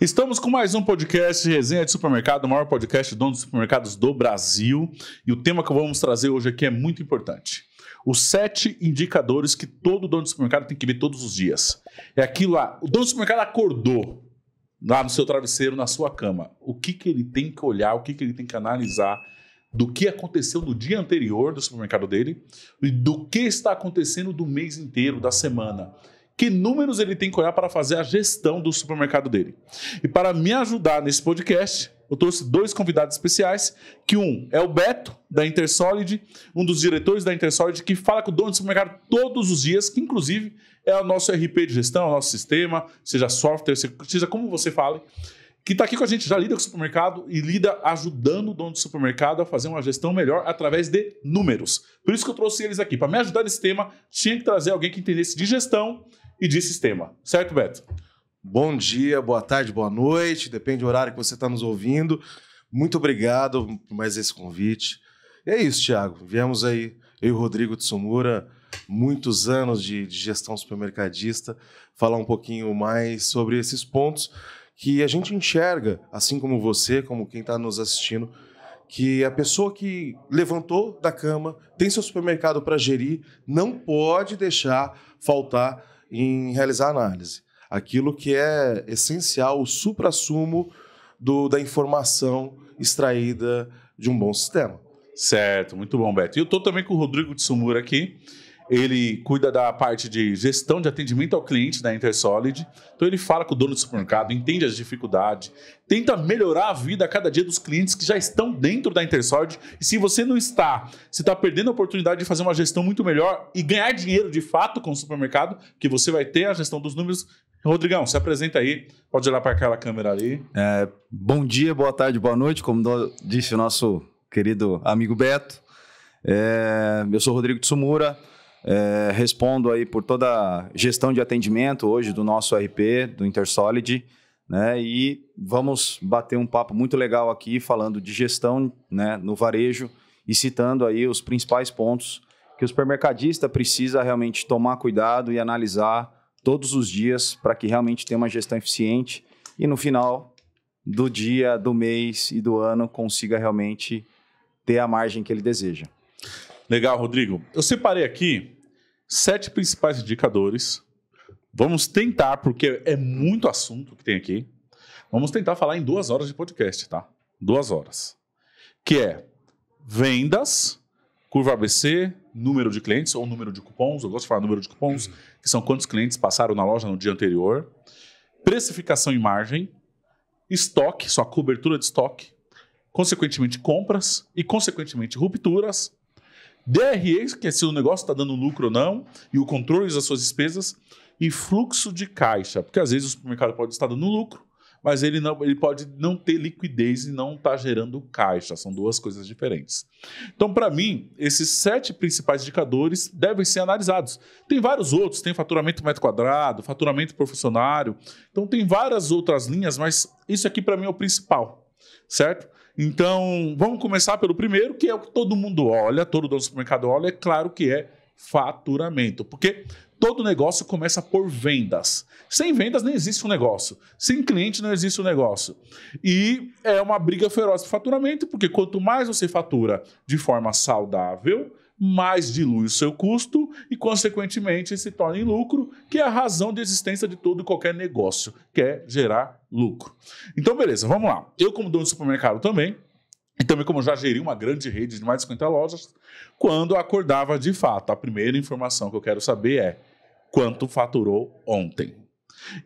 Estamos com mais um podcast Resenha de Supermercado, o maior podcast dono de supermercados do Brasil. E o tema que vamos trazer hoje aqui é muito importante. Os sete indicadores que todo dono de supermercado tem que ver todos os dias. É aquilo lá. O dono de supermercado acordou lá no seu travesseiro, na sua cama. O que, que ele tem que olhar, o que, que ele tem que analisar do que aconteceu no dia anterior do supermercado dele e do que está acontecendo do mês inteiro, da semana que números ele tem que olhar para fazer a gestão do supermercado dele. E para me ajudar nesse podcast, eu trouxe dois convidados especiais, que um é o Beto, da InterSolid, um dos diretores da InterSolid, que fala com o dono do supermercado todos os dias, que inclusive é o nosso RP de gestão, é o nosso sistema, seja software, seja como você fale, que está aqui com a gente, já lida com o supermercado e lida ajudando o dono do supermercado a fazer uma gestão melhor através de números. Por isso que eu trouxe eles aqui. Para me ajudar nesse tema, tinha que trazer alguém que entendesse de gestão, e de sistema. Certo, Beto? Bom dia, boa tarde, boa noite, depende do horário que você está nos ouvindo. Muito obrigado por mais esse convite. E é isso, Thiago. Viemos aí, eu e o Rodrigo Tsumura, muitos anos de, de gestão supermercadista, falar um pouquinho mais sobre esses pontos que a gente enxerga, assim como você, como quem está nos assistindo, que a pessoa que levantou da cama, tem seu supermercado para gerir, não pode deixar faltar em realizar análise. Aquilo que é essencial, o supra-sumo da informação extraída de um bom sistema. Certo, muito bom, Beto. E eu estou também com o Rodrigo de Sumura aqui ele cuida da parte de gestão de atendimento ao cliente da InterSolid. Então ele fala com o dono do supermercado, entende as dificuldades, tenta melhorar a vida a cada dia dos clientes que já estão dentro da InterSolid. E se você não está, você está perdendo a oportunidade de fazer uma gestão muito melhor e ganhar dinheiro de fato com o supermercado, que você vai ter a gestão dos números. Rodrigão, se apresenta aí, pode olhar para aquela câmera ali. É, bom dia, boa tarde, boa noite, como disse o nosso querido amigo Beto. É, eu sou Rodrigo Tsumura. É, respondo aí por toda a gestão de atendimento hoje do nosso RP, do InterSolid, né? E vamos bater um papo muito legal aqui falando de gestão né, no varejo e citando aí os principais pontos que o supermercadista precisa realmente tomar cuidado e analisar todos os dias para que realmente tenha uma gestão eficiente e no final do dia, do mês e do ano consiga realmente ter a margem que ele deseja. Legal, Rodrigo. Eu separei aqui sete principais indicadores. Vamos tentar, porque é muito assunto que tem aqui. Vamos tentar falar em duas horas de podcast, tá? Duas horas. Que é vendas, curva ABC, número de clientes ou número de cupons. Eu gosto de falar número de cupons, que são quantos clientes passaram na loja no dia anterior. Precificação e margem, estoque, sua cobertura de estoque, consequentemente compras e, consequentemente, rupturas DRE, que é se o negócio está dando lucro ou não, e o controle das suas despesas, e fluxo de caixa, porque às vezes o supermercado pode estar dando lucro, mas ele, não, ele pode não ter liquidez e não estar tá gerando caixa. São duas coisas diferentes. Então, para mim, esses sete principais indicadores devem ser analisados. Tem vários outros, tem faturamento metro quadrado, faturamento por funcionário. Então, tem várias outras linhas, mas isso aqui para mim é o principal, certo? Então, vamos começar pelo primeiro, que é o que todo mundo olha, todo dono do supermercado olha, é claro que é faturamento. Porque todo negócio começa por vendas. Sem vendas não existe um negócio. Sem cliente não existe um negócio. E é uma briga feroz de faturamento, porque quanto mais você fatura de forma saudável, mais dilui o seu custo e, consequentemente, se torna em lucro, que é a razão de existência de todo e qualquer negócio, que é gerar lucro. Então, beleza, vamos lá. Eu, como dono de supermercado também, e também como já geri uma grande rede de mais de 50 lojas, quando acordava de fato, a primeira informação que eu quero saber é quanto faturou ontem.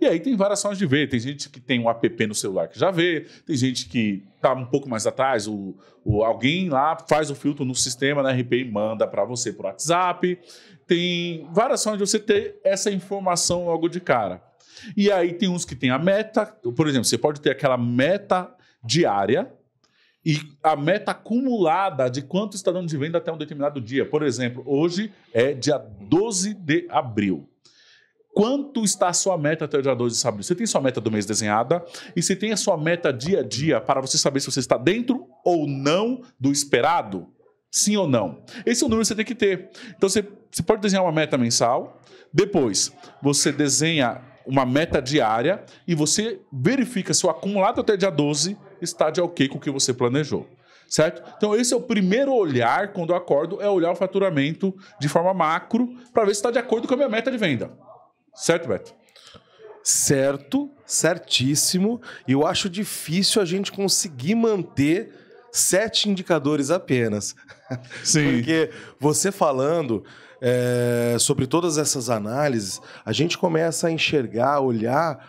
E aí tem várias formas de ver. Tem gente que tem um app no celular que já vê, tem gente que está um pouco mais atrás, o, o, alguém lá faz o filtro no sistema, na RP e manda para você por WhatsApp. Tem várias formas de você ter essa informação logo de cara. E aí tem uns que tem a meta, por exemplo, você pode ter aquela meta diária, e a meta acumulada de quanto está dando de venda até um determinado dia. Por exemplo, hoje é dia 12 de abril. Quanto está a sua meta até o dia 12 de abril? Você tem sua meta do mês desenhada e você tem a sua meta dia a dia para você saber se você está dentro ou não do esperado? Sim ou não? Esse é o número que você tem que ter. Então você, você pode desenhar uma meta mensal, depois você desenha uma meta diária e você verifica se o acumulado até dia 12 está de ok com o que você planejou certo? Então, esse é o primeiro olhar quando eu acordo, é olhar o faturamento de forma macro para ver se está de acordo com a minha meta de venda. Certo, Beto? Certo, certíssimo. E eu acho difícil a gente conseguir manter sete indicadores apenas. Sim. Porque você falando é, sobre todas essas análises, a gente começa a enxergar, olhar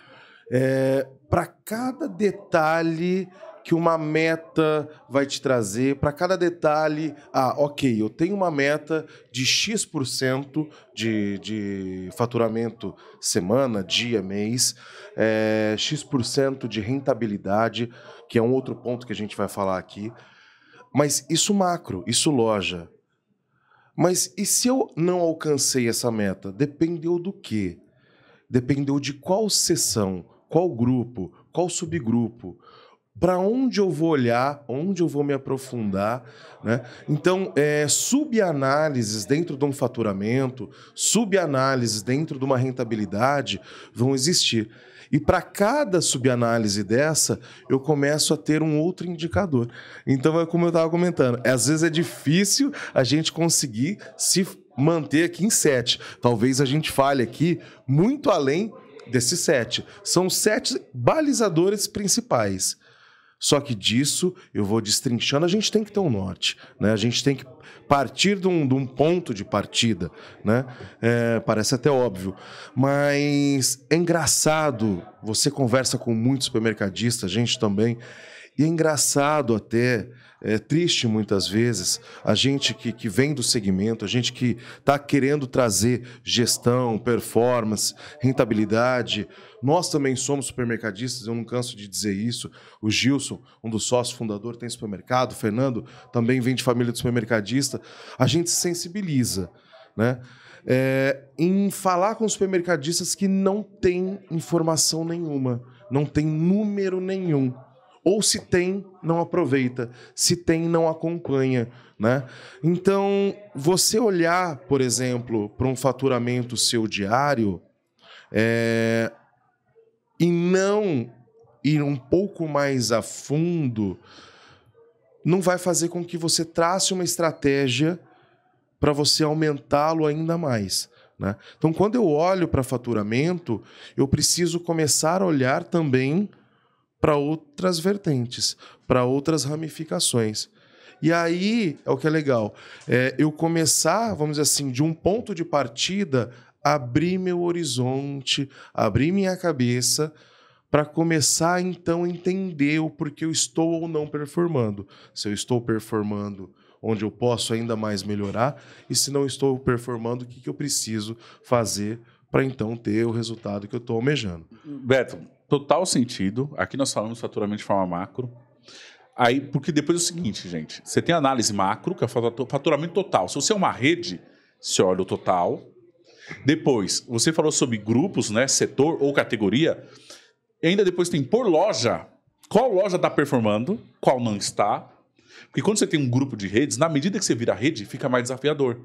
é, eh, para cada detalhe que uma meta vai te trazer para cada detalhe. Ah, ok, eu tenho uma meta de X% de, de faturamento semana, dia, mês, é, X% de rentabilidade, que é um outro ponto que a gente vai falar aqui. Mas isso macro, isso loja. Mas e se eu não alcancei essa meta? Dependeu do quê? Dependeu de qual sessão, qual grupo, qual subgrupo para onde eu vou olhar, onde eu vou me aprofundar. Né? Então, é, subanálises dentro de um faturamento, subanálises dentro de uma rentabilidade vão existir. E para cada subanálise dessa, eu começo a ter um outro indicador. Então, é como eu estava comentando, é, às vezes é difícil a gente conseguir se manter aqui em sete. Talvez a gente falhe aqui muito além desses sete. São sete balizadores principais. Só que disso eu vou destrinchando. A gente tem que ter um norte, né? A gente tem que partir de um, de um ponto de partida, né? É, parece até óbvio, mas é engraçado. Você conversa com muitos supermercadistas, a gente também, e é engraçado até é triste muitas vezes, a gente que, que vem do segmento, a gente que está querendo trazer gestão, performance, rentabilidade nós também somos supermercadistas, eu não canso de dizer isso. O Gilson, um dos sócios fundador, tem supermercado. O Fernando também vem de família de supermercadista. A gente se sensibiliza, né? É, em falar com supermercadistas que não têm informação nenhuma, não tem número nenhum ou se tem, não aproveita, se tem, não acompanha. Né? Então, você olhar, por exemplo, para um faturamento seu diário, é e não ir um pouco mais a fundo, não vai fazer com que você trace uma estratégia para você aumentá-lo ainda mais. Né? Então, quando eu olho para faturamento, eu preciso começar a olhar também para outras vertentes, para outras ramificações. E aí é o que é legal, é eu começar, vamos dizer assim, de um ponto de partida abrir meu horizonte, abrir minha cabeça para começar então a entender o porquê eu estou ou não performando. Se eu estou performando onde eu posso ainda mais melhorar e se não estou performando, o que, que eu preciso fazer para então ter o resultado que eu estou almejando. Beto, total sentido. Aqui nós falamos faturamento de forma macro. Aí, porque depois é o seguinte, gente. Você tem análise macro, que é faturamento total. Se você é uma rede, você olha o total. Depois, você falou sobre grupos, né? Setor ou categoria. E ainda depois tem por loja. Qual loja está performando, qual não está. Porque quando você tem um grupo de redes, na medida que você vira rede, fica mais desafiador.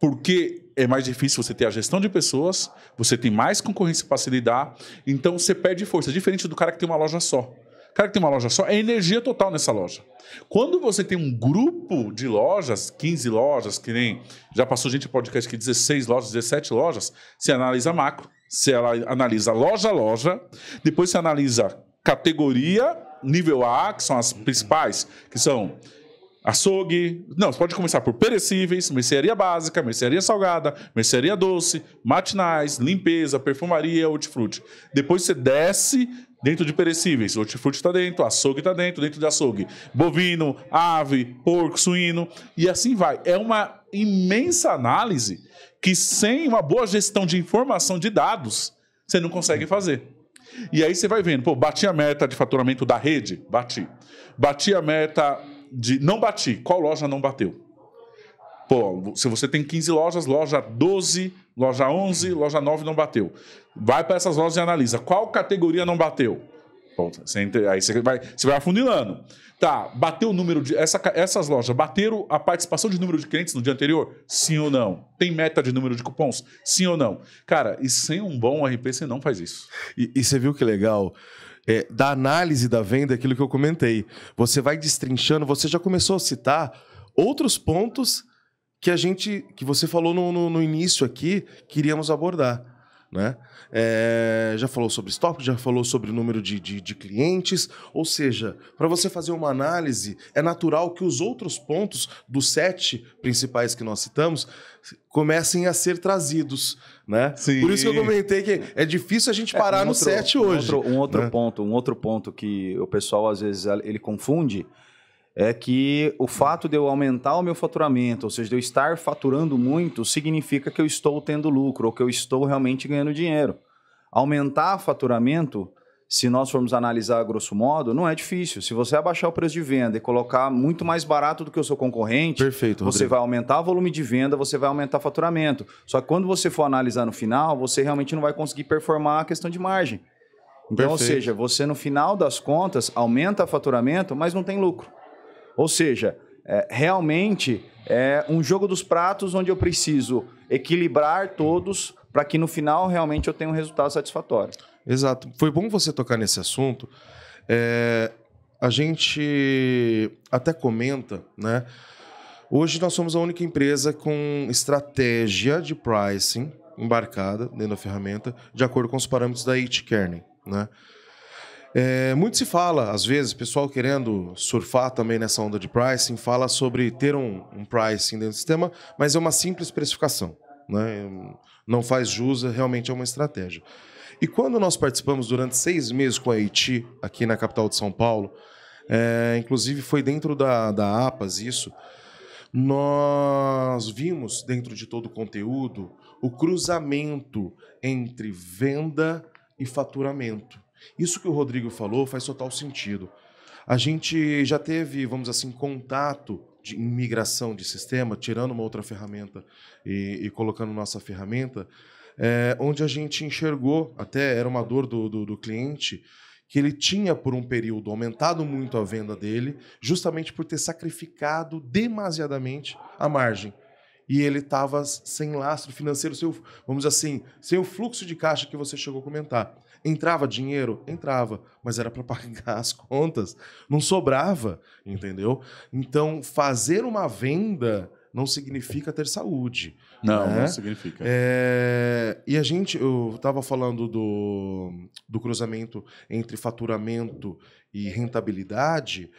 Porque é mais difícil você ter a gestão de pessoas, você tem mais concorrência para se lidar, então você perde força. Diferente do cara que tem uma loja só cara que tem uma loja só, é energia total nessa loja. Quando você tem um grupo de lojas, 15 lojas, que nem já passou gente podcast que 16 lojas, 17 lojas, você analisa macro, você analisa loja a loja, depois você analisa categoria, nível A, que são as principais, que são açougue. Não, você pode começar por perecíveis, mercearia básica, mercearia salgada, mercearia doce, matinais, limpeza, perfumaria, hortifruti. Depois você desce Dentro de perecíveis, hortifruti está dentro, açougue está dentro, dentro de açougue, bovino, ave, porco, suíno, e assim vai. É uma imensa análise que sem uma boa gestão de informação de dados, você não consegue fazer. E aí você vai vendo, pô, bati a meta de faturamento da rede? Bati. Bati a meta de. Não bati. Qual loja não bateu? Pô, se você tem 15 lojas, loja 12, loja 11, loja 9 não bateu. Vai para essas lojas e analisa. Qual categoria não bateu? Bom, você entra, aí você vai, você vai afunilando. Tá, bateu o número de. Essa, essas lojas bateram a participação de número de clientes no dia anterior? Sim ou não? Tem meta de número de cupons? Sim ou não? Cara, e sem um bom RP você não faz isso. E, e você viu que legal? É, da análise da venda, aquilo que eu comentei. Você vai destrinchando, você já começou a citar outros pontos que a gente, que você falou no, no, no início aqui, queríamos abordar. Né? É, já falou sobre stop, já falou sobre o número de, de, de clientes, ou seja, para você fazer uma análise, é natural que os outros pontos dos sete principais que nós citamos comecem a ser trazidos. Né? Sim. Por isso que eu comentei que é difícil a gente é, parar é, um no outro, sete hoje. Um outro, um outro né? ponto, um outro ponto que o pessoal às vezes ele confunde é que o fato de eu aumentar o meu faturamento, ou seja, de eu estar faturando muito, significa que eu estou tendo lucro, ou que eu estou realmente ganhando dinheiro. Aumentar faturamento, se nós formos analisar grosso modo, não é difícil. Se você abaixar o preço de venda e colocar muito mais barato do que o seu concorrente, Perfeito, você vai aumentar o volume de venda, você vai aumentar o faturamento. Só que quando você for analisar no final, você realmente não vai conseguir performar a questão de margem. Então, Perfeito. ou seja, você no final das contas aumenta o faturamento, mas não tem lucro. Ou seja, é, realmente é um jogo dos pratos onde eu preciso equilibrar todos para que no final realmente eu tenha um resultado satisfatório. Exato. Foi bom você tocar nesse assunto. É, a gente até comenta, né? Hoje nós somos a única empresa com estratégia de pricing embarcada dentro da ferramenta, de acordo com os parâmetros da H. Kerning, né? É, muito se fala, às vezes, pessoal querendo surfar também nessa onda de pricing, fala sobre ter um, um pricing dentro do sistema, mas é uma simples precificação. Né? Não faz jus, é, realmente é uma estratégia. E quando nós participamos durante seis meses com a Haiti, aqui na capital de São Paulo, é, inclusive foi dentro da, da APAS isso, nós vimos dentro de todo o conteúdo o cruzamento entre venda e faturamento. Isso que o Rodrigo falou faz total sentido. A gente já teve, vamos assim, contato de migração de sistema, tirando uma outra ferramenta e, e colocando nossa ferramenta, é, onde a gente enxergou, até era uma dor do, do, do cliente, que ele tinha por um período aumentado muito a venda dele, justamente por ter sacrificado demasiadamente a margem e ele estava sem lastro financeiro, sem vamos assim, sem o fluxo de caixa que você chegou a comentar. Entrava dinheiro? Entrava, mas era para pagar as contas. Não sobrava, entendeu? Então, fazer uma venda não significa ter saúde. Não, né? não significa. É... E a gente, eu estava falando do, do cruzamento entre faturamento e rentabilidade.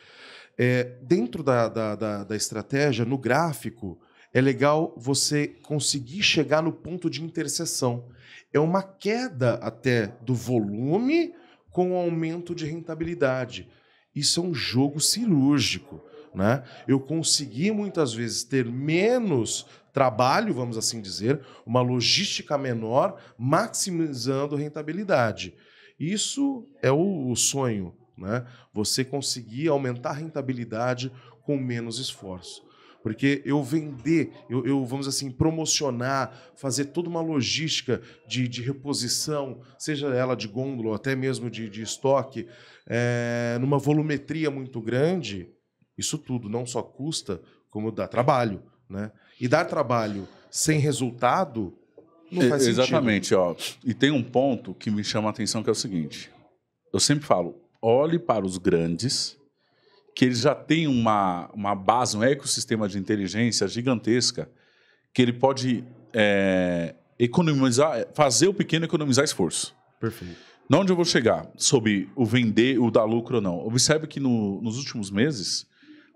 É, dentro da, da, da, da estratégia, no gráfico, é legal você conseguir chegar no ponto de interseção é uma queda até do volume com aumento de rentabilidade. Isso é um jogo cirúrgico. Né? Eu consegui muitas vezes ter menos trabalho, vamos assim dizer, uma logística menor, maximizando rentabilidade. Isso é o, sonho, né? Você conseguir aumentar a rentabilidade com menos esforço. Porque eu vender, eu, eu vamos assim, promocionar, fazer toda uma logística de, de reposição, seja ela de gôndola ou até mesmo de, de estoque, é, numa volumetria muito grande, isso tudo não só custa, como dá trabalho. Né? E dar trabalho sem resultado não faz Exatamente, sentido. ó. E tem um ponto que me chama a atenção que é o seguinte: eu sempre falo, olhe para os grandes que ele já tem uma, uma base, um ecossistema de inteligência gigantesca, que ele pode é, economizar, fazer o pequeno economizar esforço. Perfeito. Na onde eu vou chegar sobre o vender, o dar lucro ou não? Observe que no, nos últimos meses,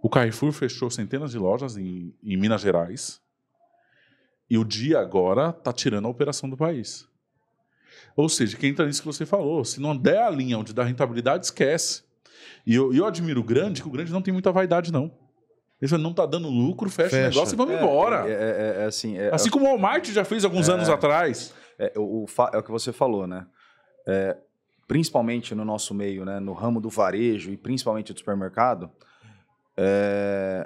o Carrefour fechou centenas de lojas em, em Minas Gerais e o dia agora está tirando a operação do país. Ou seja, quem entra nisso que você falou, se não der a linha onde dá rentabilidade, esquece. E eu, eu admiro o grande, que o grande não tem muita vaidade, não. Ele não tá dando lucro, fecha, fecha. o negócio e vamos é, embora. É, é, é, é assim, é, assim como o Walmart já fez alguns anos atrás. É o, é o que você falou, né? principalmente no nosso meio, né? no ramo do varejo e principalmente do supermercado,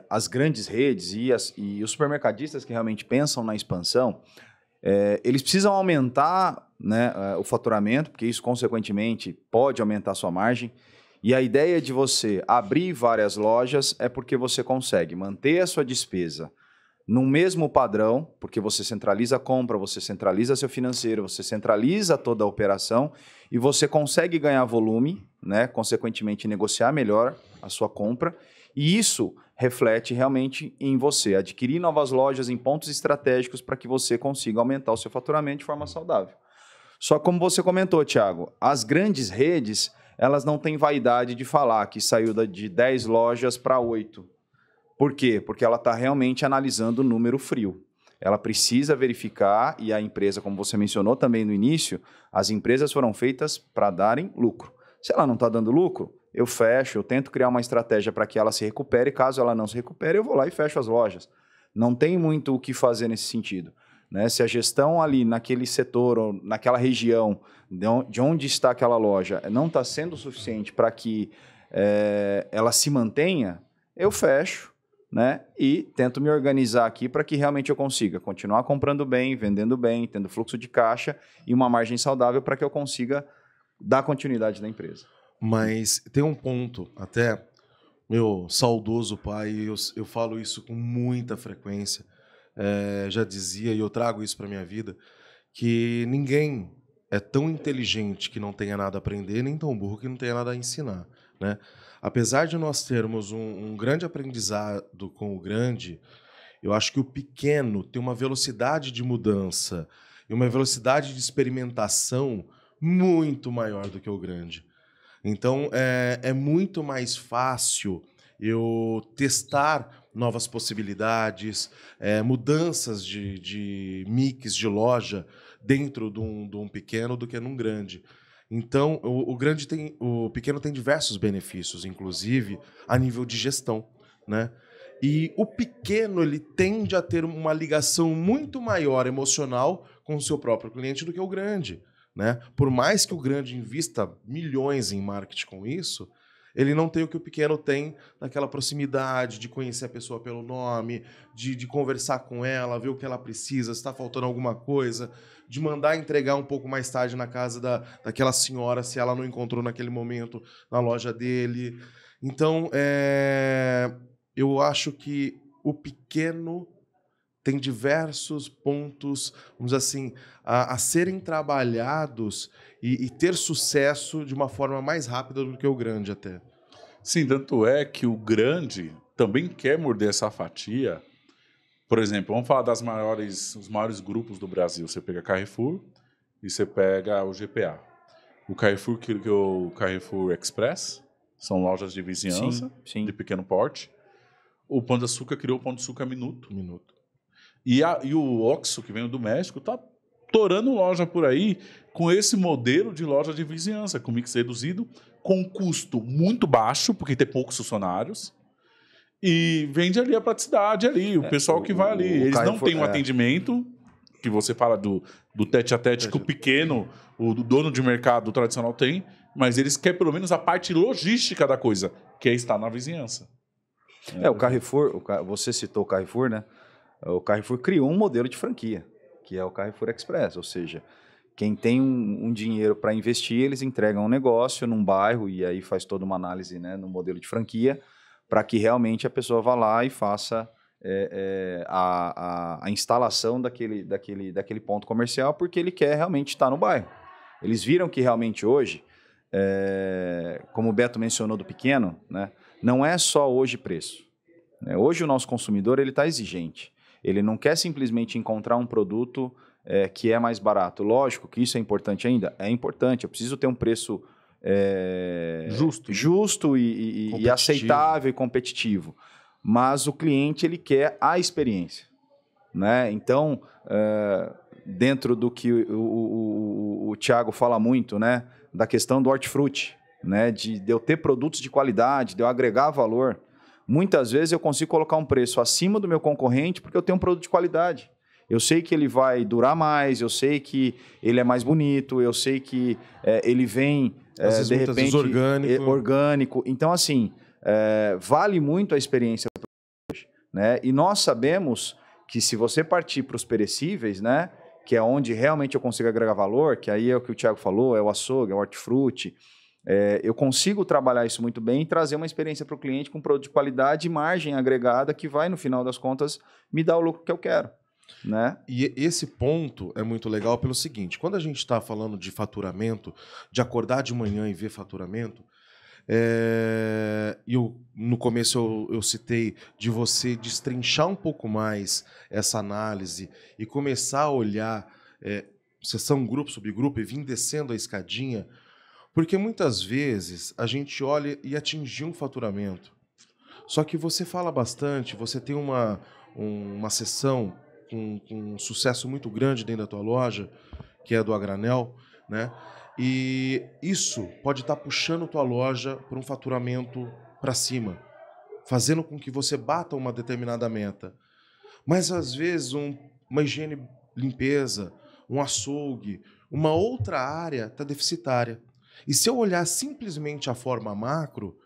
as grandes redes e, as, e, os supermercadistas que realmente pensam na expansão, eles precisam aumentar né, o faturamento, porque isso, consequentemente, pode aumentar a sua margem. E a ideia de você abrir várias lojas é porque você consegue manter a sua despesa no mesmo padrão, porque você centraliza a compra, você centraliza seu financeiro, você centraliza toda a operação e você consegue ganhar volume, né? consequentemente negociar melhor a sua compra. E isso reflete realmente em você, adquirir novas lojas em pontos estratégicos para que você consiga aumentar o seu faturamento de forma saudável. Só como você comentou, Thiago, as grandes redes elas não têm vaidade de falar que saiu de 10 lojas para 8. Por quê? Porque ela está realmente analisando o número frio. Ela precisa verificar, e a empresa, como você mencionou também no início, as empresas foram feitas para darem lucro. Se ela não está dando lucro, eu fecho, eu tento criar uma estratégia para que ela se recupere. Caso ela não se recupere, eu vou lá e fecho as lojas. Não tem muito o que fazer nesse sentido. Né? Se a gestão ali naquele setor ou naquela região de onde está aquela loja não está sendo suficiente para que é, ela se mantenha, eu fecho né? e tento me organizar aqui para que realmente eu consiga continuar comprando bem, vendendo bem, tendo fluxo de caixa e uma margem saudável para que eu consiga dar continuidade na empresa. Mas tem um ponto, até meu saudoso pai, eu, eu falo isso com muita frequência é, já dizia, e eu trago isso para minha vida, que ninguém é tão inteligente que não tenha nada a aprender, nem tão burro que não tenha nada a ensinar. Né? Apesar de nós termos um, um grande aprendizado com o grande, eu acho que o pequeno tem uma velocidade de mudança e uma velocidade de experimentação muito maior do que o grande. Então é, é muito mais fácil eu testar novas possibilidades, é, mudanças de, de mix de loja dentro de um, de um pequeno do que num grande. Então, o, o, grande tem, o pequeno tem diversos benefícios, inclusive a nível de gestão, né? E o pequeno ele tende a ter uma ligação muito maior emocional com o seu próprio cliente do que o grande, né? Por mais que o grande invista milhões em marketing com isso, ele não tem o que o pequeno tem naquela proximidade de conhecer a pessoa pelo nome, de, de conversar com ela, ver o que ela precisa, se está faltando alguma coisa, de mandar entregar um pouco mais tarde na casa da, daquela senhora, se ela não encontrou naquele momento na loja dele. Então, é, eu acho que o pequeno tem diversos pontos, vamos dizer assim, a, a serem trabalhados e, e, ter sucesso de uma forma mais rápida do que o grande até. Sim, tanto é que o grande também quer morder essa fatia. Por exemplo, vamos falar das maiores, os maiores grupos do Brasil. Você pega Carrefour e você pega o GPA. O Carrefour, que, é o Carrefour Express, são lojas de vizinhança, sim, sim. de pequeno porte. O Pão de Açúcar criou o Pão de Açúcar Minuto. Minuto. E, a, e o Oxxo, que vem do México, está torando loja por aí com esse modelo de loja de vizinhança, com mix reduzido, com custo muito baixo, porque tem poucos funcionários, e vende ali a praticidade ali, o é, pessoal que o, vai ali. Eles não têm um é. atendimento, que você fala do, do tete a tete que o pequeno, o do dono de mercado tradicional tem, mas eles querem pelo menos a parte logística da coisa, que é estar na vizinhança. É, é o Carrefour, o, você citou o Carrefour, né? o Carrefour criou um modelo de franquia, que é o Carrefour Express, ou seja, quem tem um, um dinheiro para investir, eles entregam um negócio num bairro e aí faz toda uma análise né, no modelo de franquia para que realmente a pessoa vá lá e faça é, é, a, a, a, instalação daquele, daquele, daquele ponto comercial porque ele quer realmente estar tá no bairro. Eles viram que realmente hoje, é, como o Beto mencionou do pequeno, né, não é só hoje preço. Né. Hoje o nosso consumidor ele está exigente. Ele não quer simplesmente encontrar um produto é, que é mais barato. Lógico que isso é importante ainda. É importante. Eu preciso ter um preço é, justo, justo e, e, e aceitável e competitivo. Mas o cliente ele quer a experiência, né? Então é, dentro do que o, o, o, o Tiago fala muito, né, da questão do hortifruti, né, de, de eu ter produtos de qualidade, de eu agregar valor. Muitas vezes eu consigo colocar um preço acima do meu concorrente porque eu tenho um produto de qualidade. Eu sei que ele vai durar mais, eu sei que ele é mais bonito, eu sei que é, ele vem é, de repente orgânico. É, orgânico. Então, assim, é, vale muito a experiência. Né? E nós sabemos que se você partir para os perecíveis, né, que é onde realmente eu consigo agregar valor, que aí é o que o Tiago falou, é o açougue, é o hortifruti, é, eu consigo trabalhar isso muito bem e trazer uma experiência para o cliente com produto de qualidade e margem agregada que vai, no final das contas, me dar o lucro que eu quero. Né? E esse ponto é muito legal pelo seguinte: quando a gente está falando de faturamento, de acordar de manhã e ver faturamento, é, eu, no começo eu, eu citei de você destrinchar um pouco mais essa análise e começar a olhar é, sessão grupo, subgrupo e vir descendo a escadinha porque muitas vezes a gente olha e atingiu um faturamento. Só que você fala bastante, você tem uma, um, uma sessão com, com, um sucesso muito grande dentro da tua loja, que é do Agranel, né? E isso pode estar tá puxando tua loja para um faturamento para cima, fazendo com que você bata uma determinada meta. Mas às vezes um, uma higiene limpeza, um açougue, uma outra área está deficitária. E se eu olhar simplesmente a forma macro,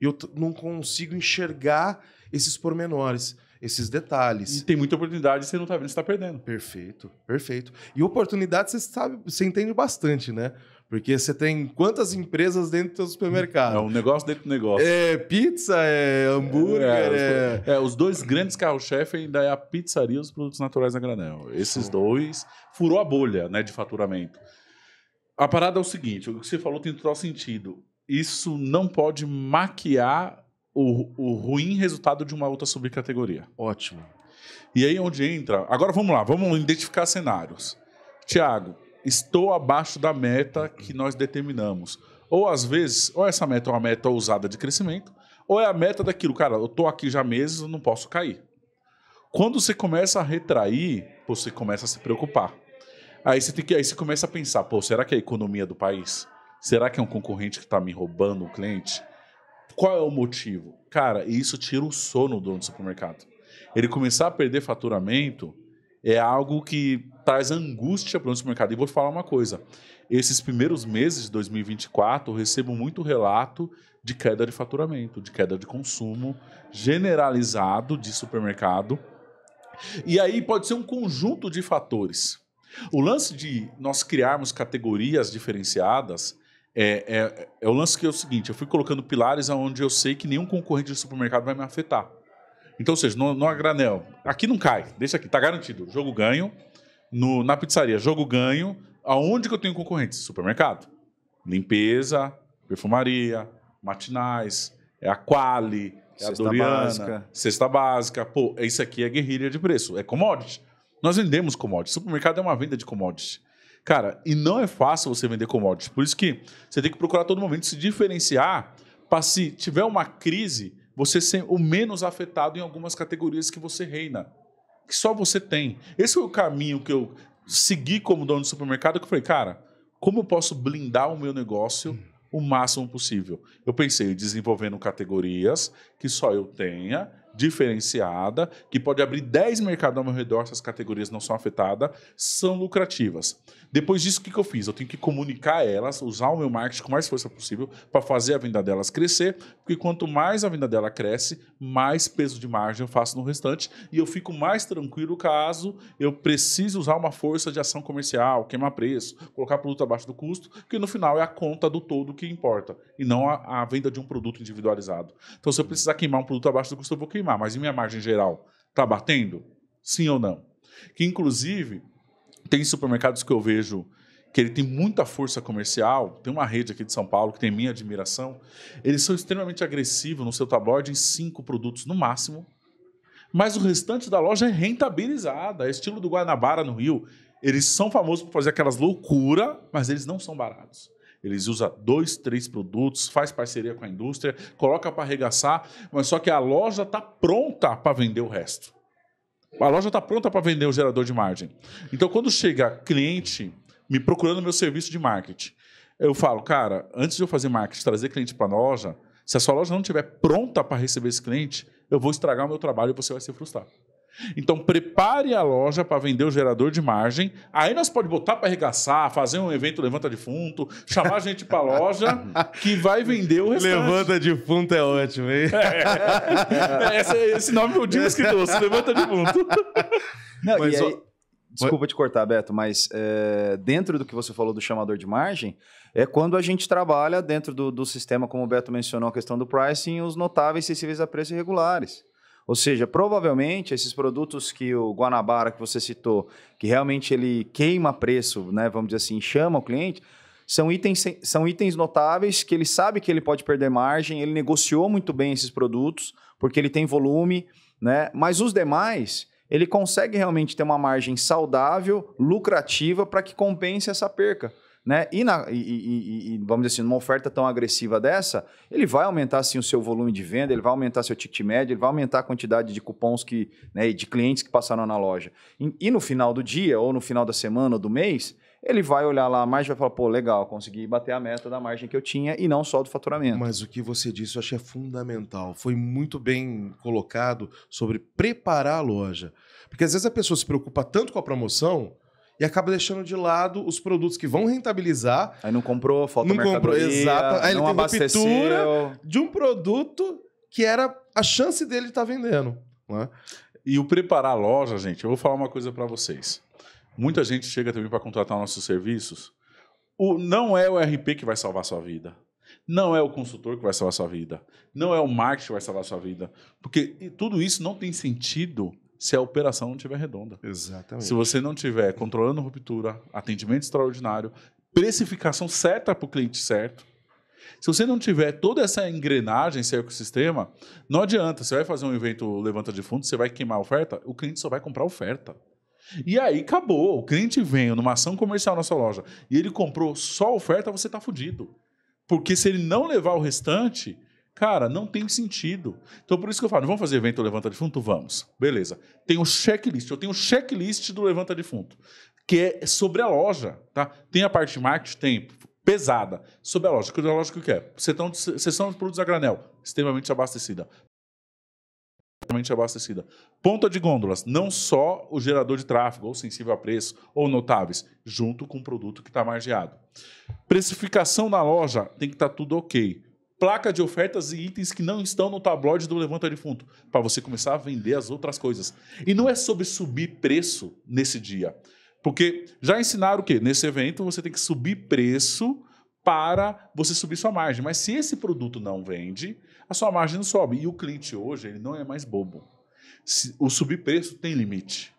eu não consigo enxergar esses pormenores, esses detalhes. E tem muita oportunidade, você não está vendo, você está perdendo. Perfeito, perfeito. E oportunidade, você sabe, você entende bastante, né? Porque você tem quantas empresas dentro do seu supermercado? É um negócio dentro do negócio. É pizza, é hambúrguer. É, é... é os dois grandes carro-chefe ainda é a pizzaria e os produtos naturais da Granel. Esses dois furou a bolha né, de faturamento. A parada é o seguinte: o que você falou tem total sentido. Isso não pode maquiar o, o ruim resultado de uma outra subcategoria. Ótimo. E aí é onde entra. Agora vamos lá, vamos identificar cenários. Tiago, estou abaixo da meta que nós determinamos. Ou às vezes, ou essa meta é uma meta ousada de crescimento, ou é a meta daquilo, cara, eu tô aqui já meses, eu não posso cair. Quando você começa a retrair, você começa a se preocupar. Aí você tem que, aí você começa a pensar, pô, será que é a economia do país? Será que é um concorrente que está me roubando o cliente? Qual é o motivo? Cara, isso tira o sono do dono do supermercado. Ele começar a perder faturamento é algo que traz angústia para o supermercado. E vou te falar uma coisa: esses primeiros meses de 2024 eu recebo muito relato de queda de faturamento, de queda de consumo generalizado de supermercado. E aí pode ser um conjunto de fatores. O lance de nós criarmos categorias diferenciadas é, é, é, o lance que é o seguinte: eu fui colocando pilares onde eu sei que nenhum concorrente de supermercado vai me afetar. Então, ou seja, no, no granel, aqui não cai, deixa aqui, tá garantido. Jogo ganho. No, na pizzaria, jogo ganho. Aonde que eu tenho concorrentes? Supermercado. Limpeza, perfumaria, matinais, é a Quali, é a cesta Doriana, básica. cesta básica. Pô, isso aqui é guerrilha de preço, é commodity. Nós vendemos commodities. Supermercado é uma venda de commodities. Cara, e não é fácil você vender commodities. Por isso que você tem que procurar todo momento se diferenciar para se tiver uma crise, você ser o menos afetado em algumas categorias que você reina. Que só você tem. Esse foi o caminho que eu segui como dono de supermercado, que eu falei, cara, como eu posso blindar o meu negócio hum. o máximo possível? Eu pensei desenvolvendo categorias que só eu tenha diferenciada, que pode abrir 10 mercados ao meu redor se as categorias não são afetadas, são lucrativas. Depois disso, o que, eu fiz? Eu tenho que comunicar elas, usar o meu marketing com mais força possível para fazer a venda delas crescer, porque quanto mais a venda dela cresce, mais peso de margem eu faço no restante e eu fico mais tranquilo caso eu precise usar uma força de ação comercial, queimar preço, colocar produto abaixo do custo, que no final é a conta do todo que importa e não a, a venda de um produto individualizado. Então, se eu precisar queimar um produto abaixo do custo, eu vou queimar queimar, mas minha margem geral está batendo? Sim ou não? Que, inclusive, tem supermercados que eu vejo que ele tem muita força comercial, tem uma rede aqui de São Paulo que tem minha admiração, eles são extremamente agressivos no seu tabloide em cinco produtos no máximo, mas o restante da loja é rentabilizada, é estilo do Guanabara no Rio. Eles são famosos por fazer aquelas loucuras, mas eles não são baratos. Eles usam dois, três produtos, faz parceria com a indústria, coloca para arregaçar, mas só que a loja está pronta para vender o resto. A loja está pronta para vender o gerador de margem. Então, quando chega cliente me procurando meu serviço de marketing, eu falo, cara, antes de eu fazer marketing, trazer cliente para a loja, se a sua loja não estiver pronta para receber esse cliente, eu vou estragar o meu trabalho e você vai se frustrar. Então prepare a loja para vender o gerador de margem. Aí nós pode botar para arregaçar, fazer um evento levanta defunto, chamar gente para loja que vai vender o restante. Levanta defunto é ótimo, hein? É, é, é, esse, esse, nome eu digo que doce, levanta defunto. Não, mas, aí, ó, desculpa te cortar, Beto, mas eh, dentro do que você falou do chamador de margem, é quando a gente trabalha dentro do, do sistema, como o Beto mencionou, a questão do pricing, os notáveis sensíveis a preços irregulares. Ou seja, provavelmente esses produtos que o Guanabara que você citou, que realmente ele queima preço, né, vamos dizer assim, chama o cliente, são itens, são itens notáveis que ele sabe que ele pode perder margem, ele negociou muito bem esses produtos, porque ele tem volume, né? Mas os demais, ele consegue realmente ter uma margem saudável, lucrativa, para que compense essa perca. Né? E, na, e, e, e, vamos dizer assim, numa oferta tão agressiva dessa, ele vai aumentar assim o seu volume de venda, ele vai aumentar seu ticket médio, ele vai aumentar a quantidade de cupons que, né, e de clientes que passaram na loja. E, no final do dia, ou no final da semana, ou do mês, ele vai olhar lá a margem e vai falar, pô, legal, consegui bater a meta da margem que eu tinha e não só do faturamento. Mas o que você disse eu achei fundamental, foi muito bem colocado sobre preparar a loja. Porque às vezes a pessoa se preocupa tanto com a promoção e acaba deixando de lado os produtos que vão rentabilizar. Aí não comprou, falta não comprou, exato. Aí não ele tem ruptura de um produto que era a chance dele estar tá vendendo. Né? E o preparar a loja, gente, eu vou falar uma coisa para vocês. Muita gente chega também para contratar nossos serviços. O, não é o RP que vai salvar sua vida. Não é o consultor que vai salvar sua vida. Não é o marketing que vai salvar sua vida. Porque tudo isso não tem sentido se a operação não estiver redonda. Exatamente. Se você não tiver controlando ruptura, atendimento extraordinário, precificação certa para o cliente certo, se você não tiver toda essa engrenagem, esse ecossistema, não adianta. Você vai fazer um evento levanta de fundo, você vai queimar a oferta, o cliente só vai comprar oferta. E aí acabou. O cliente veio numa ação comercial na sua loja e ele comprou só oferta, você está fudido. Porque se ele não levar o restante, Cara, não tem sentido. Então, por isso que eu falo, vamos fazer evento Levanta Defunto? Vamos. Beleza. Tem um checklist, eu tenho um checklist do Levanta Defunto, que é sobre a loja, tá? Tem a parte de marketing, tem pesada. Sobre a loja, que a loja que quer. Sessão de produtos a granel, extremamente abastecida. Extremamente abastecida. Ponta de gôndolas, não só o gerador de tráfego, ou sensível a preço, ou notáveis, junto com o produto que está margeado. Precificação na loja, tem que estar tá tudo ok placa de ofertas e itens que não estão no tabloide do Levanta Defunto, para você começar a vender as outras coisas. E não é sobre subir preço nesse dia. Porque já ensinaram o quê? Nesse evento você tem que subir preço para você subir sua margem. Mas se esse produto não vende, a sua margem não sobe. E o cliente hoje, ele não é mais bobo. O subir preço tem limite.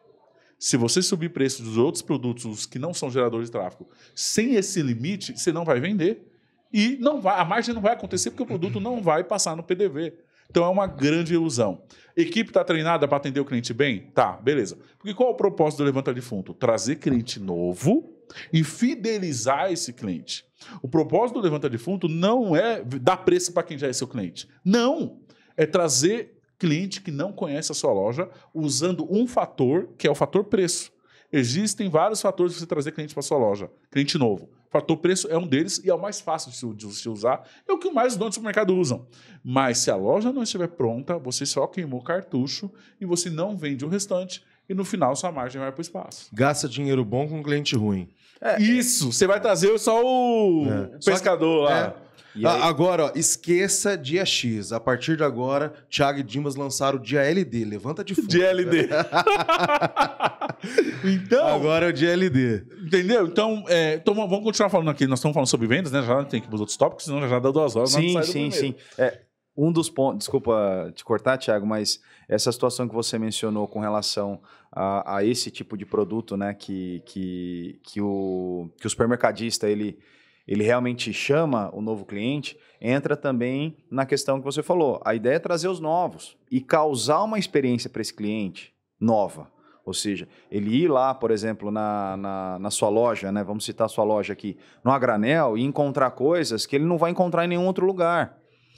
Se você subir preço dos outros produtos que não são geradores de tráfego, sem esse limite, você não vai vender e não vai, a margem não vai acontecer porque o produto não vai passar no PDV. Então é uma grande ilusão. Equipe está treinada para atender o cliente bem? Tá, beleza. Porque qual é o propósito do Levanta Defunto? Trazer cliente novo e fidelizar esse cliente. O propósito do Levanta Defunto não é dar preço para quem já é seu cliente. Não! É trazer cliente que não conhece a sua loja usando um fator, que é o fator preço. Existem vários fatores para você trazer cliente para sua loja, cliente novo. Fator preço é um deles e é o mais fácil de se usar, é o que mais os donos do supermercado usam. Mas se a loja não estiver pronta, você só queimou o cartucho e você não vende o restante e no final sua margem vai para o espaço. Gasta dinheiro bom com cliente ruim. É, Isso, você vai trazer só o é. pescador só que, lá. É. Ah, aí... Agora, ó, esqueça dia X. A partir de agora, Thiago e Dimas lançaram o dia LD. Levanta de fundo. Dia LD. Né? então. Agora é o dia LD. Entendeu? Então, é, então, vamos continuar falando aqui. Nós estamos falando sobre vendas, né? Já tem que ir para os outros tópicos, senão já dá duas horas. Sim, sim, sim. É, um dos pontos. Desculpa te cortar, Thiago, mas essa situação que você mencionou com relação a, a esse tipo de produto, né? Que, que, que, o, que o supermercadista ele ele realmente chama o novo cliente, entra também na questão que você falou. A ideia é trazer os novos e causar uma experiência para esse cliente nova. Ou seja, ele ir lá, por exemplo, na, na, na, sua loja, né? Vamos citar a sua loja aqui, no Agranel, e encontrar coisas que ele não vai encontrar em nenhum outro lugar.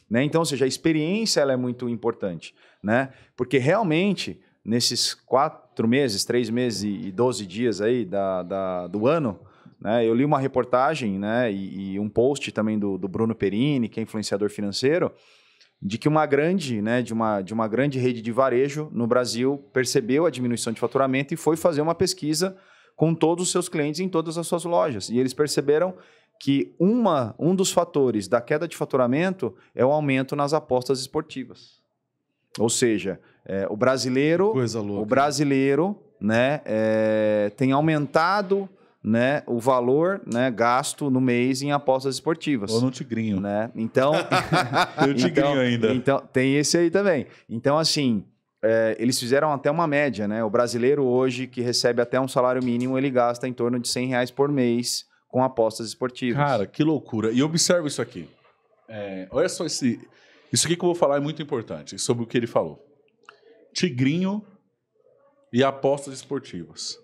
Né? Então, ou seja, a experiência ela é muito importante. Né? Porque realmente, nesses quatro meses, três meses e doze dias aí da, da, do ano, né? Eu li uma reportagem né, e, e um post também do, do, Bruno Perini, que é influenciador financeiro, de que uma grande, né, de uma, de uma grande rede de varejo no Brasil percebeu a diminuição de faturamento e foi fazer uma pesquisa com todos os seus clientes em todas as suas lojas. E eles perceberam que uma, um dos fatores da queda de faturamento é o aumento nas apostas esportivas. Ou seja, é, o brasileiro, o brasileiro, né, é, tem aumentado né, o valor né, gasto no mês em apostas esportivas. Ou no Tigrinho. Né? Então. tem o então, Tigrinho então, ainda. Então, tem esse aí também. Então, assim, é, eles fizeram até uma média, né? O brasileiro hoje, que recebe até um salário mínimo, ele gasta em torno de 100 reais por mês com apostas esportivas. Cara, que loucura. E observa isso aqui. É, olha só esse. Isso aqui que eu vou falar é muito importante sobre o que ele falou. Tigrinho e apostas esportivas.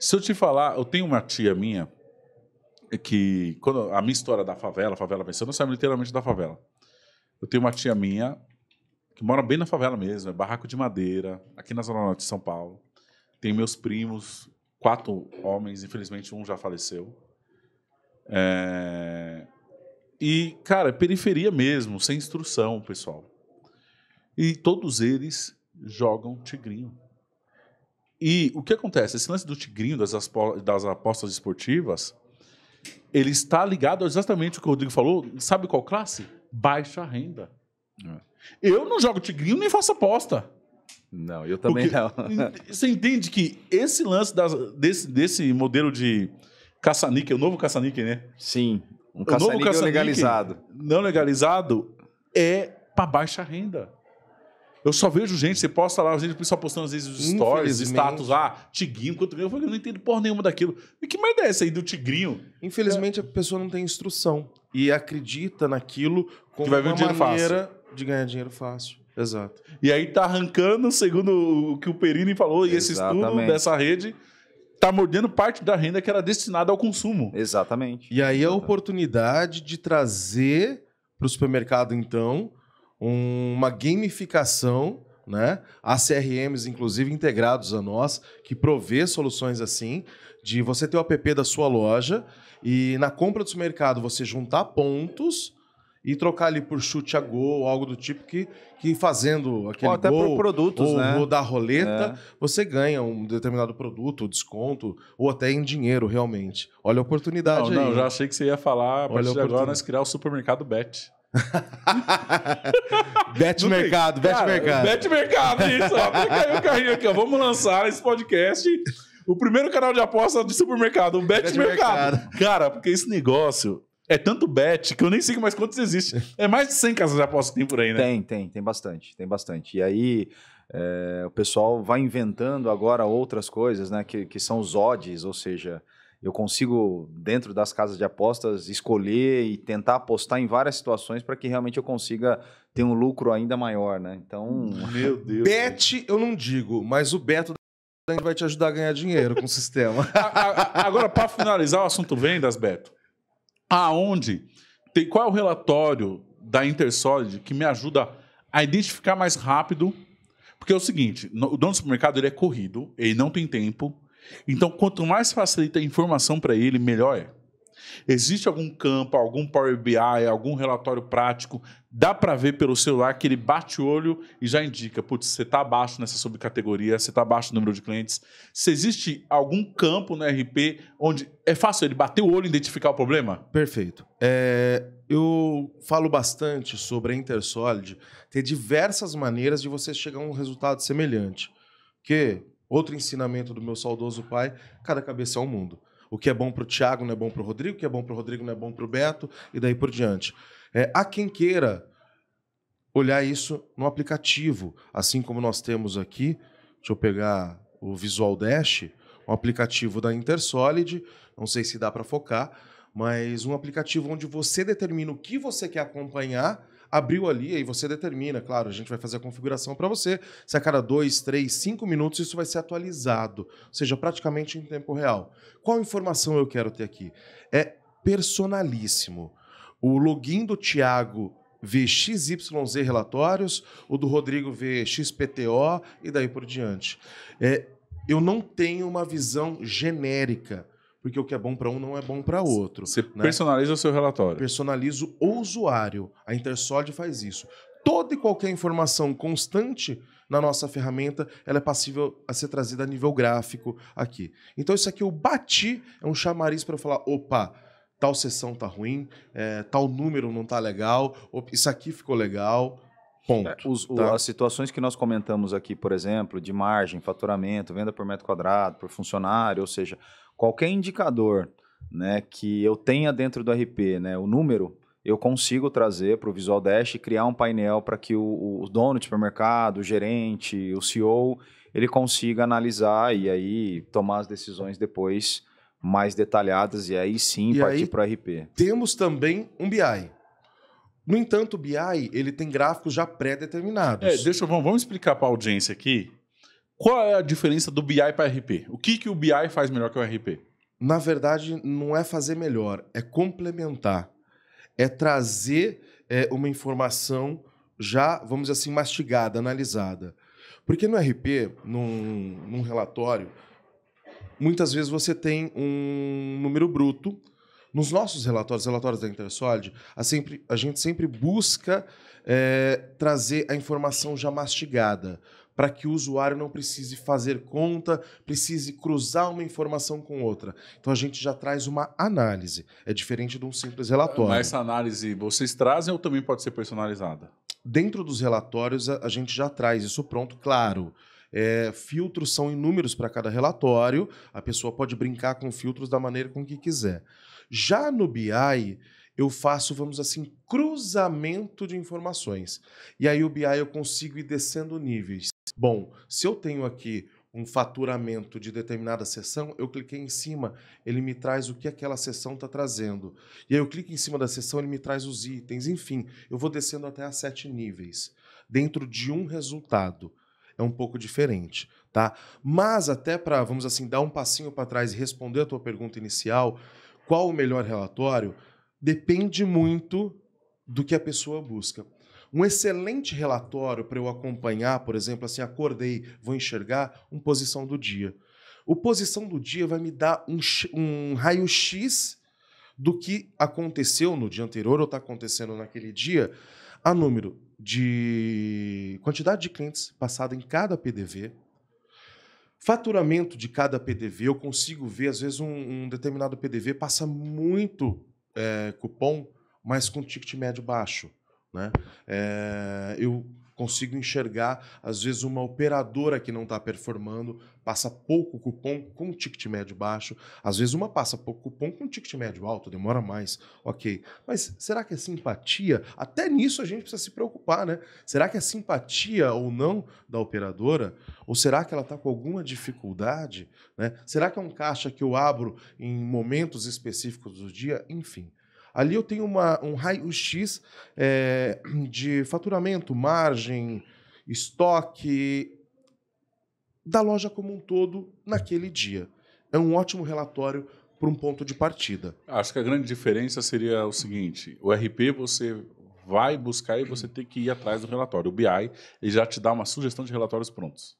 Se eu te falar, eu tenho uma tia minha que, quando a minha história da favela, favela pensando, saímos literalmente da favela. Eu tenho uma tia minha que mora bem na favela mesmo, é barraco de madeira, aqui na Zona Norte de São Paulo. Tem meus primos, quatro homens, infelizmente um já faleceu. É... E, cara, é periferia mesmo, sem instrução, pessoal. E todos eles jogam tigrinho. E o que acontece? Esse lance do tigrinho, das, das apostas esportivas, ele está ligado exatamente o que o Rodrigo falou. Sabe qual classe? Baixa renda. É. Eu não jogo tigrinho nem faço aposta. Não, eu também Porque, não. você entende que esse lance das, desse, desse modelo de caça-níquel, o novo caça-níquel, né? Sim, um caça-níquel legalizado. Não legalizado é para baixa renda. Eu só vejo gente, você posta lá, a gente só postando às vezes os stories, status, ah, tigrinho, quanto Eu falei, eu não entendo porra nenhuma daquilo. E que merda é essa aí do tigrinho? Infelizmente, é. a pessoa não tem instrução e acredita naquilo como uma maneira fácil. de ganhar dinheiro fácil. Exato. E aí tá arrancando, segundo o que o Perini falou, e Exatamente. esse estudo dessa rede tá mordendo parte da renda que era destinada ao consumo. Exatamente. E aí é a oportunidade de trazer para o supermercado, então, uma gamificação né? Há CRMs, inclusive, integrados a nós, que provê soluções assim, de você ter o app da sua loja e na compra do supermercado você juntar pontos e trocar ali por chute a gol, algo do tipo que, que fazendo aquele ou até gol, por produtos, ou, né? ou da roleta, é. você ganha um determinado produto, desconto, ou até em dinheiro, realmente. Olha a oportunidade não, aí. Não, já achei que você ia falar, a partir Olha a de agora, nós criar o supermercado Bet. bet não mercado, bet cara, mercado. Bet mercado, isso. Ó, o carrinho aqui, ó. Vamos lançar esse podcast. O primeiro canal de aposta de supermercado, o Bet, bet mercado. mercado. Cara, porque esse negócio é tanto bet que eu nem sei mais quantos existe. É mais de 100 casas de aposta que tem por aí, né? Tem, tem, tem bastante, tem bastante. E aí é, o pessoal vai inventando agora outras coisas, né? Que, que são os odds, ou seja, eu consigo, dentro das casas de apostas, escolher e tentar apostar em várias situações para que realmente eu consiga ter um lucro ainda maior, né? Então. Meu Deus. Bet, eu não digo, mas o Beto vai te ajudar a ganhar dinheiro com o sistema. agora, para finalizar o assunto vendas, Beto, aonde tem qual é o relatório da InterSolid que me ajuda a identificar mais rápido? Porque é o seguinte, o dono do supermercado ele é corrido, ele não tem tempo, então, quanto mais facilita a informação para ele, melhor é. Existe algum campo, algum Power BI, algum relatório prático, dá para ver pelo celular que ele bate o olho e já indica, putz, você está abaixo nessa subcategoria, você está abaixo no número de clientes. Se existe algum campo no RP onde é fácil ele bater o olho e identificar o problema? Perfeito. É, eu falo bastante sobre a InterSolid ter diversas maneiras de você chegar a um resultado semelhante. Porque Outro ensinamento do meu saudoso pai: cada cabeça é um mundo. O que é bom para o Tiago não é bom para o Rodrigo, o que é bom para o Rodrigo não é bom para o Beto, e daí por diante. É, há quem queira olhar isso no aplicativo, assim como nós temos aqui. Deixa eu pegar o Visual Dash, um aplicativo da InterSolid, não sei se dá para focar, mas um aplicativo onde você determina o que você quer acompanhar abriu ali, aí você determina, claro, a gente vai fazer a configuração para você. Se a cada dois, três, cinco minutos isso vai ser atualizado, ou seja, praticamente em tempo real. Qual informação eu quero ter aqui? É personalíssimo. O login do Tiago VXYZ relatórios, o do Rodrigo VXPTO e daí por diante. É, eu não tenho uma visão genérica porque o que é bom para um não é bom para outro. Você né? personaliza o seu relatório. Personalizo o usuário. A Intersod faz isso. Toda e qualquer informação constante na nossa ferramenta, ela é passível a ser trazida a nível gráfico aqui. Então isso aqui eu bati, é um chamariz para falar, opa, tal sessão tá ruim, é, tal número não tá legal, isso aqui ficou legal, ponto. É, os, tá? o, as situações que nós comentamos aqui, por exemplo, de margem, faturamento, venda por metro quadrado, por funcionário, ou seja, qualquer indicador né, que eu tenha dentro do RP, né, o número, eu consigo trazer para o Visual Dash e criar um painel para que o, o, dono de supermercado, o gerente, o CEO, ele consiga analisar e aí tomar as decisões depois mais detalhadas e aí sim e partir para o RP. Temos também um BI. No entanto, o BI ele tem gráficos já pré-determinados. É, deixa eu vamos explicar para a audiência aqui qual é a diferença do BI para RP? O que, que o BI faz melhor que o RP? Na verdade, não é fazer melhor, é complementar. É trazer é, uma informação já, vamos dizer assim, mastigada, analisada. Porque no RP, num, num relatório, muitas vezes você tem um número bruto. Nos nossos relatórios, relatórios da InterSolid, a, sempre, a gente sempre busca é, trazer a informação já mastigada para que o usuário não precise fazer conta, precise cruzar uma informação com outra. Então a gente já traz uma análise. É diferente de um simples relatório. Mas essa análise vocês trazem ou também pode ser personalizada? Dentro dos relatórios, a gente já traz isso pronto, claro. É, filtros são inúmeros para cada relatório, a pessoa pode brincar com filtros da maneira com que quiser. Já no BI, eu faço, vamos assim, cruzamento de informações. E aí o BI eu consigo ir descendo níveis. Bom, se eu tenho aqui um faturamento de determinada sessão, eu cliquei em cima, ele me traz o que aquela sessão está trazendo. E aí eu clico em cima da sessão, ele me traz os itens, enfim, eu vou descendo até a sete níveis dentro de um resultado. É um pouco diferente, tá? Mas até para, vamos assim, dar um passinho para trás e responder a tua pergunta inicial, qual o melhor relatório? Depende muito do que a pessoa busca um excelente relatório para eu acompanhar, por exemplo, assim, acordei, vou enxergar um posição do dia. O posição do dia vai me dar um, um raio-x do que aconteceu no dia anterior ou está acontecendo naquele dia, a número de quantidade de clientes passada em cada PDV, faturamento de cada PDV. Eu consigo ver, às vezes, um, um determinado PDV passa muito é, cupom, mas com ticket médio baixo. Né? É, eu consigo enxergar, às vezes, uma operadora que não está performando, passa pouco cupom com ticket médio baixo, às vezes uma passa pouco cupom com ticket médio alto, demora mais, ok. Mas será que a é simpatia, até nisso a gente precisa se preocupar, né? Será que a é simpatia ou não da operadora, ou será que ela está com alguma dificuldade, né? Será que é um caixa que eu abro em momentos específicos do dia? Enfim, Ali eu tenho uma, um raio-x é, eh, de faturamento, margem, estoque da loja como um todo naquele dia. É um ótimo relatório para um ponto de partida. Acho que a grande diferença seria o seguinte: o RP você vai buscar e você tem que ir atrás do relatório. O BI ele já te dá uma sugestão de relatórios prontos.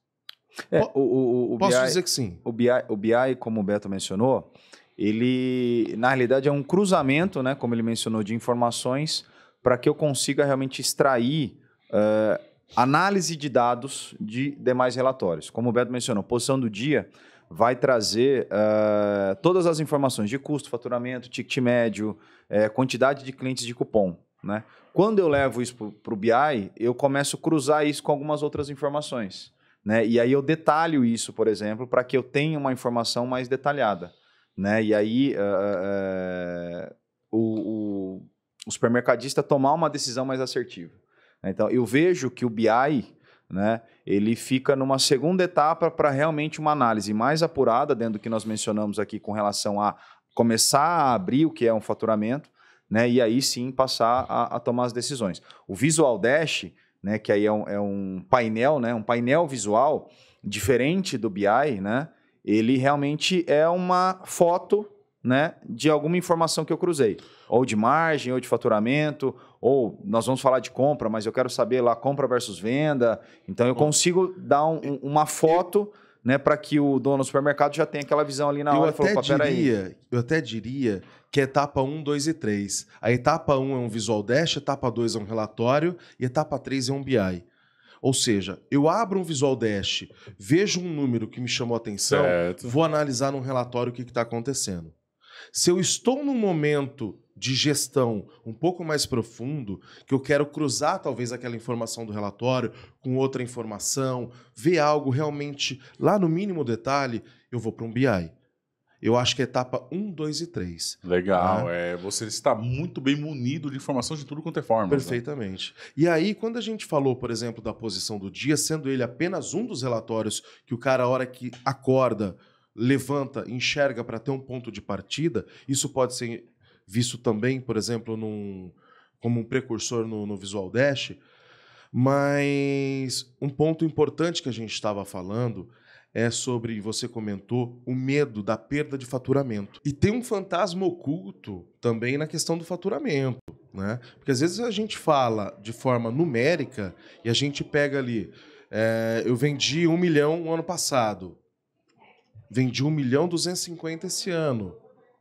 É, o, o, o, Posso dizer que sim. O BI, o BI, como o Beto mencionou, ele, na realidade, é um cruzamento, né, como ele mencionou, de informações para que eu consiga realmente extrair uh, análise de dados de demais relatórios. Como o Beto mencionou, posição do dia vai trazer uh, todas as informações de custo, faturamento, ticket médio, uh, quantidade de clientes de cupom. Né? Quando eu levo isso para o BI, eu começo a cruzar isso com algumas outras informações. Né? E aí eu detalho isso, por exemplo, para que eu tenha uma informação mais detalhada né? E aí uh, uh, o, o, supermercadista tomar uma decisão mais assertiva. Né? Então, eu vejo que o BI, né, ele fica numa segunda etapa para realmente uma análise mais apurada, dentro do que nós mencionamos aqui com relação a começar a abrir o que é um faturamento, né, e aí sim passar a, a tomar as decisões. O Visual Dash, né, que aí é um, é um painel, né, um painel visual diferente do BI, né, ele realmente é uma foto né, de alguma informação que eu cruzei. Ou de margem, ou de faturamento, ou nós vamos falar de compra, mas eu quero saber lá compra versus venda. Então eu Bom, consigo dar um, uma foto né, para que o dono do supermercado já tenha aquela visão ali na hora. Eu até, falou, diria, eu até diria que é etapa 1, 2 e 3. A etapa 1 é um visual dash, etapa 2 é um relatório e etapa 3 é um BI. Ou seja, eu abro um Visual Dash, vejo um número que me chamou a atenção, certo. vou analisar num relatório o que está acontecendo. Se eu estou num momento de gestão um pouco mais profundo, que eu quero cruzar talvez aquela informação do relatório com outra informação, ver algo realmente lá no mínimo detalhe, eu vou para um BI. Eu acho que é etapa 1, 2 e 3. Legal, né? é, você está muito bem munido de informações de tudo quanto é forma. Né? Perfeitamente. Né? E aí, quando a gente falou, por exemplo, da posição do dia, sendo ele apenas um dos relatórios que o cara, a hora que acorda, levanta, enxerga para ter um ponto de partida, isso pode ser visto também, por exemplo, num, como um precursor no, no Visual Dash. Mas um ponto importante que a gente estava falando é sobre, você comentou, o medo da perda de faturamento. E tem um fantasma oculto também na questão do faturamento, né? Porque às vezes a gente fala de forma numérica e a gente pega ali, é, eu vendi um milhão no ano passado, vendi um milhão duzentos esse ano.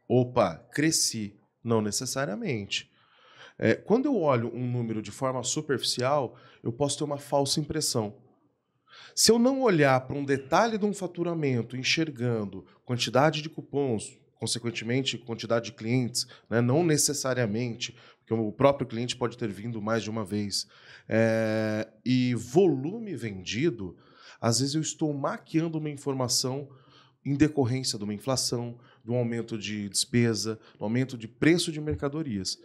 Opa, cresci. Não necessariamente. É, quando eu olho um número de forma superficial, eu posso ter uma falsa impressão. Se eu não olhar para um detalhe de um faturamento, enxergando quantidade de cupons, consequentemente quantidade de clientes, né? não necessariamente, porque o próprio cliente pode ter vindo mais de uma vez, é... e volume vendido, às vezes eu estou maquiando uma informação em decorrência de uma inflação, de um aumento de despesa, do de um aumento de preço de mercadorias.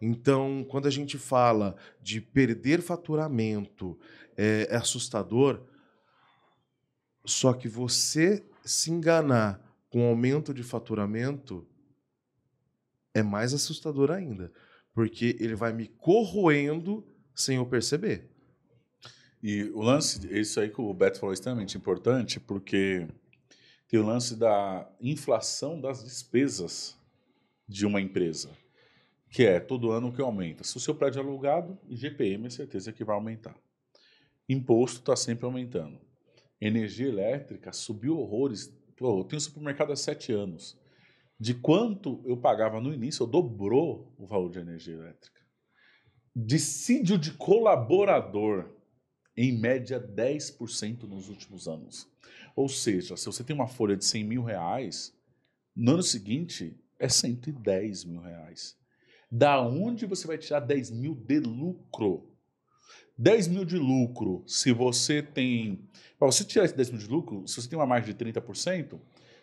Então, quando a gente fala de perder faturamento, eh, é, assustador, só que você se enganar com aumento de faturamento é mais assustador ainda, porque ele vai me corroendo sem eu perceber. E o lance, isso aí que o Beto falou é extremamente importante, porque tem o lance da inflação das despesas de uma empresa, que é todo ano que aumenta. Se o seu prédio é alugado, GPM é certeza que vai aumentar. Imposto está sempre aumentando energia elétrica subiu horrores. Pô, eu tenho supermercado há sete anos. De quanto eu pagava no início, eu dobrou o valor de energia elétrica. Dissídio de colaborador, em média 10% nos últimos anos. Ou seja, se você tem uma folha de 100 mil reais, no ano seguinte é 110 mil reais. Da onde você vai tirar 10 mil de lucro? 10 mil de lucro, se você tem. Para você tirar esse 10 mil de lucro, se você tem uma margem de 30%,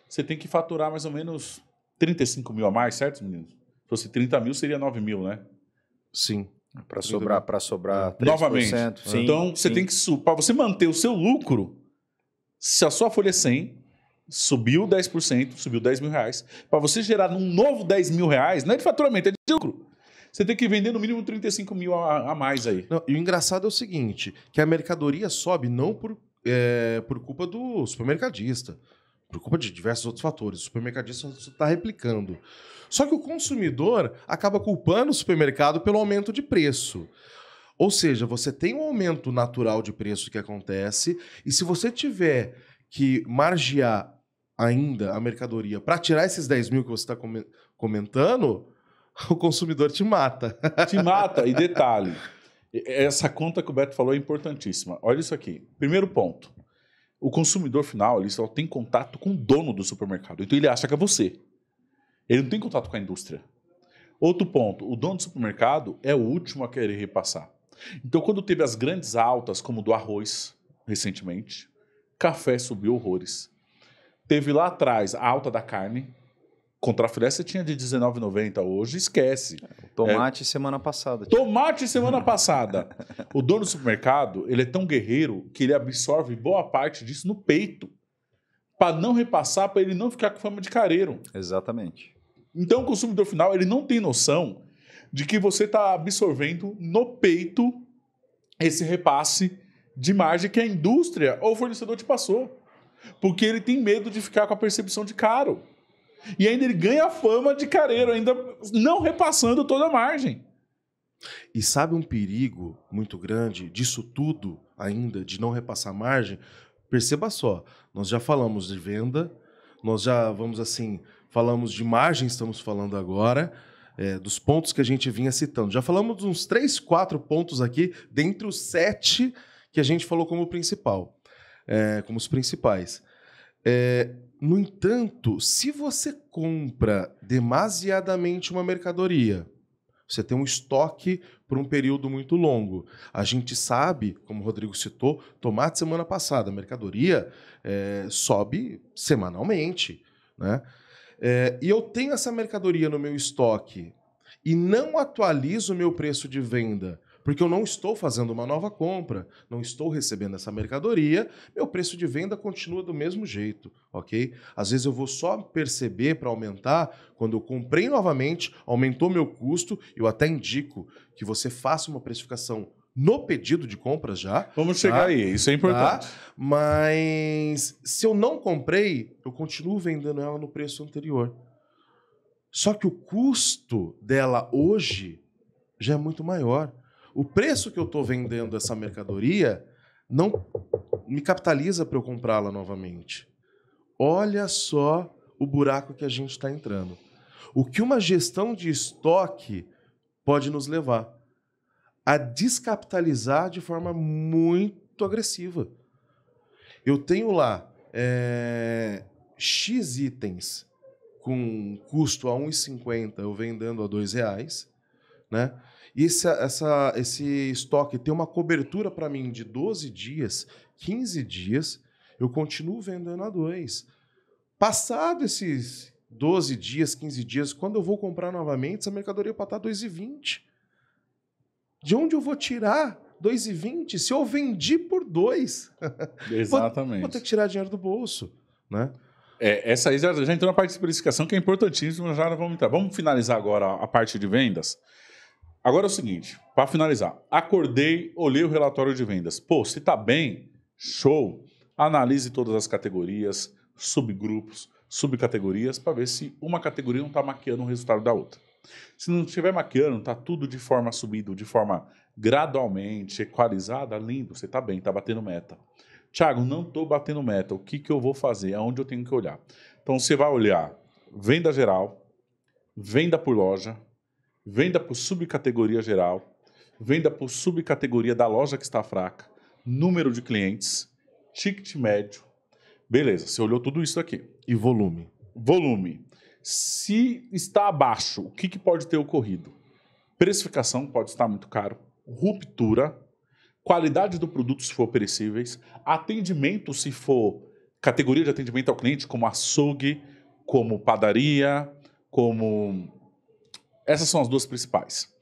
você tem que faturar mais ou menos 35 mil a mais, certo, meninos? Se fosse 30 mil, seria 9 mil, né? Sim. Para sobrar, para sobrar 3%. Novamente. Sim, então, você sim. tem que para você manter o seu lucro, se a sua folha é 100, subiu 10%, subiu 10 mil reais, para você gerar um novo 10 mil reais, não é de faturamento, é de lucro você tem que vender no mínimo 35 mil a, a mais aí. Não, e o engraçado é o seguinte: que a mercadoria sobe não por, é, por culpa do supermercadista, por culpa de diversos outros fatores. O supermercadista está replicando. Só que o consumidor acaba culpando o supermercado pelo aumento de preço. Ou seja, você tem um aumento natural de preço que acontece, e se você tiver que margear ainda a mercadoria para tirar esses 10 mil que você está comentando, o consumidor te mata. Te mata. E detalhe, essa conta que o Beto falou é importantíssima. Olha isso aqui. Primeiro ponto. O consumidor final ele só tem contato com o dono do supermercado. Então ele acha que é você. Ele não tem contato com a indústria. Outro ponto: o dono do supermercado é o último a querer repassar. Então, quando teve as grandes altas, como do arroz, recentemente, café subiu horrores. Teve lá atrás a alta da carne, Contra filé você tinha de R$19,90 hoje, esquece. Tomate é... semana passada. Tipo. Tomate semana passada. o dono do supermercado, ele é tão guerreiro que ele absorve boa parte disso no peito. Para não repassar, para ele não ficar com fama de careiro. Exatamente. Então o consumidor final, ele não tem noção de que você está absorvendo no peito esse repasse de margem que a indústria ou o fornecedor te passou. Porque ele tem medo de ficar com a percepção de caro. E ainda ele ganha fama de careiro, ainda não repassando toda a margem. E sabe um perigo muito grande disso tudo, ainda, de não repassar margem? Perceba só, nós já falamos de venda, nós já vamos assim, falamos de margem, estamos falando agora, é, dos pontos que a gente vinha citando. Já falamos uns três, quatro pontos aqui, dentre os sete que a gente falou como principal, é, como os principais. É, no entanto, se você compra demasiadamente uma mercadoria, você tem um estoque por um período muito longo. A gente sabe, como o Rodrigo citou, tomate semana passada, a mercadoria é, sobe semanalmente. Né? É, e eu tenho essa mercadoria no meu estoque e não atualizo o meu preço de venda porque eu não estou fazendo uma nova compra, não estou recebendo essa mercadoria, meu preço de venda continua do mesmo jeito, ok? Às vezes eu vou só perceber para aumentar quando eu comprei novamente, aumentou meu custo, eu até indico que você faça uma precificação no pedido de compra já. Vamos tá? chegar aí, isso é tá? importante. Tá? Mas se eu não comprei, eu continuo vendendo ela no preço anterior. Só que o custo dela hoje já é muito maior o preço que eu estou vendendo essa mercadoria não me capitaliza para eu comprá-la novamente. Olha só o buraco que a gente está entrando. O que uma gestão de estoque pode nos levar? A descapitalizar de forma muito agressiva. Eu tenho lá é, X itens com custo a 1,50, eu vendendo a R$ reais, né? E essa, essa, esse estoque tem uma cobertura para mim de 12 dias, 15 dias, eu continuo vendendo a 2. Passado esses 12 dias, 15 dias, quando eu vou comprar novamente, essa mercadoria para estar 2,20. De onde eu vou tirar 2,20 se eu vendi por 2? Exatamente. vou, vou ter que tirar dinheiro do bolso, né? É, essa aí já, já entrou na parte de precificação, que é importantíssima, já vamos entrar. Vamos finalizar agora a parte de vendas. Agora é o seguinte, para finalizar, acordei, olhei o relatório de vendas. Pô, se está bem, show. Analise todas as categorias, subgrupos, subcategorias para ver se uma categoria não está maquiando o resultado da outra. Se não estiver maquiando, está tudo de forma subido, de forma gradualmente equalizada, lindo, você está bem, está batendo meta. Tiago, não estou batendo meta, o que, que eu vou fazer? Aonde eu tenho que olhar? Então você vai olhar venda geral, venda por loja, venda por subcategoria geral, venda por subcategoria da loja que está fraca, número de clientes, ticket médio. Beleza, você olhou tudo isso aqui. E volume. Volume. Se está abaixo, o que, que pode ter ocorrido? Precificação pode estar muito caro, ruptura, qualidade do produto se for perecíveis, atendimento se for categoria de atendimento ao cliente, como açougue, como padaria, como essas são as duas principais.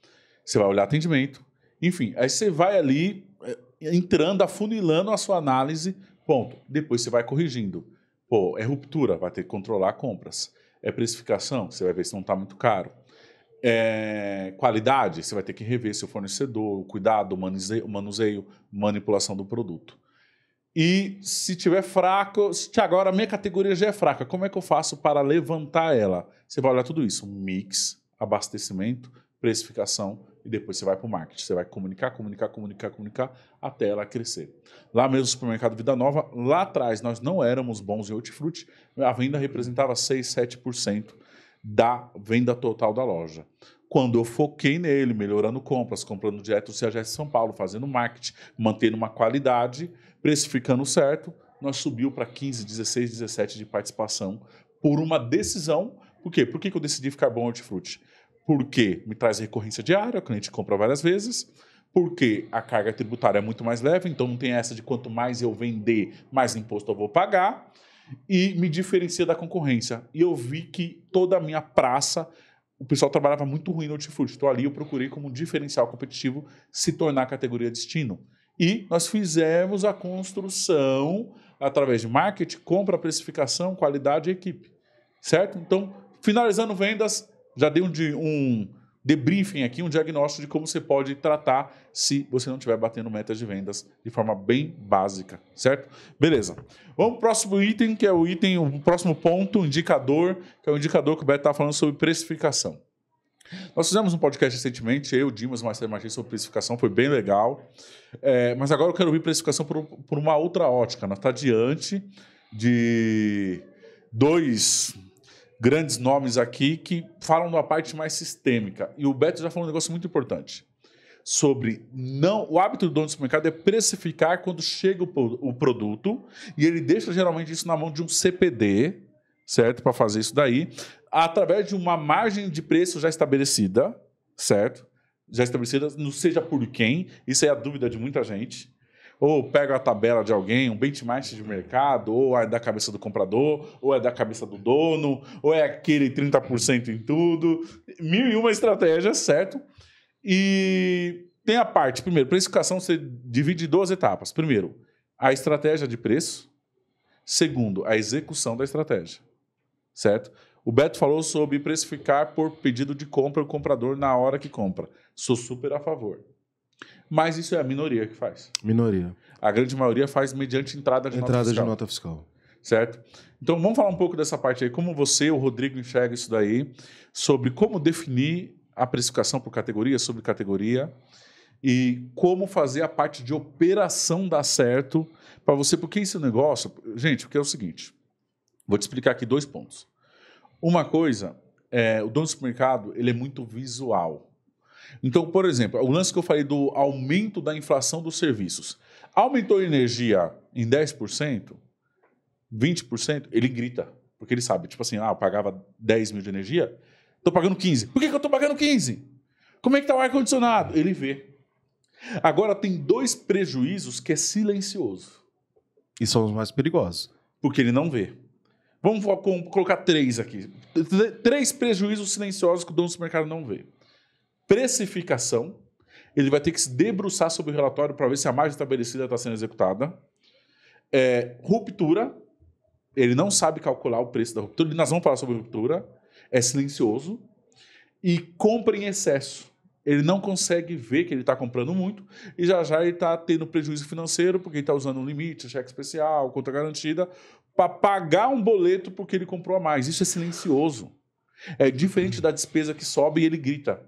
Você vai olhar atendimento, enfim, aí você vai ali eh, entrando, afunilando a sua análise, ponto. Depois você vai corrigindo. Pô, é ruptura, vai ter que controlar compras. É precificação, você vai ver se não está muito caro. É qualidade, você vai ter que rever seu fornecedor, o cuidado, o manuseio, manipulação do produto. E se tiver fraco, agora minha categoria já é fraca, como é que eu faço para levantar ela? Você vai olhar tudo isso, mix, abastecimento, precificação e depois você vai para o marketing. Você vai comunicar, comunicar, comunicar, comunicar até ela crescer. Lá mesmo, supermercado Vida Nova, lá atrás nós não éramos bons em hortifruti, a venda representava 6, 7% da venda total da loja. Quando eu foquei nele, melhorando compras, comprando direto o CGS São Paulo, fazendo marketing, mantendo uma qualidade, precificando certo, nós subiu para 15, 16, 17 de participação por uma decisão por quê? Por que, que eu decidi ficar bom hortifruti? Porque me traz recorrência diária, o cliente compra várias vezes, porque a carga tributária é muito mais leve, então não tem essa de quanto mais eu vender, mais imposto eu vou pagar, e me diferencia da concorrência. E eu vi que toda a minha praça, o pessoal trabalhava muito ruim no hortifruti. Então ali eu procurei como diferencial competitivo se tornar a categoria destino. E nós fizemos a construção através de marketing, compra, precificação, qualidade e equipe. Certo? Então, Finalizando vendas, já dei um, um debriefing aqui, um diagnóstico de como você pode tratar se você não estiver batendo metas de vendas de forma bem básica, certo? Beleza. Vamos para o próximo item, que é o item, o próximo ponto, o indicador, que é o indicador que o Beto está falando sobre precificação. Nós fizemos um podcast recentemente, eu, Dimas, Master Martins, sobre precificação, foi bem legal. É, mas agora eu quero ouvir precificação por, por uma outra ótica. Nós está diante de dois grandes nomes aqui que falam da parte mais sistêmica. E o Beto já falou um negócio muito importante sobre não o hábito do dono do supermercado é precificar quando chega o, o produto e ele deixa geralmente isso na mão de um CPD, certo, para fazer isso daí, através de uma margem de preço já estabelecida, certo? Já estabelecida, não seja por quem, isso é a dúvida de muita gente ou pego a tabela de alguém, um benchmark de mercado, ou é da cabeça do comprador, ou é da cabeça do dono, ou é aquele 30% em tudo. Mil e uma estratégias, certo? E tem a parte, primeiro, precificação você divide em duas etapas. Primeiro, a estratégia de preço. Segundo, a execução da estratégia, certo? O Beto falou sobre precificar por pedido de compra o comprador na hora que compra. Sou super a favor. Mas isso é a minoria que faz. Minoria. A grande maioria faz mediante entrada de entrada nota fiscal. Entrada de nota fiscal. Certo? Então vamos falar um pouco dessa parte aí, como você, o Rodrigo, enxerga isso daí, sobre como definir a precificação por categoria, sobre categoria, e como fazer a parte de operação dar certo para você, porque esse negócio, gente, o que é o seguinte, vou te explicar aqui dois pontos. Uma coisa, é, o dono do supermercado, ele é muito visual. Então, por exemplo, o lance que eu falei do aumento da inflação dos serviços. Aumentou a energia em 10%, 20%, ele grita. Porque ele sabe, tipo assim, ah, eu pagava 10 mil de energia, estou pagando 15. Por que, que eu estou pagando 15? Como é que está o ar-condicionado? Ele vê. Agora, tem dois prejuízos que é silencioso. E são os mais perigosos. Porque ele não vê. Vamos colocar três aqui. Três prejuízos silenciosos que o dono do mercado não vê precificação, ele vai ter que se debruçar sobre o relatório para ver se a margem estabelecida está sendo executada. É, ruptura, ele não sabe calcular o preço da ruptura, nós vamos falar sobre ruptura, é silencioso. E compra em excesso. Ele não consegue ver que ele está comprando muito e já já ele está tendo prejuízo financeiro porque ele está usando um limite, cheque especial, conta garantida, para pagar um boleto porque ele comprou a mais. Isso é silencioso. É diferente da despesa que sobe e ele grita.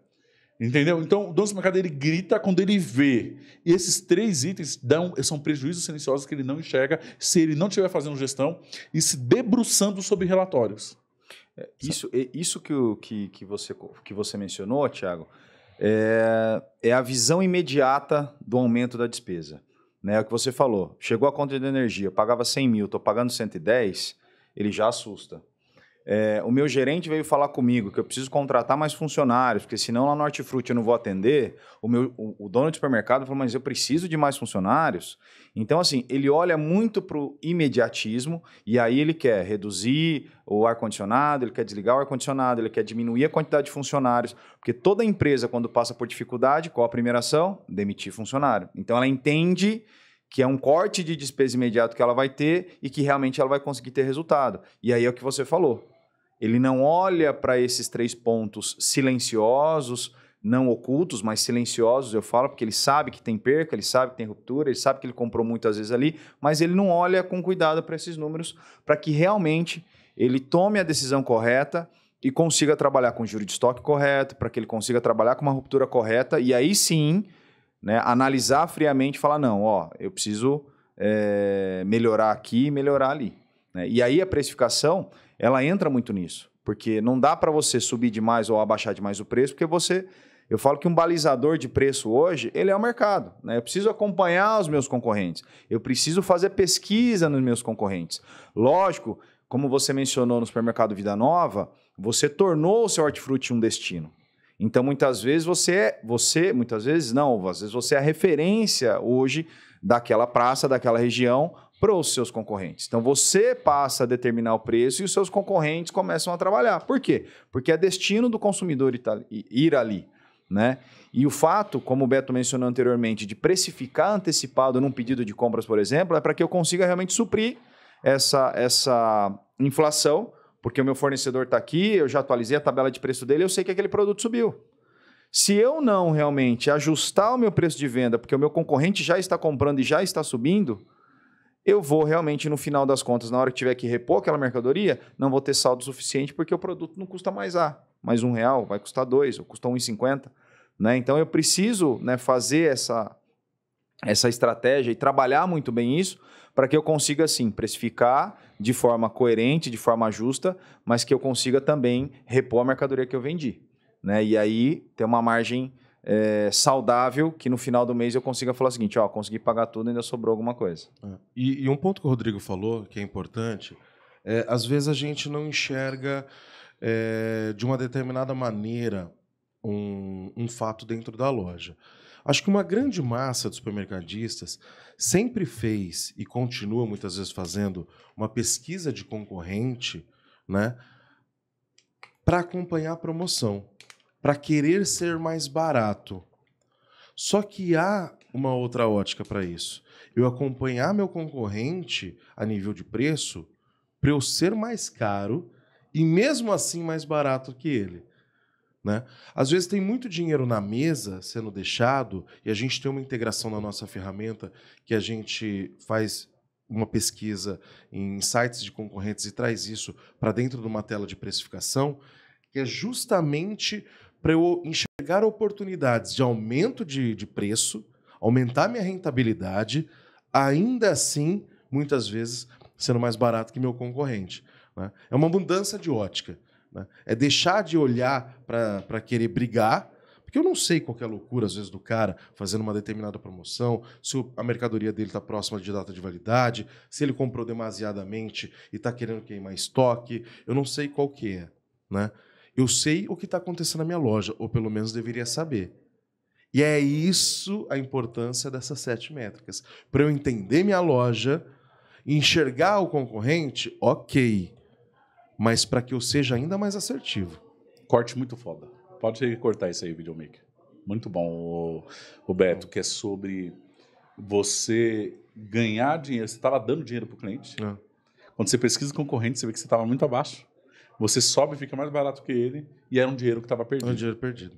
Entendeu? Então, o dono do mercado ele grita quando ele vê. E esses três itens dão, são prejuízos silenciosos que ele não enxerga se ele não estiver fazendo gestão e se debruçando sobre relatórios. É, isso, é, isso que, o, que, que, você, que você mencionou, Thiago, é, é a visão imediata do aumento da despesa. Né? É o que você falou. Chegou a conta de energia, pagava 100 mil, estou pagando 110, ele já assusta. É, o meu gerente veio falar comigo que eu preciso contratar mais funcionários, porque senão lá no Hortifruti eu não vou atender. O, meu, o, o dono do supermercado falou, mas eu preciso de mais funcionários. Então, assim, ele olha muito para o imediatismo e aí ele quer reduzir o ar-condicionado, ele quer desligar o ar-condicionado, ele quer diminuir a quantidade de funcionários. Porque toda empresa, quando passa por dificuldade, qual a primeira ação? Demitir funcionário. Então, ela entende que é um corte de despesa imediato que ela vai ter e que realmente ela vai conseguir ter resultado. E aí é o que você falou. Ele não olha para esses três pontos silenciosos, não ocultos, mas silenciosos, eu falo, porque ele sabe que tem perca, ele sabe que tem ruptura, ele sabe que ele comprou muitas vezes ali, mas ele não olha com cuidado para esses números para que realmente ele tome a decisão correta e consiga trabalhar com o juro de estoque correto, para que ele consiga trabalhar com uma ruptura correta e aí sim né, analisar friamente e falar, não, ó, eu preciso é, melhorar aqui e melhorar ali. Né? E aí a precificação, ela entra muito nisso, porque não dá para você subir demais ou abaixar demais o preço, porque você... Eu falo que um balizador de preço hoje, ele é o mercado. Né? Eu preciso acompanhar os meus concorrentes. Eu preciso fazer pesquisa nos meus concorrentes. Lógico, como você mencionou no supermercado Vida Nova, você tornou o seu hortifruti um destino. Então, muitas vezes você é, você, muitas vezes não, às vezes você é a referência hoje daquela praça, daquela região para os seus concorrentes. Então, você passa a determinar o preço e os seus concorrentes começam a trabalhar. Por quê? Porque é destino do consumidor ir ali. Né? E o fato, como o Beto mencionou anteriormente, de precificar antecipado num pedido de compras, por exemplo, é para que eu consiga realmente suprir essa, essa inflação porque o meu fornecedor está aqui, eu já atualizei a tabela de preço dele, eu sei que aquele produto subiu. Se eu não realmente ajustar o meu preço de venda, porque o meu concorrente já está comprando e já está subindo, eu vou realmente, no final das contas, na hora que tiver que repor aquela mercadoria, não vou ter saldo suficiente porque o produto não custa mais A. Mais um real, vai custar dois, ou custa 1,50. Né? Então eu preciso né, fazer essa, essa estratégia e trabalhar muito bem isso para que eu consiga, assim, precificar de forma coerente, de forma justa, mas que eu consiga também repor a mercadoria que eu vendi. Né? E aí ter uma margem é, saudável que no final do mês eu consiga falar o seguinte: ó, consegui pagar tudo, ainda sobrou alguma coisa. É. E, e, um ponto que o Rodrigo falou, que é importante, é, às vezes a gente não enxerga é, de uma determinada maneira um, um fato dentro da loja. Acho que uma grande massa de supermercadistas sempre fez e continua muitas vezes fazendo uma pesquisa de concorrente, né, para acompanhar a promoção, para querer ser mais barato. Só que há uma outra ótica para isso. Eu acompanhar meu concorrente a nível de preço para eu ser mais caro e mesmo assim mais barato que ele. Né? Às vezes tem muito dinheiro na mesa sendo deixado e a gente tem uma integração na nossa ferramenta que a gente faz uma pesquisa em sites de concorrentes e traz isso para dentro de uma tela de precificação, que é justamente para eu enxergar oportunidades de aumento de, de preço, aumentar minha rentabilidade, ainda assim, muitas vezes, sendo mais barato que meu concorrente. Né? É uma mudança de ótica. Né? É deixar de olhar para querer brigar, porque eu não sei qual é a loucura, às vezes, do cara fazendo uma determinada promoção, se a mercadoria dele está próxima de data de validade, se ele comprou demasiadamente e está querendo queimar estoque. Eu não sei qual que é. Né? Eu sei o que está acontecendo na minha loja, ou pelo menos deveria saber. E é isso a importância dessas sete métricas. Para eu entender minha loja, enxergar o concorrente, ok mas para que eu seja ainda mais assertivo. Corte muito foda. Pode cortar isso aí, videomaker. Muito bom, Roberto, que é sobre você ganhar dinheiro. Você estava dando dinheiro para o cliente. É. Quando você pesquisa concorrente, você vê que você estava muito abaixo. Você sobe, fica mais barato que ele e era um dinheiro que estava perdido. É um dinheiro perdido.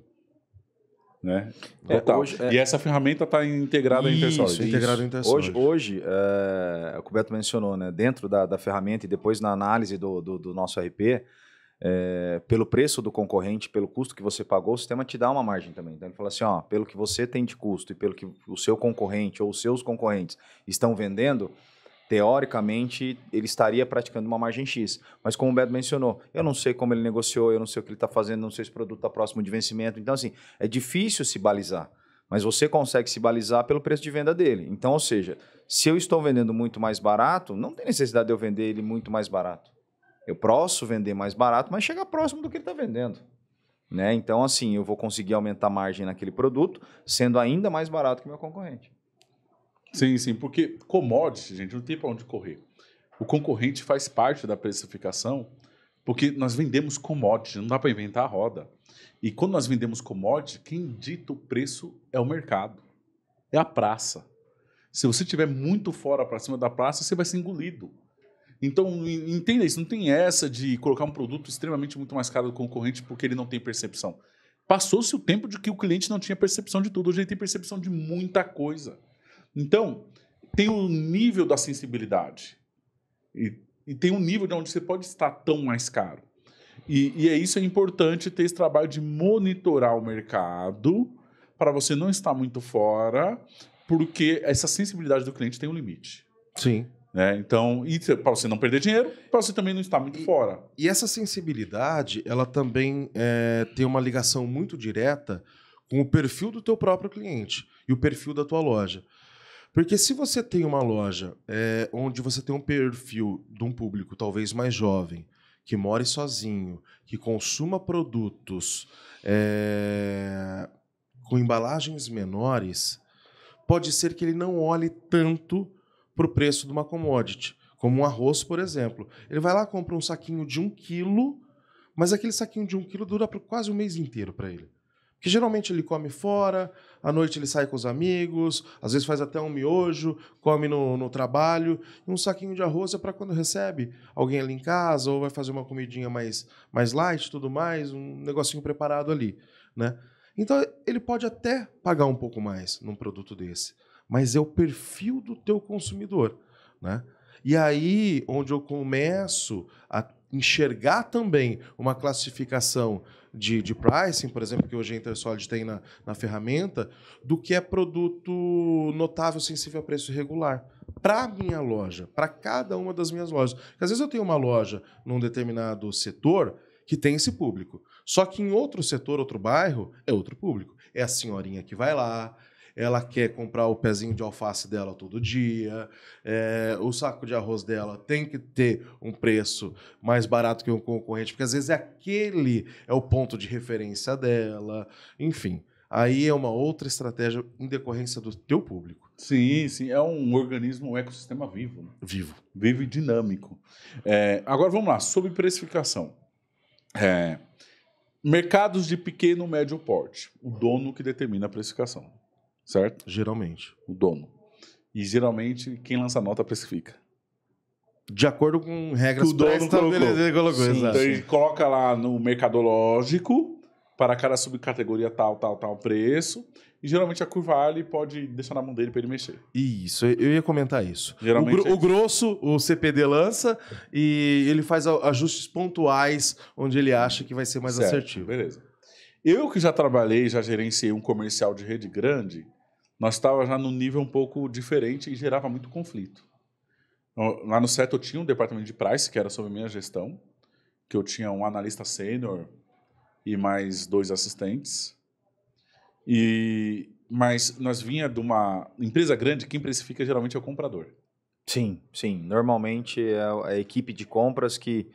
Né? É, hoje, é. e essa ferramenta está integrada em InterSolid. Integrada Hoje, hoje é, o Roberto mencionou, né? dentro da, da, ferramenta e depois na análise do, do, do nosso RP, é, pelo preço do concorrente, pelo custo que você pagou, o sistema te dá uma margem também. Então ele fala assim: ó, pelo que você tem de custo e pelo que o seu concorrente ou os seus concorrentes estão vendendo, teoricamente ele estaria praticando uma margem X. Mas como o Beto mencionou, eu não sei como ele negociou, eu não sei o que ele está fazendo, não sei se o produto está próximo de vencimento. Então, assim, é difícil se balizar. Mas você consegue se balizar pelo preço de venda dele. Então, ou seja, se eu estou vendendo muito mais barato, não tem necessidade de eu vender ele muito mais barato. Eu posso vender mais barato, mas chega próximo do que ele está vendendo. Né? Então, assim, eu vou conseguir aumentar a margem naquele produto, sendo ainda mais barato que meu concorrente. Sim, sim, porque commodity, gente, não tem para onde correr. O concorrente faz parte da precificação, porque nós vendemos commodity, não dá para inventar a roda. E quando nós vendemos commodity, quem dita o preço é o mercado, é a praça. Se você estiver muito fora para cima da praça, você vai ser engolido. Então, entenda isso, não tem essa de colocar um produto extremamente muito mais caro do concorrente porque ele não tem percepção. Passou-se o tempo de que o cliente não tinha percepção de tudo, hoje ele tem percepção de muita coisa. Então, tem um nível da sensibilidade. E, e tem um nível de onde você pode estar tão mais caro. E, e é isso é importante ter esse trabalho de monitorar o mercado para você não estar muito fora, porque essa sensibilidade do cliente tem um limite. Sim. Né? Então, para você não perder dinheiro, para você também não estar muito e, fora. E essa sensibilidade, ela também é, tem uma ligação muito direta com o perfil do teu próprio cliente e o perfil da tua loja. Porque se você tem uma loja é, onde você tem um perfil de um público talvez mais jovem, que more sozinho, que consuma produtos é, com embalagens menores, pode ser que ele não olhe tanto para o preço de uma commodity, como um arroz, por exemplo. Ele vai lá compra um saquinho de um quilo, mas aquele saquinho de um quilo dura quase um mês inteiro para ele. Porque geralmente ele come fora, à noite ele sai com os amigos, às vezes faz até um miojo, come no, no trabalho, e um saquinho de arroz é para quando recebe alguém ali em casa, ou vai fazer uma comidinha mais, mais light, tudo mais, um negocinho preparado ali, né? Então ele pode até pagar um pouco mais num produto desse, mas é o perfil do teu consumidor, né? E aí onde eu começo a enxergar também uma classificação de, de pricing, por exemplo, que hoje a InterSolid tem na, na ferramenta, do que é produto notável, sensível a preço regular. Para minha loja, para cada uma das minhas lojas. Porque às vezes eu tenho uma loja num determinado setor que tem esse público. Só que em outro setor, outro bairro, é outro público. É a senhorinha que vai lá, ela quer comprar o pezinho de alface dela todo dia, é, o saco de arroz dela tem que ter um preço mais barato que um concorrente, porque às vezes é aquele é o ponto de referência dela, enfim. Aí é uma outra estratégia em decorrência do teu público. Sim, sim. É um organismo, um ecossistema vivo. Né? Vivo. Vivo e dinâmico. É, agora vamos lá, sobre precificação. É, mercados de pequeno médio porte, o dono que determina a precificação certo? Geralmente. O dono. E geralmente quem lança a nota precifica. De acordo com regras que o dono colocou. colocou Sim, então ele coloca lá no mercadológico para cada subcategoria tal, tal, tal preço. E geralmente a curva A pode deixar na mão dele para ele mexer. Isso, eu ia comentar isso. Geralmente é o, gr é isso. o, grosso, o CPD lança e ele faz ajustes pontuais onde ele acha que vai ser mais certo, assertivo. Beleza. Eu que já trabalhei, já gerenciei um comercial de rede grande, nós estávamos já num nível um pouco diferente e gerava muito conflito. Então, lá no CET eu tinha um departamento de price, que era sob minha gestão, que eu tinha um analista sênior e mais dois assistentes. E mas nós vinha de uma empresa grande, quem precifica geralmente é o comprador. Sim, sim. Normalmente é a é equipe de compras que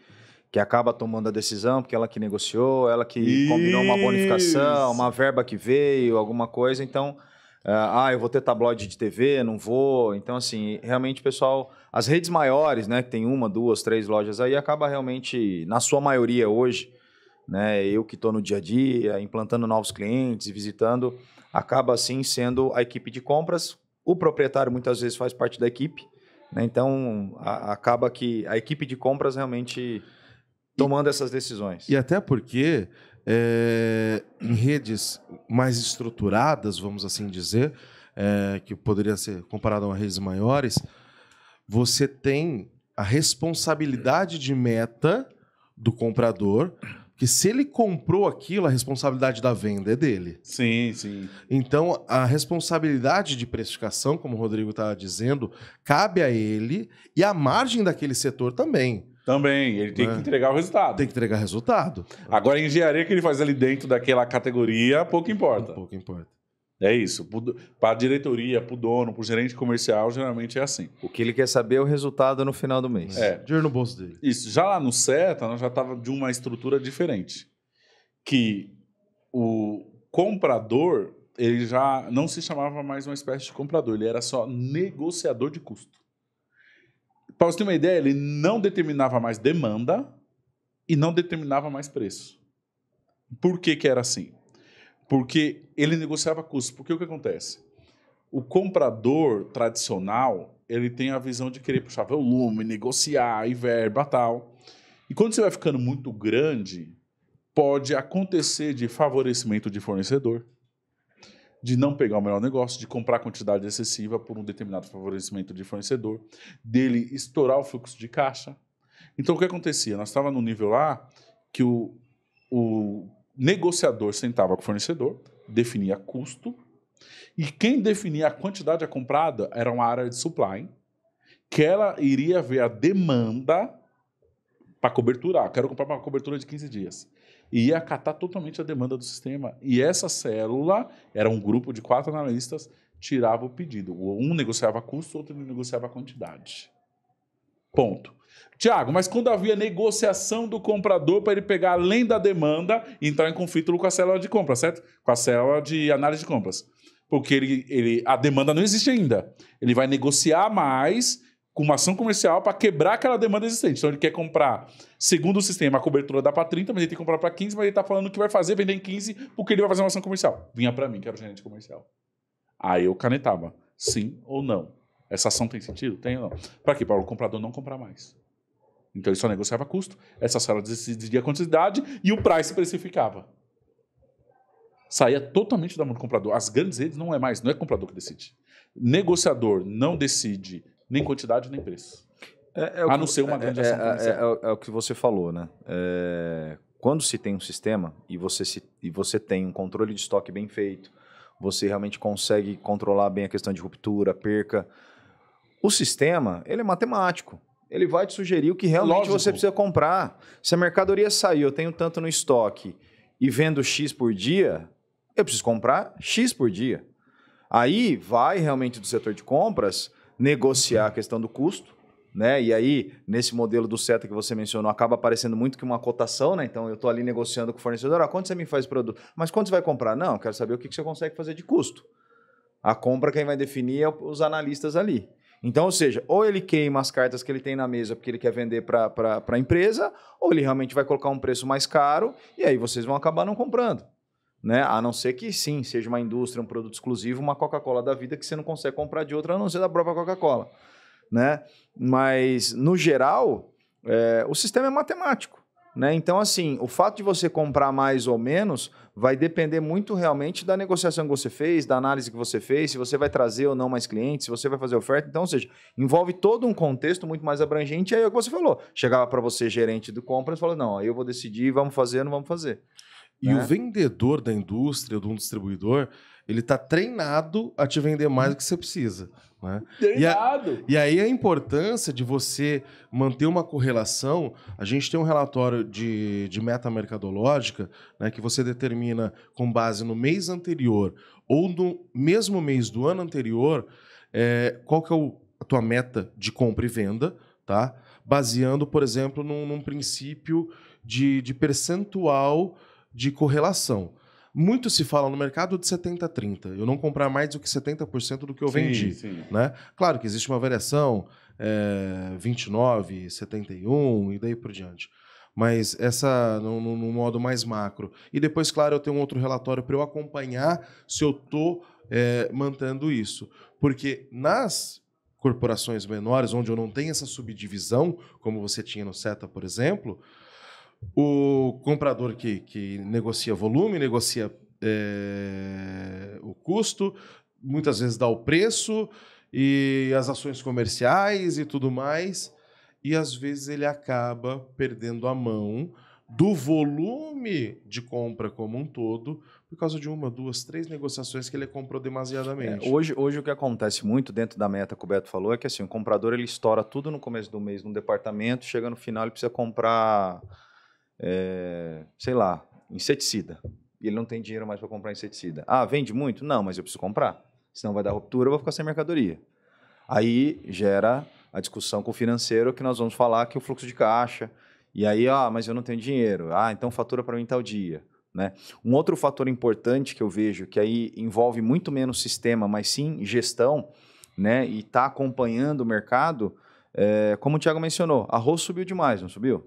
que acaba tomando a decisão, porque ela que negociou, ela que Isso. combinou uma bonificação, uma verba que veio, alguma coisa. Então, é, ah, eu vou ter tabloide de TV, não vou. Então, assim, realmente, pessoal, as redes maiores, né, que tem uma, duas, três lojas aí, acaba realmente, na sua maioria hoje, né, eu que estou no dia a dia, implantando novos clientes e visitando, acaba, assim, sendo a equipe de compras. O proprietário, muitas vezes, faz parte da equipe. Né, então, a, acaba que a equipe de compras realmente tomando e, essas decisões. E até porque é, em redes mais estruturadas, vamos assim dizer, é, que poderia ser comparado a redes maiores, você tem a responsabilidade de meta do comprador, que se ele comprou aquilo, a responsabilidade da venda é dele. Sim, sim. Então, a responsabilidade de precificação, como o Rodrigo estava tá dizendo, cabe a ele e a margem daquele setor também. Também, ele tem que né? entregar o resultado. Tem que entregar resultado. Agora, a engenharia que ele faz ali dentro daquela categoria, pouco importa. Pouco importa. É isso. Para a diretoria, para o dono, para o gerente comercial, geralmente é assim. O que ele quer saber é o resultado no final do mês. É. é. Dinheiro no bolso dele. Isso. Já lá no CETA, nós já estava de uma estrutura diferente. Que o comprador, ele já não se chamava mais uma espécie de comprador, ele era só negociador de custo. Para você ter uma ideia, ele não determinava mais demanda e não determinava mais preço. Por que, que era assim? Porque ele negociava custos. Porque o que acontece? O comprador tradicional ele tem a visão de querer puxar volume, negociar e verba tal. E quando você vai ficando muito grande, pode acontecer de favorecimento de fornecedor de não pegar o melhor negócio, de comprar quantidade excessiva por um determinado favorecimento de fornecedor, dele estourar o fluxo de caixa. Então, o que acontecia? Nós estávamos num nível lá que o, o negociador sentava com o fornecedor, definia custo, e quem definia a quantidade a comprada era uma área de supply, que ela iria ver a demanda para cobertura. Quero comprar uma cobertura de 15 dias e ia acatar totalmente a demanda do sistema. E essa célula era um grupo de quatro analistas, tirava o pedido. Um negociava custo, outro negociava quantidade. Ponto. Tiago, mas quando havia negociação do comprador para ele pegar além da demanda e entrar em conflito com a célula de compra, certo? Com a célula de análise de compras. Porque ele, ele, a demanda não existe ainda. Ele vai negociar mais com uma ação comercial para quebrar aquela demanda existente. Então ele quer comprar, segundo o sistema, a cobertura dá para 30, mas ele tem que comprar para 15, mas ele está falando que vai fazer, vender em 15, porque ele vai fazer uma ação comercial. Vinha para mim, que era o gerente comercial. Aí eu canetava, sim ou não. Essa ação tem sentido? Tem ou não? Para quê? Para o comprador não comprar mais. Então ele só negociava custo, essa sala decidia a quantidade e o price precificava. Saía totalmente da mão do comprador. As grandes redes não é mais, não é comprador que decide. Negociador não decide nem quantidade nem preço. É, é a não que, ser uma é, grande é, ação é, é, o que você falou, né? quando se tem um sistema e você, se, e você tem um controle de estoque bem feito, você realmente consegue controlar bem a questão de ruptura, perca. O sistema, ele é matemático. Ele vai te sugerir o que realmente Lógico. você precisa comprar. Se a mercadoria saiu, eu tenho tanto no estoque e vendo X por dia, eu preciso comprar X por dia. Aí vai realmente do setor de compras negociar a questão do custo, né? E aí, nesse modelo do seta que você mencionou, acaba aparecendo muito que uma cotação, né? Então eu estou ali negociando com o fornecedor, ah, quanto você me faz o produto? Mas quanto você vai comprar? Não, quero saber o que você consegue fazer de custo. A compra quem vai definir é os analistas ali. Então, ou seja, ou ele queima as cartas que ele tem na mesa porque ele quer vender para a empresa, ou ele realmente vai colocar um preço mais caro e aí vocês vão acabar não comprando. Né? A não ser que sim, seja uma indústria, um produto exclusivo, uma Coca-Cola da vida que você não consegue comprar de outra a não ser da própria Coca-Cola. Né? Mas, no geral, é, o sistema é matemático. Né? Então, assim, o fato de você comprar mais ou menos vai depender muito realmente da negociação que você fez, da análise que você fez, se você vai trazer ou não mais clientes, se você vai fazer oferta. Então, ou seja, envolve todo um contexto muito mais abrangente. E aí é o que você falou. Chegava para você, gerente do compras, falou: não, aí eu vou decidir, vamos fazer, ou não vamos fazer. E o né? vendedor da indústria, de um distribuidor, ele está treinado a te vender mais do que você precisa. Né? Treinado! E, a, e, aí a importância de você manter uma correlação. A gente tem um relatório de, de meta mercadológica né, que você determina com base no mês anterior ou no mesmo mês do ano anterior é, qual que é o, a tua meta de compra e venda, tá? baseando, por exemplo, num, num princípio de, de percentual de correlação. Muito se fala no mercado de 70-30. Eu não comprar mais do que 70% do que eu sim, vendi. Sim. Né? Claro que existe uma variação é, 29, 71 e daí por diante. Mas essa no, no, no modo mais macro. E depois, claro, eu tenho um outro relatório para eu acompanhar se eu estou eh, é, mantendo isso. Porque nas corporações menores, onde eu não tenho essa subdivisão, como você tinha no SETA, por exemplo, o comprador que, que negocia volume, negocia é, o custo, muitas vezes dá o preço e as ações comerciais e tudo mais. E às vezes ele acaba perdendo a mão do volume de compra como um todo por causa de uma, duas, três negociações que ele comprou demasiadamente. É, hoje, hoje o que acontece muito dentro da meta que o Beto falou é que assim, o comprador ele estoura tudo no começo do mês num departamento, chega no final ele precisa comprar é, sei lá, inseticida. E ele não tem dinheiro mais para comprar inseticida. Ah, vende muito? Não, mas eu preciso comprar. Senão vai dar ruptura, eu vou ficar sem mercadoria. Aí gera a discussão com o financeiro que nós vamos falar que o fluxo de caixa. E aí, ah, mas eu não tenho dinheiro. Ah, então fatura para mim tal dia. Né? Um outro fator importante que eu vejo, que aí envolve muito menos sistema, mas sim gestão, né? e está acompanhando o mercado, é, como o Thiago mencionou, arroz subiu demais, não subiu?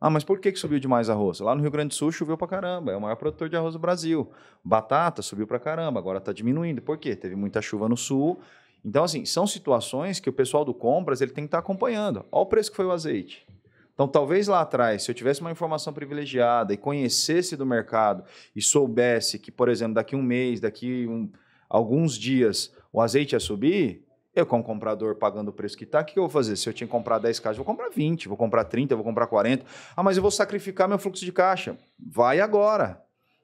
Ah, mas por que, que subiu demais arroz? Lá no Rio Grande do Sul choveu pra caramba, é o maior produtor de arroz do Brasil. Batata subiu pra caramba, agora tá diminuindo. Por quê? Teve muita chuva no sul. Então, assim, são situações que o pessoal do compras ele tem que estar tá acompanhando. Olha o preço que foi o azeite. Então, talvez lá atrás, se eu tivesse uma informação privilegiada e conhecesse do mercado e soubesse que, por exemplo, daqui um mês, daqui um, alguns dias, o azeite ia subir, eu, como comprador, pagando o preço que está, o que eu vou fazer? Se eu tinha que comprar 10 caixas, vou comprar 20, vou comprar 30, vou comprar 40. Ah, mas eu vou sacrificar meu fluxo de caixa. Vai agora.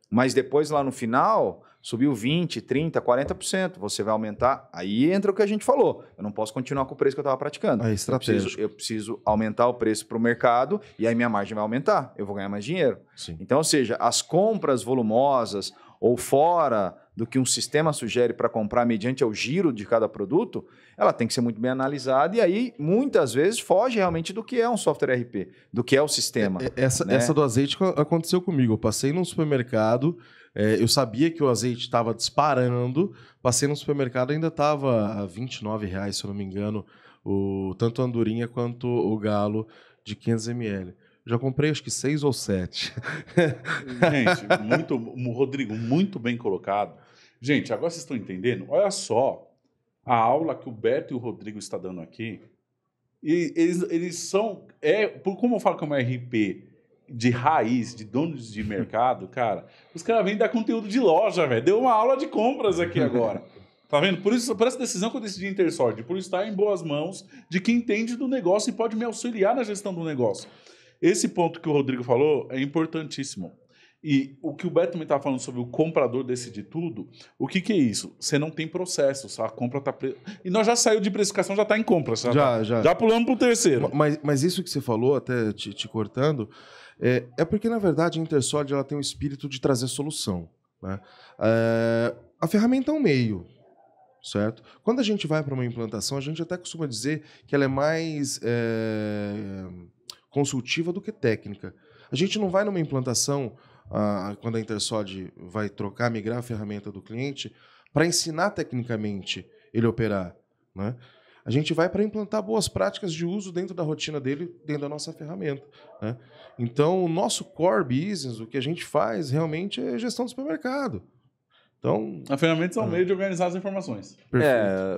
Mas depois, lá no final, subiu 20, 30, 40%. Você vai aumentar. Aí entra o que a gente falou. Eu não posso continuar com o preço que eu estava praticando. É estratégia. Eu, eu preciso, aumentar o preço para o mercado e aí minha margem vai aumentar. Eu vou ganhar mais dinheiro. Sim. Então, ou seja, as compras volumosas ou fora do que um sistema sugere para comprar mediante ao giro de cada produto, ela tem que ser muito bem analisada e aí muitas vezes foge realmente do que é um software RP, do que é o sistema. É, é, essa, né? essa do azeite aconteceu comigo. Eu passei num supermercado, é, eu sabia que o azeite estava disparando, passei num supermercado ainda estava a 29 reais, se eu não me engano, o, tanto a andorinha quanto o galo de 500 ml. Já comprei acho que seis ou sete. Gente, muito, Rodrigo, muito bem colocado. Gente, agora vocês estão entendendo? Olha só a aula que o Beto e o Rodrigo estão dando aqui. E eles, eles são. É, por, como eu falo que é uma RP de raiz, de donos de mercado, cara, os caras vêm dar conteúdo de loja, velho. Deu uma aula de compras aqui agora. Tá vendo? Por, isso, por essa decisão que eu decidi em ter por estar em boas mãos de quem entende do negócio e pode me auxiliar na gestão do negócio. Esse ponto que o Rodrigo falou é importantíssimo. E o que o Beto me está falando sobre o comprador decidir tudo, o que, que é isso? Você não tem processo, a compra está. Pre... E nós já saiu de precificação, já está em compra. Já, já. Já, já pulamos para o terceiro. Mas, mas isso que você falou, até te, te cortando, é, é, porque, na verdade, a InterSord ela tem o um espírito de trazer solução. Né? É, a ferramenta é um meio, certo? Quando a gente vai para uma implantação, a gente até costuma dizer que ela é mais é, consultiva do que técnica. A gente não vai numa implantação quando a InterSod vai trocar, migrar a ferramenta do cliente, para ensinar tecnicamente ele operar. Né? A gente vai para implantar boas práticas de uso dentro da rotina dele, dentro da nossa ferramenta. Né? Então, o nosso core business, o que a gente faz realmente é gestão do supermercado. Então, a ferramenta é um é. meio de organizar as informações. É, Perfeito. É,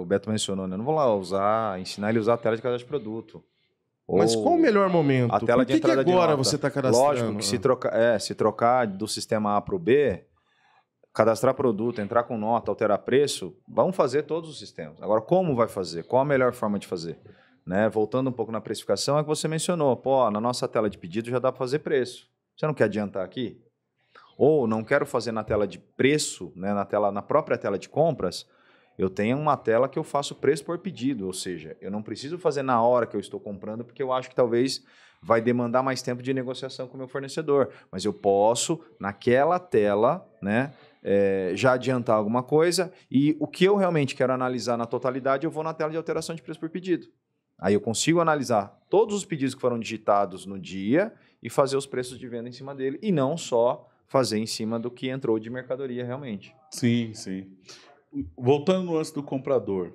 o, Beto mencionou, né? Eu não vou lá usar, ensinar ele a usar a tela de cada produto. Mas qual o melhor momento? A tela de entrada que agora de nota? você está cadastrando? Lógico que se trocar, é, se trocar do sistema A para o B, cadastrar produto, entrar com nota, alterar preço, vamos fazer todos os sistemas. Agora, como vai fazer? Qual a melhor forma de fazer? Né? Voltando um pouco na precificação, é que você mencionou, pô, na nossa tela de pedido já dá para fazer preço. Você não quer adiantar aqui? Ou não quero fazer na tela de preço, né, na, tela, na própria tela de compras, eu tenho uma tela que eu faço preço por pedido, ou seja, eu não preciso fazer na hora que eu estou comprando, porque eu acho que talvez vai demandar mais tempo de negociação com o meu fornecedor. Mas eu posso, naquela tela, né, é, já adiantar alguma coisa e o que eu realmente quero analisar na totalidade, eu vou na tela de alteração de preço por pedido. Aí eu consigo analisar todos os pedidos que foram digitados no dia e fazer os preços de venda em cima dele, e não só fazer em cima do que entrou de mercadoria realmente. Sim, sim voltando no lance do comprador,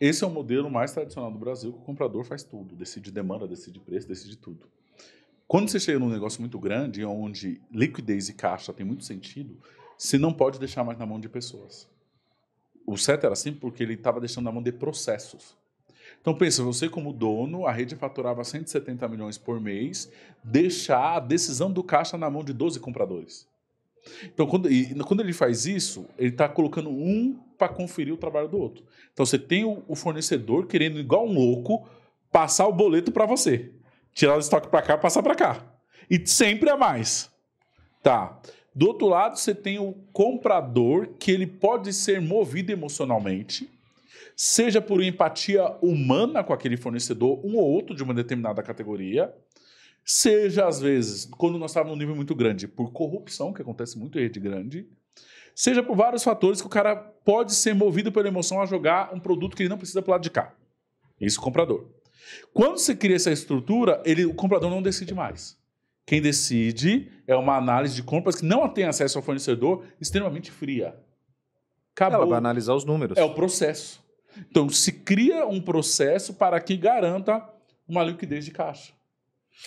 esse é o modelo mais tradicional do Brasil, que o comprador faz tudo, decide demanda, decide preço, decide tudo. Quando você chega num negócio muito grande, onde liquidez e caixa tem muito sentido, você não pode deixar mais na mão de pessoas. O certo era assim porque ele estava deixando na mão de processos. Então pensa, você como dono, a rede faturava 170 milhões por mês, deixar a decisão do caixa na mão de 12 compradores. Então, quando, e, quando ele faz isso, ele está colocando um para conferir o trabalho do outro. Então, você tem o, o fornecedor querendo, igual um louco, passar o boleto para você. Tirar o estoque para cá, passar para cá. E sempre a é mais. Tá. Do outro lado, você tem o comprador, que ele pode ser movido emocionalmente, seja por empatia humana com aquele fornecedor, um ou outro de uma determinada categoria, seja às vezes, quando nós estávamos num nível muito grande, por corrupção, que acontece muito em rede grande, seja por vários fatores que o cara pode ser movido pela emoção a jogar um produto que ele não precisa para lado de cá. Isso o comprador. Quando você cria essa estrutura, ele, o comprador não decide mais. Quem decide é uma análise de compras que não tem acesso ao fornecedor extremamente fria. Acabou. Ela vai analisar os números. É o processo. Então, se cria um processo para que garanta uma liquidez de caixa.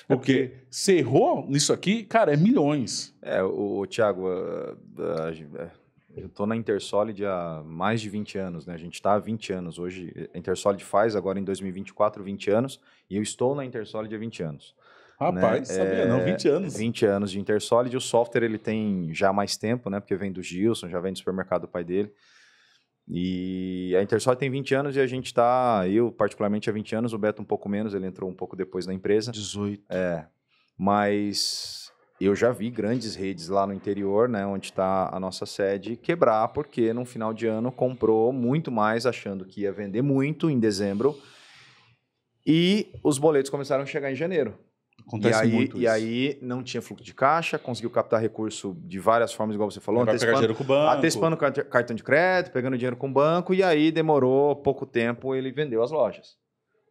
Porque você errou nisso aqui, cara, é milhões. É, o, o Thiago, é, eu tô na InterSolid há mais de 20 anos, né? A gente tá há 20 anos. Hoje, a InterSolid faz agora em 2024 20 anos e eu estou na InterSolid há 20 anos. Rapaz, né? sabia é, não, 20 anos. 20 anos de InterSolid. O software ele tem já mais tempo, né? Porque vem do Gilson, já vem do supermercado do pai dele. E a Intersol tem 20 anos e a gente está, eu particularmente há 20 anos, o Beto um pouco menos, ele entrou um pouco depois na empresa. 18. É, mas eu já vi grandes redes lá no interior, né, onde está a nossa sede, quebrar porque no final de ano comprou muito mais, achando que ia vender muito em dezembro, e os boletos começaram a chegar em janeiro. Acontece e aí, muito isso. aí não tinha fluxo de caixa, conseguiu captar recurso de várias formas, igual você falou, Vai antecipando, dinheiro com o banco. antecipando cartão de crédito, pegando dinheiro com o banco, e aí demorou pouco tempo, ele vendeu as lojas.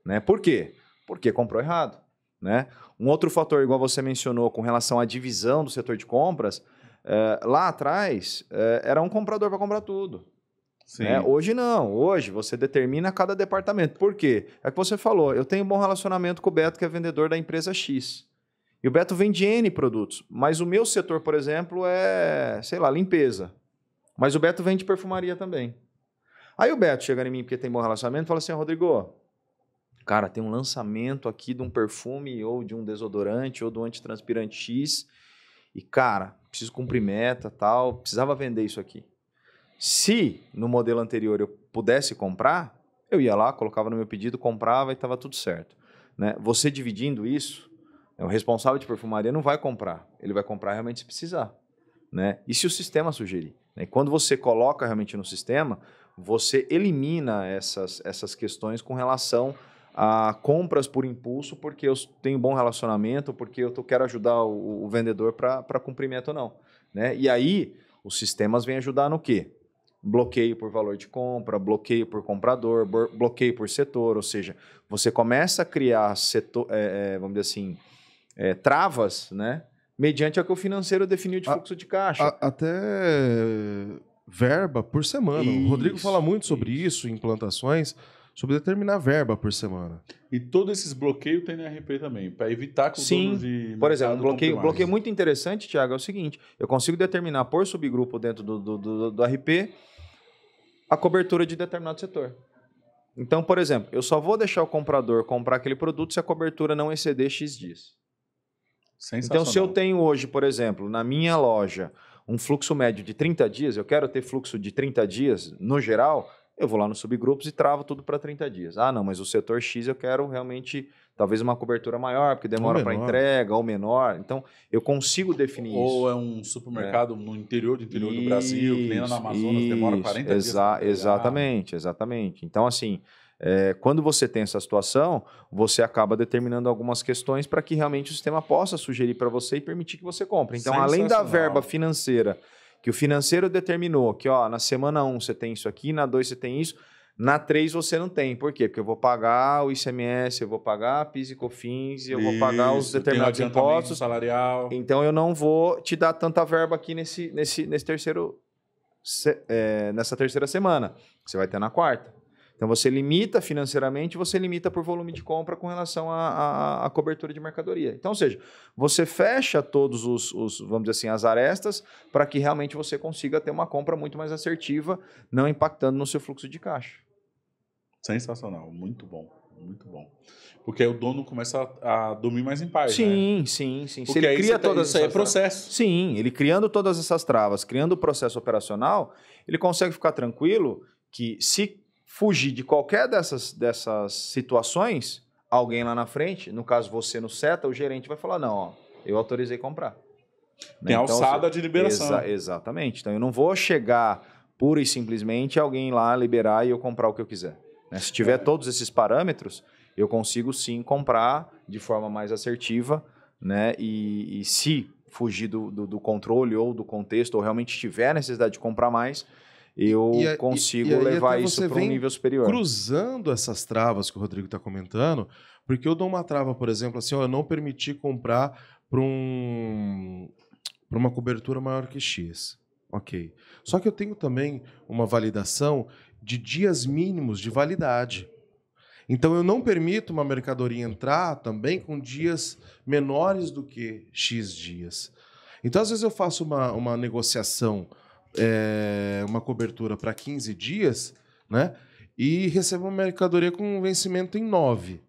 Né? Por quê? Porque comprou errado. Né? Um outro fator, igual você mencionou, com relação à divisão do setor de compras, é, lá atrás é, era um comprador para comprar tudo. Né? Hoje não. Hoje você determina cada departamento. Por quê? É que você falou, eu tenho um bom relacionamento com o Beto, que é vendedor da empresa X. E o Beto vende N produtos. Mas o meu setor, por exemplo, é, sei lá, limpeza. Mas o Beto vende perfumaria também. Aí o Beto chega em mim porque tem bom relacionamento e fala assim: Rodrigo, cara, tem um lançamento aqui de um perfume ou de um desodorante ou do antitranspirante X. E, cara, preciso cumprir meta tal. Precisava vender isso aqui. Se no modelo anterior eu pudesse comprar, eu ia lá, colocava no meu pedido, comprava e estava tudo certo. Né? Você dividindo isso, né, o responsável de perfumaria não vai comprar, ele vai comprar realmente se precisar. Né? E se o sistema sugerir? Né? Quando você coloca realmente no sistema, você elimina essas, essas questões com relação a compras por impulso, porque eu tenho bom relacionamento, porque eu tô, quero ajudar o, o vendedor para cumprimento ou não. Né? E aí, os sistemas vêm ajudar no quê? bloqueio por valor de compra, bloqueio por comprador, bloqueio por setor, ou seja, você começa a criar setor, é, é, vamos dizer assim, é, travas, né? Mediante o que o financeiro definiu de a, fluxo de caixa. A, até verba por semana. Isso, o Rodrigo fala muito sobre isso, isso implantações, sobre determinar verba por semana. E todos esses bloqueios tem na RP também, para evitar que o Sim, de por exemplo, um bloqueio, bloqueio muito interessante, Tiago, é o seguinte, eu consigo determinar por subgrupo dentro do, do, do, do RP a cobertura de determinado setor. Então, por exemplo, eu só vou deixar o comprador comprar aquele produto se a cobertura não exceder X dias. Então, se eu tenho hoje, por exemplo, na minha loja, um fluxo médio de 30 dias, eu quero ter fluxo de 30 dias no geral, eu vou lá nos subgrupos e travo tudo para 30 dias. Ah, não, mas o setor X eu quero realmente Talvez uma cobertura maior, porque demora para entrega, ou menor. Então, eu consigo definir ou isso. Ou é um supermercado é. no interior do interior isso, do Brasil, que nem na Amazonas, isso, demora 40 exa dias. Exatamente, exatamente. Então, assim, é, quando você tem essa situação, você acaba determinando algumas questões para que realmente o sistema possa sugerir para você e permitir que você compre. Então, além da verba financeira, que o financeiro determinou que ó, na semana 1 um você tem isso aqui, na 2 você tem isso na 3 você não tem. Por quê? Porque eu vou pagar o ICMS, eu vou pagar PIS e COFINS, eu Isso, vou pagar os determinados impostos. salarial. Então eu não vou te dar tanta verba aqui nesse, nesse, nesse terceiro, é, nessa terceira semana. Você vai ter na quarta. Então você limita financeiramente, você limita por volume de compra com relação à, à, à cobertura de mercadoria. Então, ou seja, você fecha todos os, os vamos dizer assim, as arestas para que realmente você consiga ter uma compra muito mais assertiva, não impactando no seu fluxo de caixa. Sensacional, muito bom, muito bom. Porque aí o dono começa a, a dormir mais em paz, sim, né? Sim, sim, Porque Se ele cria todas isso essas aí é processo. Travas. Sim, ele criando todas essas travas, criando o processo operacional, ele consegue ficar tranquilo que se fugir de qualquer dessas, dessas situações, alguém lá na frente, no caso você no seta, o gerente vai falar: não, ó, eu autorizei comprar. Né? Tem então, alçada de liberação. Exa exatamente. Então eu não vou chegar pura e simplesmente alguém lá liberar e eu comprar o que eu quiser. Né? Se tiver é. todos esses parâmetros, eu consigo sim comprar de forma mais assertiva, né? E, e se fugir do, do, do controle ou do contexto, ou realmente tiver necessidade de comprar mais, eu e, consigo e, e levar isso para um nível superior. Cruzando essas travas que o Rodrigo está comentando, porque eu dou uma trava, por exemplo, assim, ó, eu não permiti comprar para um, uma cobertura maior que X. Ok. Só que eu tenho também uma validação de dias mínimos de validade. Então eu não permito uma mercadoria entrar também com dias menores do que X dias. Então, às vezes, eu faço uma, uma negociação é, uma cobertura para 15 dias, né? E recebe uma mercadoria com um vencimento em 9.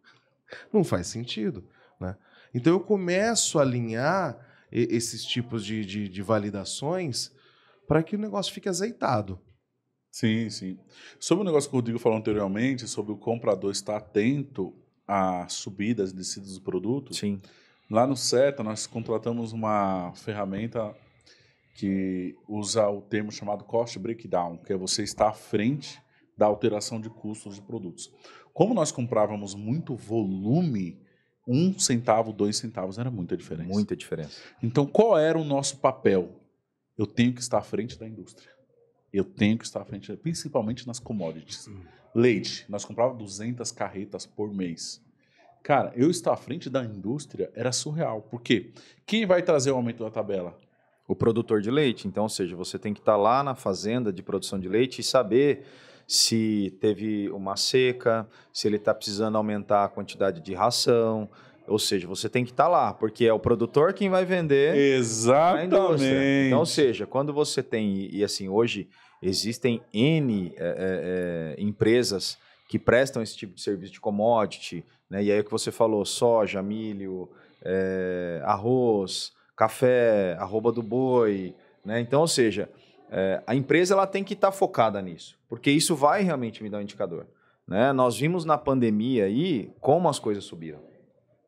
Não faz sentido, né? Então eu começo a alinhar esses tipos de, de, de validações para que o negócio fique azeitado. Sim, sim. Sobre o negócio que o Rodrigo falou anteriormente, sobre o comprador estar atento a subidas e descidas do produto. Sim. Lá no CETA, nós contratamos uma ferramenta que usa o termo chamado cost breakdown, que é você estar à frente da alteração de custos de produtos. Como nós comprávamos muito volume, um centavo, dois centavos era muita diferença. Muita diferença. Então, qual era o nosso papel? Eu tenho que estar à frente da indústria. Eu tenho que estar à frente, principalmente nas commodities. Hum. Leite, nós comprávamos 200 carretas por mês. Cara, eu estar à frente da indústria era surreal. Por quê? Quem vai trazer o aumento da tabela? o produtor de leite. Então, ou seja, você tem que estar lá na fazenda de produção de leite e saber se teve uma seca, se ele está precisando aumentar a quantidade de ração. Ou seja, você tem que estar lá, porque é o produtor quem vai vender. Exatamente. Então, ou seja, quando você tem, e assim, hoje existem N é, é, empresas que prestam esse tipo de serviço de commodity, né? e aí o que você falou, soja, milho, é, arroz, café, arroba do boi, né? Então, ou seja, é, a empresa ela tem que estar tá focada nisso, porque isso vai realmente me dar um indicador. Né? Nós vimos na pandemia aí como as coisas subiram.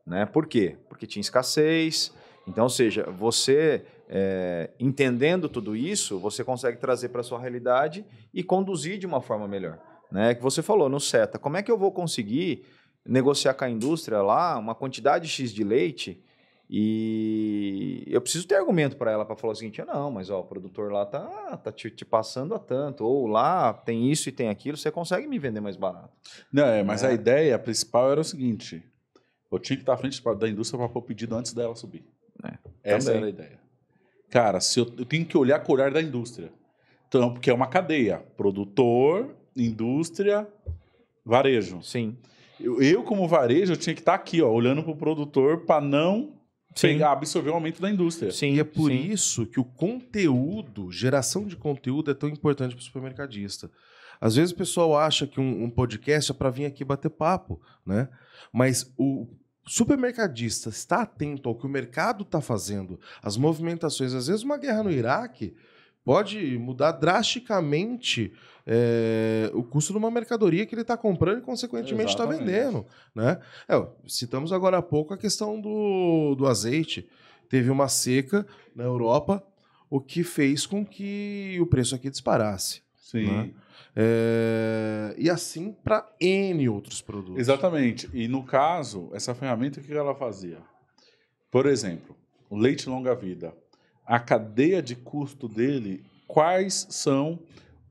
Né? Por quê? Porque tinha escassez. Então, ou seja, você é, entendendo tudo isso, você consegue trazer para a sua realidade e conduzir de uma forma melhor. Né? Que você falou no CETA, como é que eu vou conseguir negociar com a indústria lá uma quantidade X de leite e eu preciso ter argumento para ela para falar o seguinte: não, mas ó, o produtor lá tá, tá te, te, passando a tanto, ou lá tem isso e tem aquilo, você consegue me vender mais barato. Não, é, mas é. a ideia principal era o seguinte: eu tinha que estar à frente da indústria para pôr o pedido antes dela subir. É, Essa era a ideia. Cara, se eu, eu tenho que olhar com o olhar da indústria. Então, porque é uma cadeia: produtor, indústria, varejo. Sim. Eu, eu como varejo, eu tinha que estar aqui, ó, olhando para o produtor para não Sim. absorver o aumento da indústria. Sim, e é por Sim. isso que o conteúdo, geração de conteúdo é tão importante para o supermercadista. Às vezes o pessoal acha que um, um podcast é para vir aqui bater papo, né? Mas o supermercadista está atento ao que o mercado está fazendo, as movimentações, às vezes uma guerra no Iraque pode mudar drasticamente é, o custo de uma mercadoria que ele está comprando e, consequentemente, está vendendo. Né? É, citamos agora há pouco a questão do, do azeite. Teve uma seca na Europa, o que fez com que o preço aqui disparasse. Sim. Né? É, e assim para N outros produtos. Exatamente. E no caso, essa ferramenta, o que ela fazia? Por exemplo, o leite longa-vida a cadeia de custo dele, quais são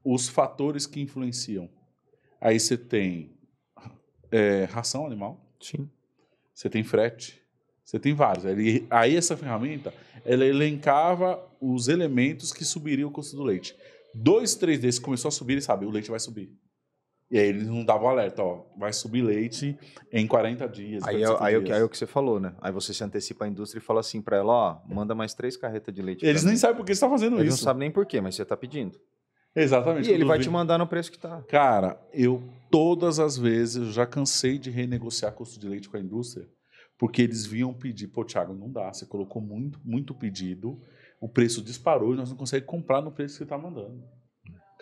os fatores que influenciam? Aí você tem é, ração animal. Sim. Você tem frete. Você tem vários. Ele, aí essa ferramenta, ela elencava os elementos que subiriam o custo do leite. Dois, três desses começou a subir, e sabe, o leite vai subir. E aí eles não davam alerta, ó, vai subir leite em 40 dias. Aí, é, aí, é dias. aí é o que você falou, né? Aí você se antecipa à indústria e fala assim para ela, ó, manda mais três carretas de leite. Eles nem sabem por que você tá fazendo eles isso. Eles não sabem nem por quê, mas você tá pedindo. Exatamente. E ele vai vi... te mandar no preço que tá. Cara, eu todas as vezes já cansei de renegociar custo de leite com a indústria, porque eles vinham pedir, pô, Thiago, não dá, você colocou muito, muito pedido, o preço disparou e nós não conseguimos comprar no preço que você tá mandando.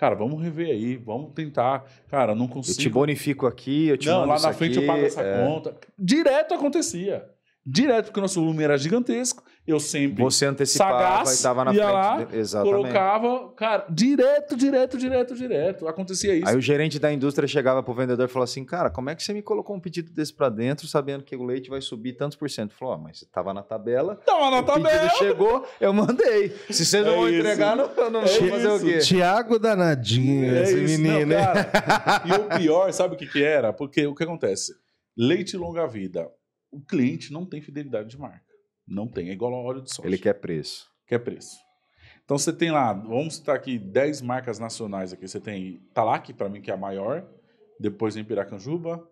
Cara, vamos rever aí, vamos tentar. Cara, não consigo. Eu te bonifico aqui, eu te Não, lá na frente aqui, eu pago essa é... conta. Direto acontecia. Direto, porque o nosso volume era gigantesco eu sempre Você antecipava sagaz, e estava na ia frente. lá, né? Exatamente. colocava, cara, direto, direto, direto, direto. Acontecia isso. Aí o gerente da indústria chegava pro vendedor e falou assim: "Cara, como é que você me colocou um pedido desse para dentro sabendo que o leite vai subir tantos por cento?" Falou: ah, "Mas você na tabela. estava na o tabela. Pedido chegou, eu mandei. Se você não é vão isso. entregar, não, não é vou fazer isso. o quê?" Tiago danadinho, é esse isso. menino, não, cara, E o pior, sabe o que que era? Porque o que acontece? Leite longa vida. O cliente não tem fidelidade de marca. Não tem, é igual ao óleo de soja. Ele quer preço. Quer preço. Então você tem lá, vamos citar aqui 10 marcas nacionais aqui. Você tem Talac, para mim, que é a maior. Depois vem Piracanjuba.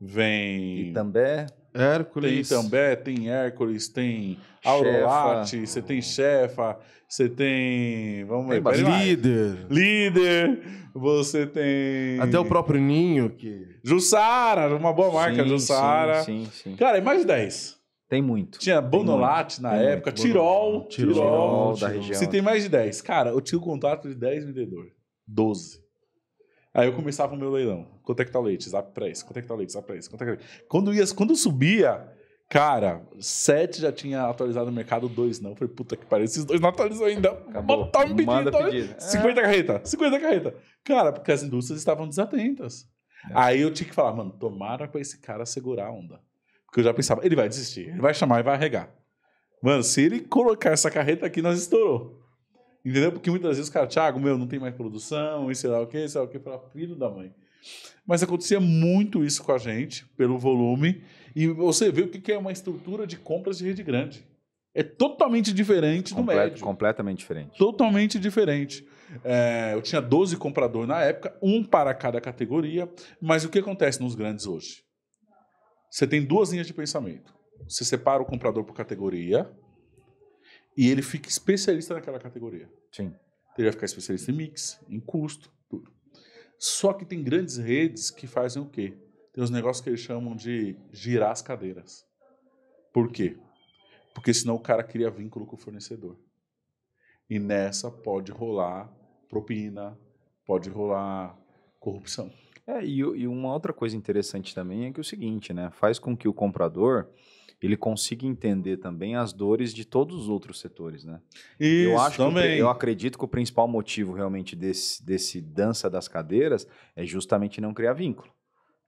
Vem. Itambé. Hércules. Tem Itambé, tem Hércules, tem Aurolate, você tem Chefa, você tem. Vamos ver. Tem líder. Líder. Você tem. Até o próprio Ninho. que Jussara, uma boa marca, sim, Jussara. Sim, sim, sim. Cara, é mais de 10. Tem muito. Tinha Bonolate na tem época, muito. Tirol, Tirol, Tirol, da região. Se tem mais de 10. Cara, eu tinha o um contrato de 10 vendedores. 12. Aí eu começava o meu leilão. Quanto é que tá o leite? Zap pra esse. Quanto é que tá o leite? Zap pra esse. Quanto é que... Tá quando, ia, quando subia, cara, 7 já tinha atualizado o mercado, 2 não. Eu falei, puta que pariu, esses dois não atualizou ainda. Botar um pedido. pedido. 50 é. carreta, 50 carreta. Cara, porque as indústrias estavam desatentas. É. Aí eu tinha que falar, mano, tomara pra esse cara segurar a onda. Porque eu já pensava, ele vai desistir, ele vai chamar e vai arregar. Mano, se ele colocar essa carreta aqui, nós estourou. Entendeu? Porque muitas vezes o cara, Thiago, meu, não tem mais produção, e sei lá o quê, sei lá o quê, para filho da mãe. Mas acontecia muito isso com a gente, pelo volume, e você vê o que é uma estrutura de compras de rede grande. É totalmente diferente Comple do médio. Completamente diferente. Totalmente diferente. É, eu tinha 12 compradores na época, um para cada categoria, mas o que acontece nos grandes hoje? Você tem duas linhas de pensamento. Você separa o comprador por categoria e ele fica especialista naquela categoria. Sim. Ele vai ficar especialista em mix, em custo, tudo. Só que tem grandes redes que fazem o quê? Tem os negócios que eles chamam de girar as cadeiras. Por quê? Porque senão o cara cria vínculo com o fornecedor. E nessa pode rolar propina, pode rolar corrupção. É, e, e, uma outra coisa interessante também é que é o seguinte, né? Faz com que o comprador ele consiga entender também as dores de todos os outros setores, né? Isso, eu acho também. Que, eu acredito que o principal motivo realmente desse, desse dança das cadeiras é justamente não criar vínculo,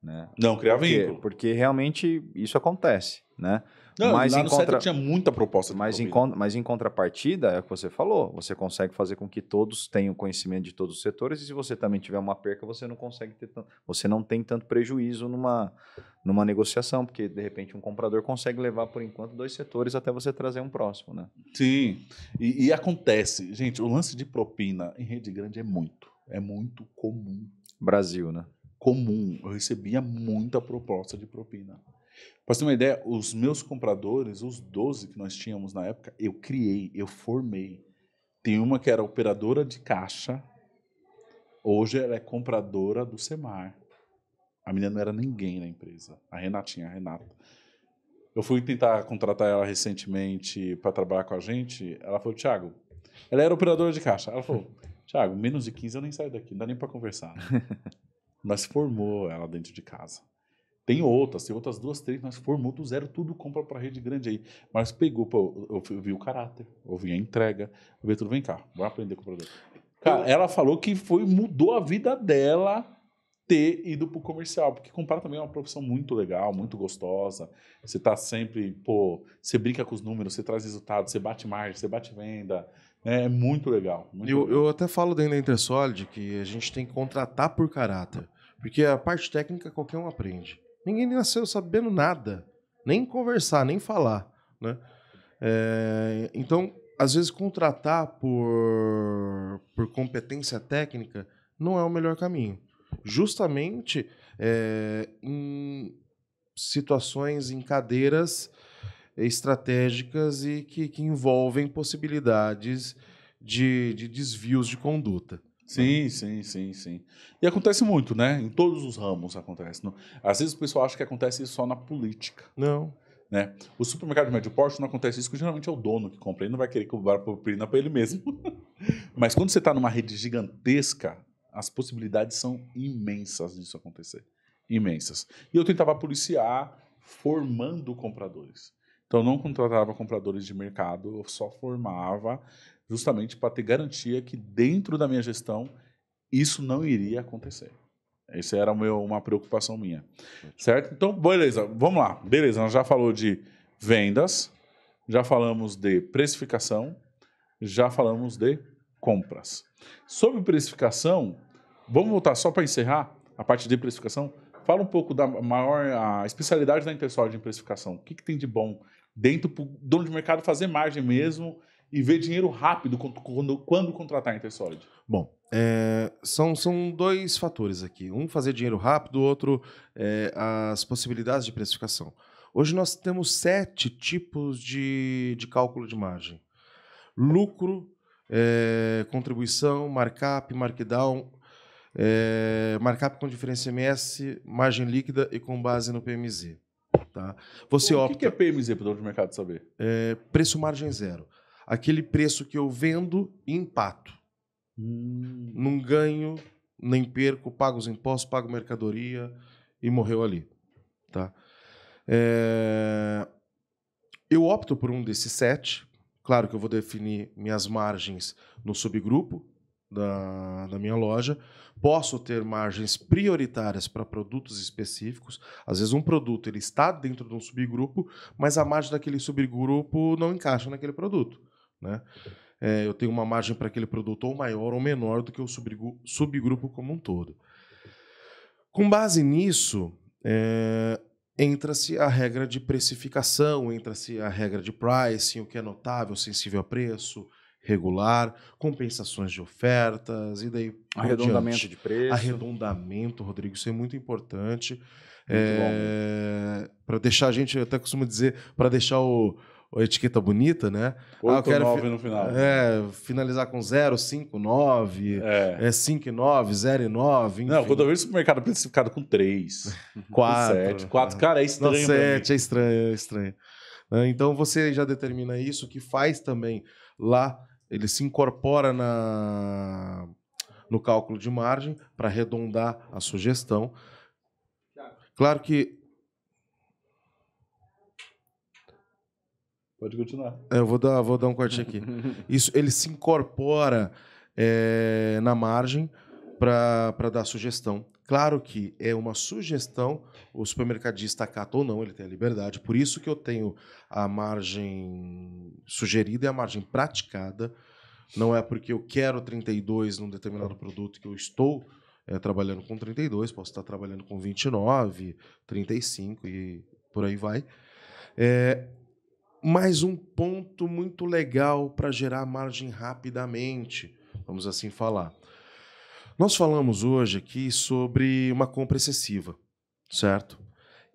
né? Não criar porque, vínculo. Porque realmente isso acontece, né? Não, mas lá em no contra... tinha muita proposta. Mas em, con... mas em contrapartida, é o que você falou, você consegue fazer com que todos tenham conhecimento de todos os setores e se você também tiver uma perca, você não consegue ter tanto... você não tem tanto prejuízo numa, numa negociação, porque de repente um comprador consegue levar por enquanto dois setores até você trazer um próximo, né? Sim, e, e acontece, gente, o lance de propina em rede grande é muito, é muito comum. Brasil, né? Comum, eu recebia muita proposta de propina para você ter uma ideia, os meus compradores, os 12 que nós tínhamos na época, eu criei, eu formei. Tem uma que era operadora de caixa, hoje ela é compradora do Semar. A menina não era ninguém na empresa, a Renatinha, a Renata. Eu fui tentar contratar ela recentemente para trabalhar com a gente. Ela falou, Thiago, ela era operadora de caixa. Ela falou, Thiago, menos de 15 eu nem saio daqui, não dá nem para conversar. Mas formou ela dentro de casa. Tem outras, tem outras duas, três, mas formou do zero, tudo compra para rede grande aí. Mas pegou, pô, eu, eu vi o caráter, eu vi a entrega, eu vi tudo, vem cá, vai aprender com o produto. Cara, ela falou que foi, mudou a vida dela ter ido o comercial, porque comprar também é uma profissão muito legal, muito gostosa. Você está sempre, pô, você brinca com os números, você traz resultados, você bate margem, você bate venda. Né? É muito legal. Muito eu, legal. eu até falo dentro da Intersolid que a gente tem que contratar por caráter. Porque a parte técnica qualquer um aprende. Ninguém nasceu sabendo nada, nem conversar, nem falar, né? É, então, às vezes contratar por por competência técnica não é o melhor caminho, justamente é, em situações, em cadeiras estratégicas e que, que envolvem possibilidades de, de desvios de conduta. Sim, né? sim, sim, sim. E acontece muito, né? Em todos os ramos acontece. Não? Às vezes o pessoal acha que acontece isso só na política. Não. Né? O supermercado de médio porte não acontece isso, porque geralmente é o dono que compra. Ele não vai querer cobrar propina para ele mesmo. Mas quando você está numa rede gigantesca, as possibilidades são imensas disso acontecer. Imensas. E eu tentava policiar formando compradores. Então não contratava compradores de mercado, eu só formava justamente para ter garantia que dentro da minha gestão isso não iria acontecer. Essa era meu, uma preocupação minha. Certo? Então, beleza, vamos lá. Beleza, nós já falou de vendas, já falamos de precificação, já falamos de compras. Sobre precificação, vamos voltar só para encerrar a parte de precificação. Fala um pouco da maior a especialidade da Intersol de precificação. O que, que tem de bom dentro para o dono de mercado fazer margem uhum. mesmo e ver dinheiro rápido quando, quando contratar a InterSolid? Bom, é, são, são dois fatores aqui. Um, fazer dinheiro rápido, o outro, é, as possibilidades de precificação. Hoje nós temos sete tipos de, de cálculo de margem: lucro, é, contribuição, markup, markdown, é, markup com diferença MS, margem líquida e com base no PMZ. Tá? Você o opta, que é PMZ para o dono de mercado saber? É, preço margem zero. Aquele preço que eu vendo e empato. Hum. Não ganho, nem perco, pago os impostos, pago mercadoria e morreu ali. Tá? É, eu opto por um desses sete. Claro que eu vou definir minhas margens no subgrupo da, da minha loja, posso ter margens prioritárias para produtos específicos. Às vezes um produto ele está dentro de um subgrupo, mas a margem daquele subgrupo não encaixa naquele produto, né? É, eu tenho uma margem para aquele produto ou maior ou menor do que o subgrupo como um todo. Com base nisso, é, entra-se a regra de precificação, entra-se a regra de pricing, o que é notável, sensível a preço, regular, compensações de ofertas e daí arredondamento diante. de preço. Arredondamento, Rodrigo, isso é muito importante. É, para deixar a gente, eu até costumo dizer, para deixar o, a etiqueta bonita, né? 8, ah, eu quero 9 no final. É, finalizar com 0, 5, 9, é. É 5 e 9, 0 e 9. Enfim. Não, quando eu vejo o supermercado precificado com 3, 4, 7, 4, cara, é estranho. Não, 7 né, é estranho, é estranho. Né, então você já determina isso, que faz também lá ele se incorpora na, no cálculo de margem para arredondar a sugestão. Claro que. Pode continuar. É, eu vou dar, vou dar um corte aqui. Isso, ele se incorpora é, na margem para dar sugestão. Claro que é uma sugestão, o supermercadista acata ou não, ele tem a liberdade. Por isso que eu tenho a margem sugerida e a margem praticada. Não é porque eu quero 32 num determinado produto que eu estou é, trabalhando com 32, posso estar trabalhando com 29, 35 e por aí vai. É, eh, mais um ponto muito legal para gerar margem rapidamente, vamos assim falar. Nós falamos hoje aqui sobre uma compra excessiva, certo?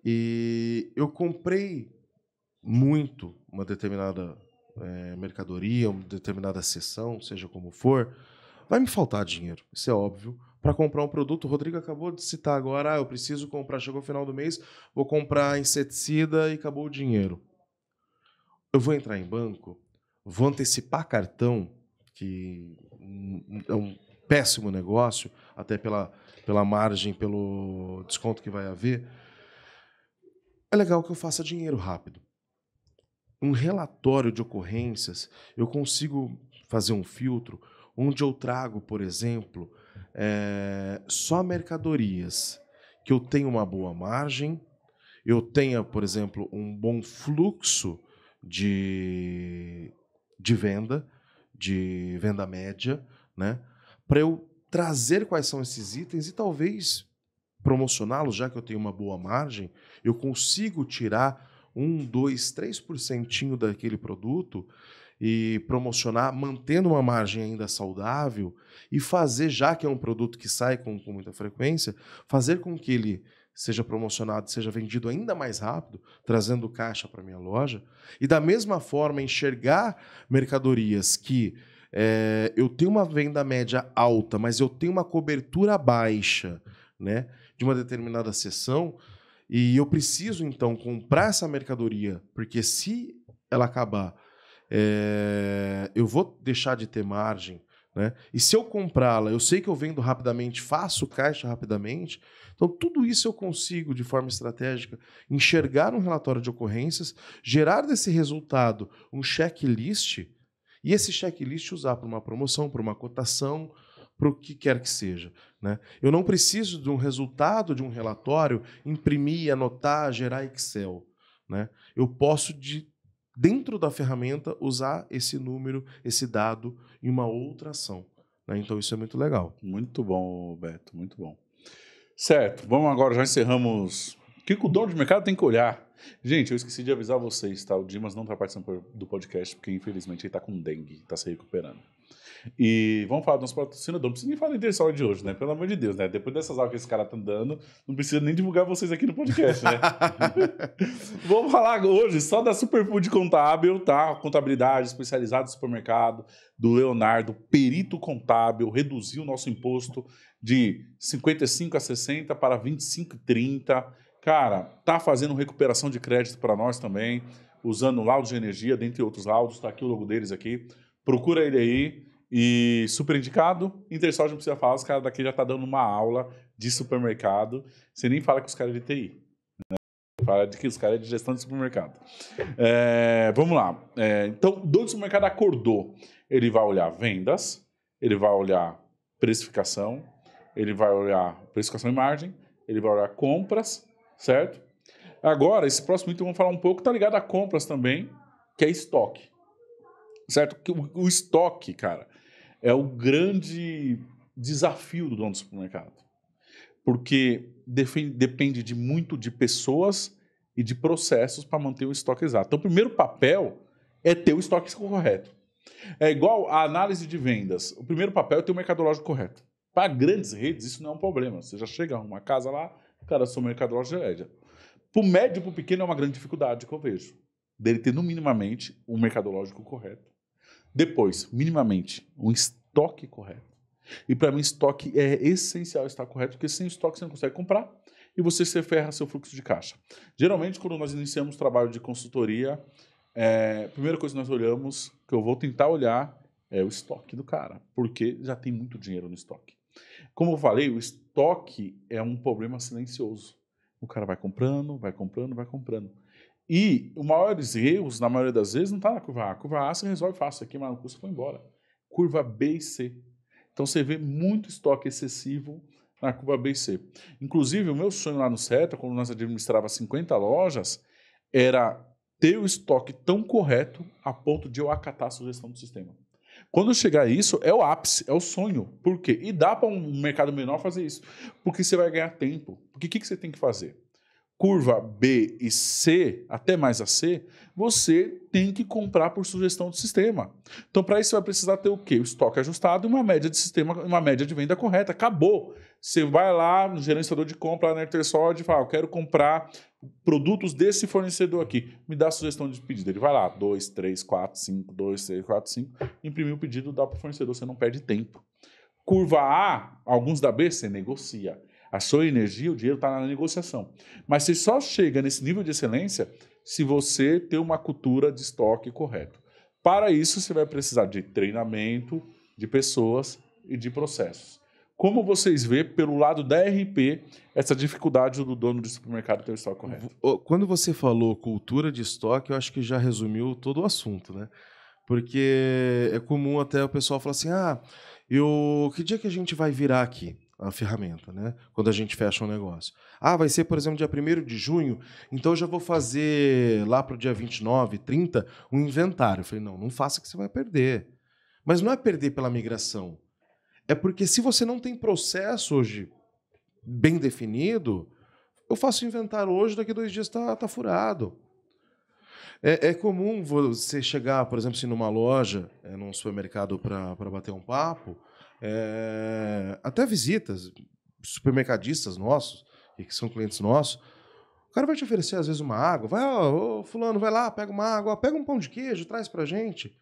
E eu comprei muito uma determinada é, mercadoria, uma determinada sessão, seja como for, vai me faltar dinheiro, isso é óbvio, para comprar um produto. O Rodrigo acabou de citar agora: ah, eu preciso comprar, chegou o final do mês, vou comprar inseticida e acabou o dinheiro. Eu vou entrar em banco, vou antecipar cartão, que é um, péssimo negócio, até pela, pela margem, pelo desconto que vai haver. É legal que eu faça dinheiro rápido. Um relatório de ocorrências, eu consigo fazer um filtro onde eu trago, por exemplo, é, só mercadorias que eu tenho uma boa margem, eu tenha, por exemplo, um bom fluxo de, de venda, de venda média, né? para eu trazer quais são esses itens e talvez promocioná-los, já que eu tenho uma boa margem, eu consigo tirar um, dois, três por centinho daquele produto e promocionar, mantendo uma margem ainda saudável e fazer, já que é um produto que sai com, com muita frequência, fazer com que ele seja promocionado, seja vendido ainda mais rápido, trazendo caixa para minha loja. E da mesma forma, enxergar mercadorias que é, eu tenho uma venda média alta, mas eu tenho uma cobertura baixa né, de uma determinada sessão, e eu preciso então comprar essa mercadoria, porque se ela acabar, é, eu vou deixar de ter margem. Né? E se eu comprá-la, eu sei que eu vendo rapidamente, faço caixa rapidamente. Então, tudo isso eu consigo, de forma estratégica, enxergar um relatório de ocorrências, gerar desse resultado um checklist e esse checklist usar para uma promoção, para uma cotação, para o que quer que seja. Né? Eu não preciso de um resultado de um relatório, imprimir, anotar, gerar Excel. Né? Eu posso, de, dentro da ferramenta, usar esse número, esse dado em uma outra ação. Né? Então, isso é muito legal. Muito bom, Beto, muito bom. Certo, vamos agora, já encerramos. O que o dono de mercado tem que olhar Gente, eu esqueci de avisar vocês, tá? O Dimas não tá participando do podcast porque, infelizmente, ele tá com dengue, tá se recuperando. E vamos falar do nosso patrocinador. Não precisa nem falar da Intersolar de hoje, né? Pelo amor de Deus, né? Depois dessas aulas que esse cara tá dando, não precisa nem divulgar vocês aqui no podcast, né? vamos falar hoje só da Superfood Contábil, tá? Contabilidade especializada do supermercado, do Leonardo, perito contábil, reduziu o nosso imposto de 55 a 60 para 25 e 30 Cara, tá fazendo recuperação de crédito para nós também, usando laudos de energia, dentre outros laudos, está aqui o logo deles aqui. Procura ele aí e super indicado. Intersal não precisa falar, os caras daqui já tá dando uma aula de supermercado. Você nem fala com os caras é de TI. Né? Fala de que os caras é de gestão de supermercado. É, vamos lá. É, então, dono do supermercado acordou. Ele vai olhar vendas, ele vai olhar precificação, ele vai olhar precificação e margem, ele vai olhar compras, certo? Agora, esse próximo item, vamos falar um pouco, tá ligado a compras também, que é estoque, certo? O, estoque, cara, é o grande desafio do dono do supermercado, porque depende de muito de pessoas e de processos para manter o estoque exato. Então, o primeiro papel é ter o estoque correto. É igual a análise de vendas. O primeiro papel é ter o mercadológico correto. Para grandes redes, isso não é um problema. Você já chega, a uma casa lá, Cara, sou mercado de média. Pro médio, pro pequeno, é uma grande dificuldade que eu vejo. Dele ter, no minimamente, o um mercadológico correto. Depois, minimamente, um estoque correto. E para mim, estoque é essencial estar correto, porque sem estoque você não consegue comprar e você se ferra seu fluxo de caixa. Geralmente, quando nós iniciamos trabalho de consultoria, é, a primeira coisa que nós olhamos, que eu vou tentar olhar, é o estoque do cara, porque já tem muito dinheiro no estoque. Como eu falei, o estoque estoque é um problema silencioso. O cara vai comprando, vai comprando, vai comprando. E os maiores erros, na maioria das vezes, não está na curva A. A curva A você resolve fácil, aqui mas no custo foi embora. Curva B e C. Então você vê muito estoque excessivo na curva B e C. Inclusive, o meu sonho lá no CETA, quando nós administrávamos 50 lojas, era ter o estoque tão correto a ponto de eu acatar a sugestão do sistema. Quando chegar isso, é o ápice, é o sonho. Por quê? E dá para um mercado menor fazer isso. Porque você vai ganhar tempo. Porque o que, que você tem que fazer? Curva B e C, até mais a C, você tem que comprar por sugestão do sistema. Então, para isso, você vai precisar ter o quê? O estoque ajustado e uma média de sistema, uma média de venda correta. Acabou. Você vai lá no gerenciador de compra, na Intersold, e fala: ah, Eu quero comprar produtos desse fornecedor aqui. Me dá a sugestão de pedido. Ele vai lá, 2, 3, 4, 5, 2, 3, 4, 5, imprimir o pedido, dá para o fornecedor, você não perde tempo. Curva A, alguns da B, você negocia. A sua energia, o dinheiro está na negociação. Mas você só chega nesse nível de excelência se você tem uma cultura de estoque correto. Para isso, você vai precisar de treinamento, de pessoas e de processos. Como vocês vê, pelo lado da RP, essa dificuldade do dono de supermercado ter o estoque correto? Quando você falou cultura de estoque, eu acho que já resumiu todo o assunto, né? Porque é comum até o pessoal falar assim: ah, eu, que dia que a gente vai virar aqui? a ferramenta, né? Quando a gente fecha um negócio. Ah, vai ser, por exemplo, dia 1 de junho, então eu já vou fazer lá para o dia 29, 30, um inventário. Eu falei, não, não faça que você vai perder. Mas não é perder pela migração. É porque se você não tem processo hoje bem definido, eu faço inventário hoje, daqui dois dias está tá furado. É, é, comum você chegar, por exemplo, assim, numa loja, é, num supermercado para bater um papo, é, até visitas, supermercadistas nossos, que são clientes nossos, o cara vai te oferecer, às vezes, uma água. Vai, ô, fulano, vai lá, pega uma água, pega um pão de queijo, traz para gente.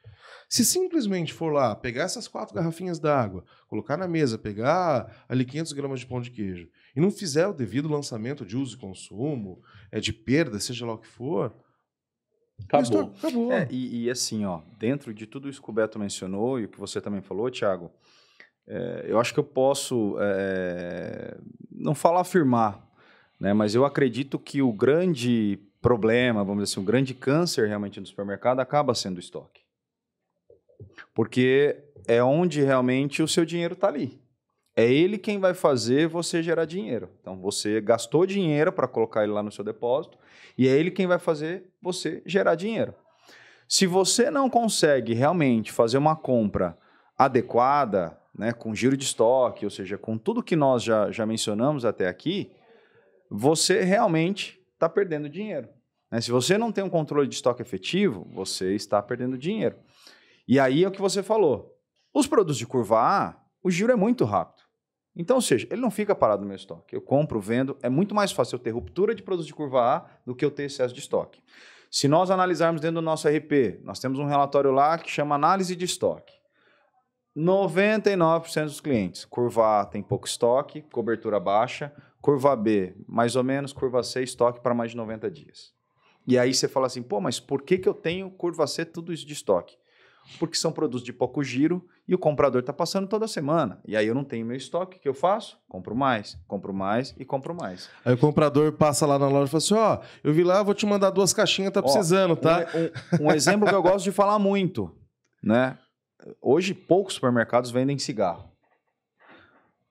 Se simplesmente for lá pegar essas quatro garrafinhas d'água, colocar na mesa, pegar ali 500 gramas de pão de queijo e não fizer o devido lançamento de uso e consumo, é de perda, seja lá o que for, acabou. acabou. É, e, e, assim, ó, dentro de tudo isso que o Beto mencionou e o que você também falou, Thiago, é, eu acho que eu posso é, não falar afirmar, né, mas eu acredito que o grande problema, vamos dizer assim, o grande câncer realmente no supermercado acaba sendo o estoque. Porque é onde realmente o seu dinheiro está ali. É ele quem vai fazer você gerar dinheiro. Então você gastou dinheiro para colocar ele lá no seu depósito e é ele quem vai fazer você gerar dinheiro. Se você não consegue realmente fazer uma compra adequada, né, com giro de estoque, ou seja, com tudo que nós já, já mencionamos até aqui, você realmente está perdendo dinheiro. Né? Se você não tem um controle de estoque efetivo, você está perdendo dinheiro. E aí é o que você falou. Os produtos de curva A, o giro é muito rápido. Então, ou seja, ele não fica parado no meu estoque. Eu compro, vendo, é muito mais fácil eu ter ruptura de produtos de curva A do que eu ter excesso de estoque. Se nós analisarmos dentro do nosso RP, nós temos um relatório lá que chama análise de estoque. 99% dos clientes, curva A tem pouco estoque, cobertura baixa, curva B, mais ou menos, curva C, estoque para mais de 90 dias. E aí você fala assim, pô, mas por que, que eu tenho curva C tudo isso de estoque? porque são produtos de pouco giro e o comprador está passando toda semana. E aí eu não tenho meu estoque, o que eu faço? Compro mais, compro mais e compro mais. Aí o comprador passa lá na loja e fala assim: ó, oh, eu vi lá, vou te mandar duas caixinhas, tá Ó, precisando, tá? Um, um, exemplo que eu gosto de falar muito, né? Hoje poucos supermercados vendem cigarro.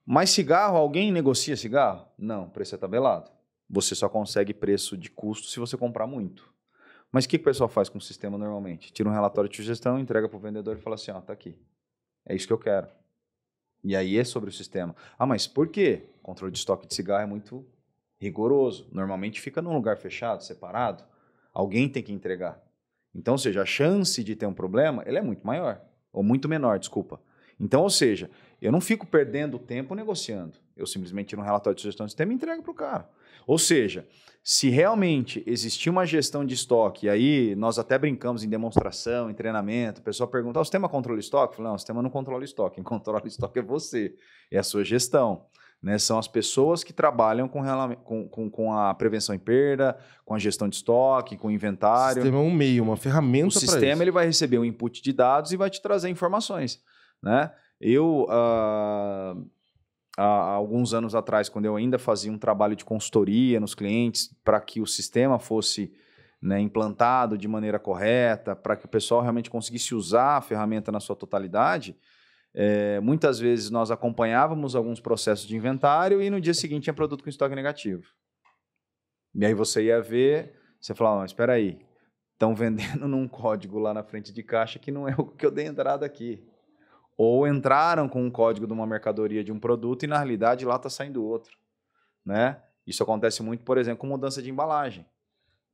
Mas cigarro, alguém negocia cigarro? Não, preço é tabelado. Você só consegue preço de custo se você comprar muito. Mas o que, que o pessoal faz com o sistema normalmente? Tira um relatório de sugestão, entrega para o vendedor e fala assim: ó, tá aqui. É isso que eu quero. E aí é sobre o sistema. Ah, mas por quê? O controle de estoque de cigarro é muito rigoroso. Normalmente fica num lugar fechado, separado. Alguém tem que entregar. Então, ou seja, a chance de ter um problema ele é muito maior. Ou muito menor, desculpa. Então, ou seja, eu não fico perdendo tempo negociando. Eu simplesmente tiro um relatório de sugestão de sistema e entrego para o cara. Ou seja, se realmente existir uma gestão de estoque, e aí nós até brincamos em demonstração, em treinamento, o pessoal pergunta, ah, o sistema controla estoque? Eu falo, não, o sistema não controla estoque, quem controla estoque é você, é a sua gestão. Né? São as pessoas que trabalham com, com, com, com a prevenção em perda, com a gestão de estoque, com o inventário. O sistema é um meio, uma ferramenta para O sistema isso. ele vai receber um input de dados e vai te trazer informações. Né? Eu... Uh há, alguns anos atrás, quando eu ainda fazia um trabalho de consultoria nos clientes para que o sistema fosse né, implantado de maneira correta, para que o pessoal realmente conseguisse usar a ferramenta na sua totalidade, é, muitas vezes nós acompanhávamos alguns processos de inventário e no dia seguinte tinha produto com estoque negativo. E aí você ia ver, você falava, espera aí, estão vendendo num código lá na frente de caixa que não é o que eu dei entrada aqui ou entraram com um código de uma mercadoria de um produto e na realidade lá está saindo outro, né? Isso acontece muito, por exemplo, com mudança de embalagem.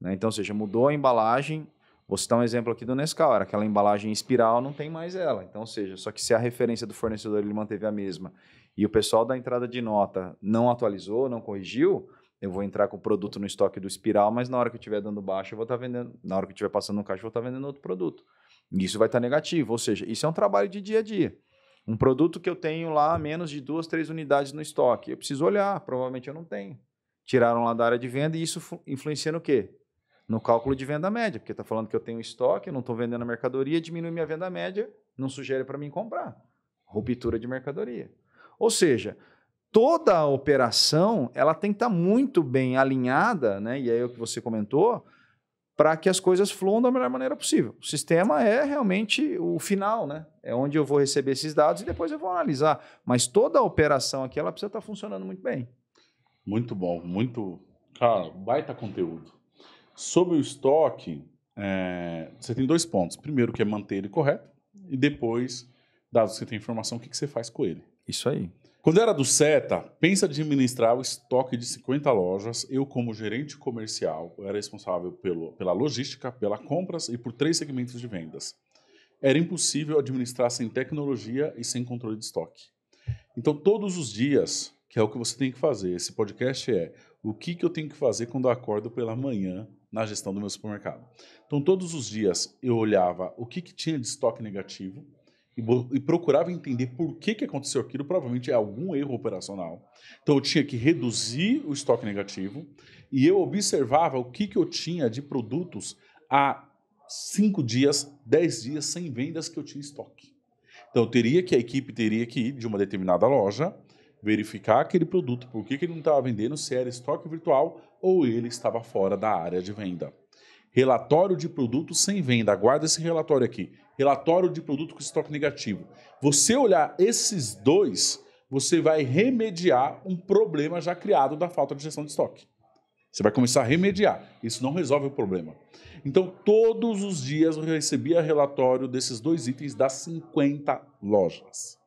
Né? Então, ou seja, mudou a embalagem. Vou citar um exemplo aqui do Nescau, era aquela embalagem espiral, não tem mais ela. Então, ou seja, só que se a referência do fornecedor ele manteve a mesma e o pessoal da entrada de nota não atualizou, não corrigiu, eu vou entrar com o produto no estoque do espiral, mas na hora que eu estiver dando baixo, eu vou estar tá vendendo. Na hora que eu estiver passando no caixa, eu vou estar tá vendendo outro produto. Isso vai estar tá negativo, ou seja, isso é um trabalho de dia a dia. Um produto que eu tenho lá menos de duas, três unidades no estoque, eu preciso olhar, provavelmente eu não tenho. Tiraram lá da área de venda e isso influencia no quê? No cálculo de venda média, porque está falando que eu tenho estoque, eu não estou vendendo a mercadoria, diminui minha venda média, não sugere para mim comprar. Ruptura de mercadoria. Ou seja, toda a operação ela tem que estar tá muito bem alinhada, né? E aí é o que você comentou, para que as coisas fluam da melhor maneira possível. O sistema é realmente o final, né? É onde eu vou receber esses dados e depois eu vou analisar. Mas toda a operação aqui, ela precisa estar tá funcionando muito bem. Muito bom, muito... Cara, baita conteúdo. Sobre o estoque, é... você tem dois pontos. Primeiro, que é manter ele correto. E depois, dados que você tem informação, o que, que você faz com ele. Isso aí. Quando era do SETA, pensa administrar o estoque de 50 lojas. Eu, como gerente comercial, era responsável pelo, pela logística, pela compras e por três segmentos de vendas. Era impossível administrar sem tecnologia e sem controle de estoque. Então, todos os dias, que é o que você tem que fazer, esse podcast é o que, que eu tenho que fazer quando eu acordo pela manhã na gestão do meu supermercado. Então, todos os dias eu olhava o que, que tinha de estoque negativo, e, procurava entender por que, que aconteceu aquilo, provavelmente é algum erro operacional. Então eu tinha que reduzir o estoque negativo e eu observava o que, que eu tinha de produtos há 5 dias, 10 dias sem vendas que eu tinha estoque. Então eu teria que a equipe teria que ir de uma determinada loja, verificar aquele produto, por que, que ele não estava vendendo, se era estoque virtual ou ele estava fora da área de venda. Relatório de produto sem venda. Aguarda esse relatório aqui. Relatório de produto com estoque negativo. Você olhar esses dois, você vai remediar um problema já criado da falta de gestão de estoque. Você vai começar a remediar. Isso não resolve o problema. Então, todos os dias eu recebia relatório desses dois itens das 50 lojas.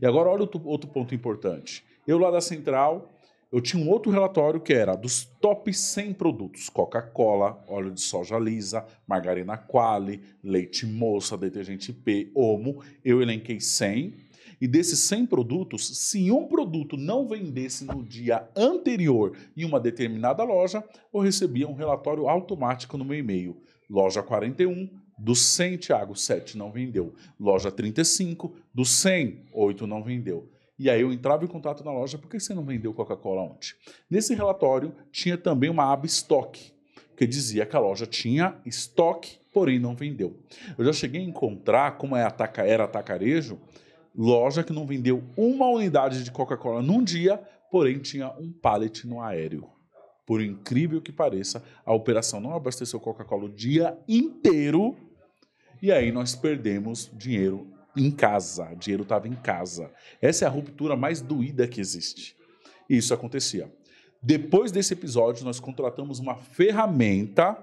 E agora, olha outro ponto importante. Eu lá da Central, eu tinha um outro relatório que era dos top 100 produtos: Coca-Cola, óleo de soja lisa, margarina Quali, leite moça, detergente P, Omo. Eu elenquei 100. E desses 100 produtos, se um produto não vendesse no dia anterior em uma determinada loja, eu recebia um relatório automático no meu e-mail. Loja 41, do 100, Tiago, 7 não vendeu. Loja 35, do 100, 8 não vendeu. E aí eu entrava em contato na loja, por que você não vendeu Coca-Cola ontem? Nesse relatório tinha também uma aba estoque, que dizia que a loja tinha estoque, porém não vendeu. Eu já cheguei a encontrar, como é era atacarejo, loja que não vendeu uma unidade de Coca-Cola num dia, porém tinha um pallet no aéreo. Por incrível que pareça, a operação não abasteceu Coca-Cola o dia inteiro e aí nós perdemos dinheiro em casa, o dinheiro estava em casa. Essa é a ruptura mais doída que existe. E isso acontecia. Depois desse episódio, nós contratamos uma ferramenta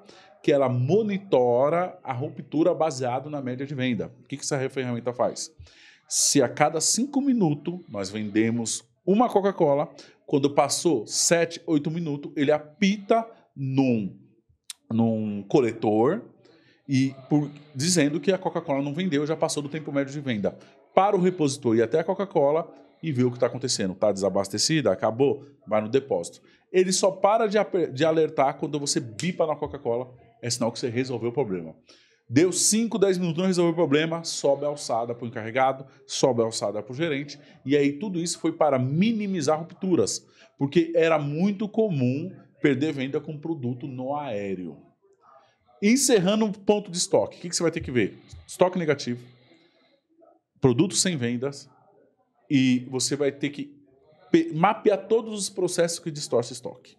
que ela monitora a ruptura baseado na média de venda. O que, que essa ferramenta faz? Se a cada cinco minutos nós vendemos uma Coca-Cola, quando passou 7, 8 minutos, ele apita num, num coletor e por, dizendo que a Coca-Cola não vendeu, já passou do tempo médio de venda. Para o repositor e até a Coca-Cola e ver o que está acontecendo. Está desabastecida? Acabou? Vai no depósito. Ele só para de, de alertar quando você bipa na Coca-Cola, é sinal que você resolveu o problema. Deu 5, 10 minutos, não resolveu o problema, sobe a alçada para o encarregado, sobe a alçada para o gerente, e aí tudo isso foi para minimizar rupturas, porque era muito comum perder venda com produto no aéreo encerrando um ponto de estoque, o que, que você vai ter que ver? Estoque negativo, produtos sem vendas, e você vai ter que mapear todos os processos que distorcem estoque.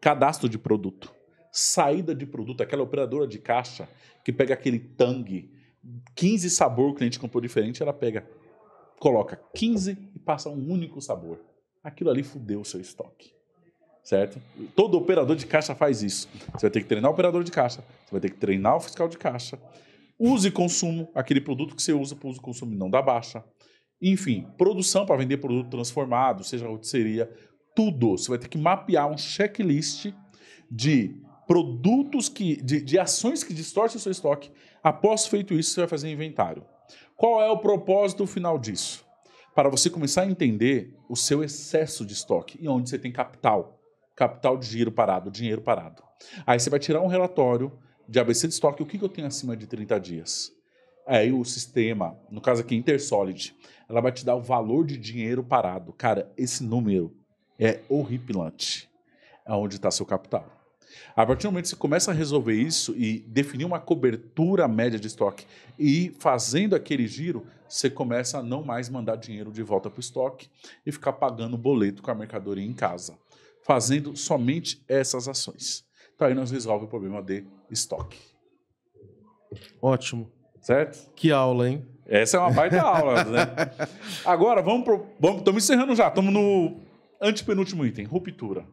Cadastro de produto, saída de produto, aquela operadora de caixa que pega aquele tangue, 15 sabor, o cliente comprou diferente, ela pega, coloca 15 e passa um único sabor. Aquilo ali fudeu o seu estoque certo? Todo operador de caixa faz isso. Você vai ter que treinar o operador de caixa, você vai ter que treinar o fiscal de caixa. Use consumo, aquele produto que você usa para uso consumo não dá baixa. Enfim, produção para vender produto transformado, seja rotisseria, tudo. Você vai ter que mapear um checklist de produtos que. de, de ações que distorcem o seu estoque. Após feito isso, você vai fazer inventário. Qual é o propósito final disso? Para você começar a entender o seu excesso de estoque e onde você tem capital capital de giro parado, dinheiro parado. Aí você vai tirar um relatório de ABC de estoque, o que, que eu tenho acima de 30 dias? Aí o sistema, no caso aqui InterSolid, ela vai te dar o valor de dinheiro parado. Cara, esse número é horripilante. É onde está seu capital. A partir do momento que você começa a resolver isso e definir uma cobertura média de estoque e fazendo aquele giro, você começa a não mais mandar dinheiro de volta para o estoque e ficar pagando boleto com a mercadoria em casa fazendo somente essas ações. Então aí nós resolvemos o problema de estoque. Ótimo. Certo? Que aula, hein? Essa é uma baita aula, né? Agora, vamos pro... Vamos, estamos encerrando já. Estamos no antepenúltimo item, ruptura.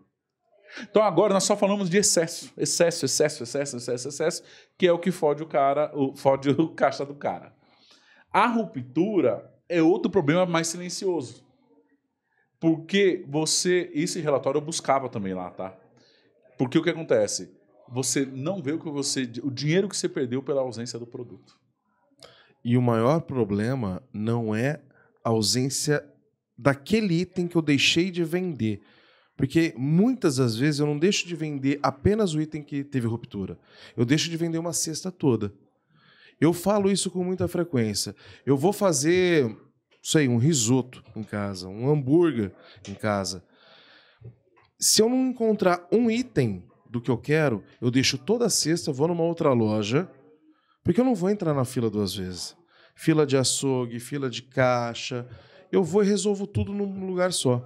Então agora nós só falamos de excesso, excesso, excesso, excesso, excesso, excesso, que é o que fode o cara, o, fode o caixa do cara. A ruptura é outro problema mais silencioso. Porque você. Esse relatório eu buscava também lá, tá? Porque o que acontece? Você não vê o que você. O dinheiro que você perdeu pela ausência do produto. E o maior problema não é a ausência daquele item que eu deixei de vender. Porque muitas das vezes eu não deixo de vender apenas o item que teve ruptura. Eu deixo de vender uma cesta toda. Eu falo isso com muita frequência. Eu vou fazer sei, um risoto em casa, um hambúrguer em casa. Se eu não encontrar um item do que eu quero, eu deixo toda sexta, vou numa outra loja, porque eu não vou entrar na fila duas vezes. Fila de açougue, fila de caixa. Eu vou e resolvo tudo num lugar só.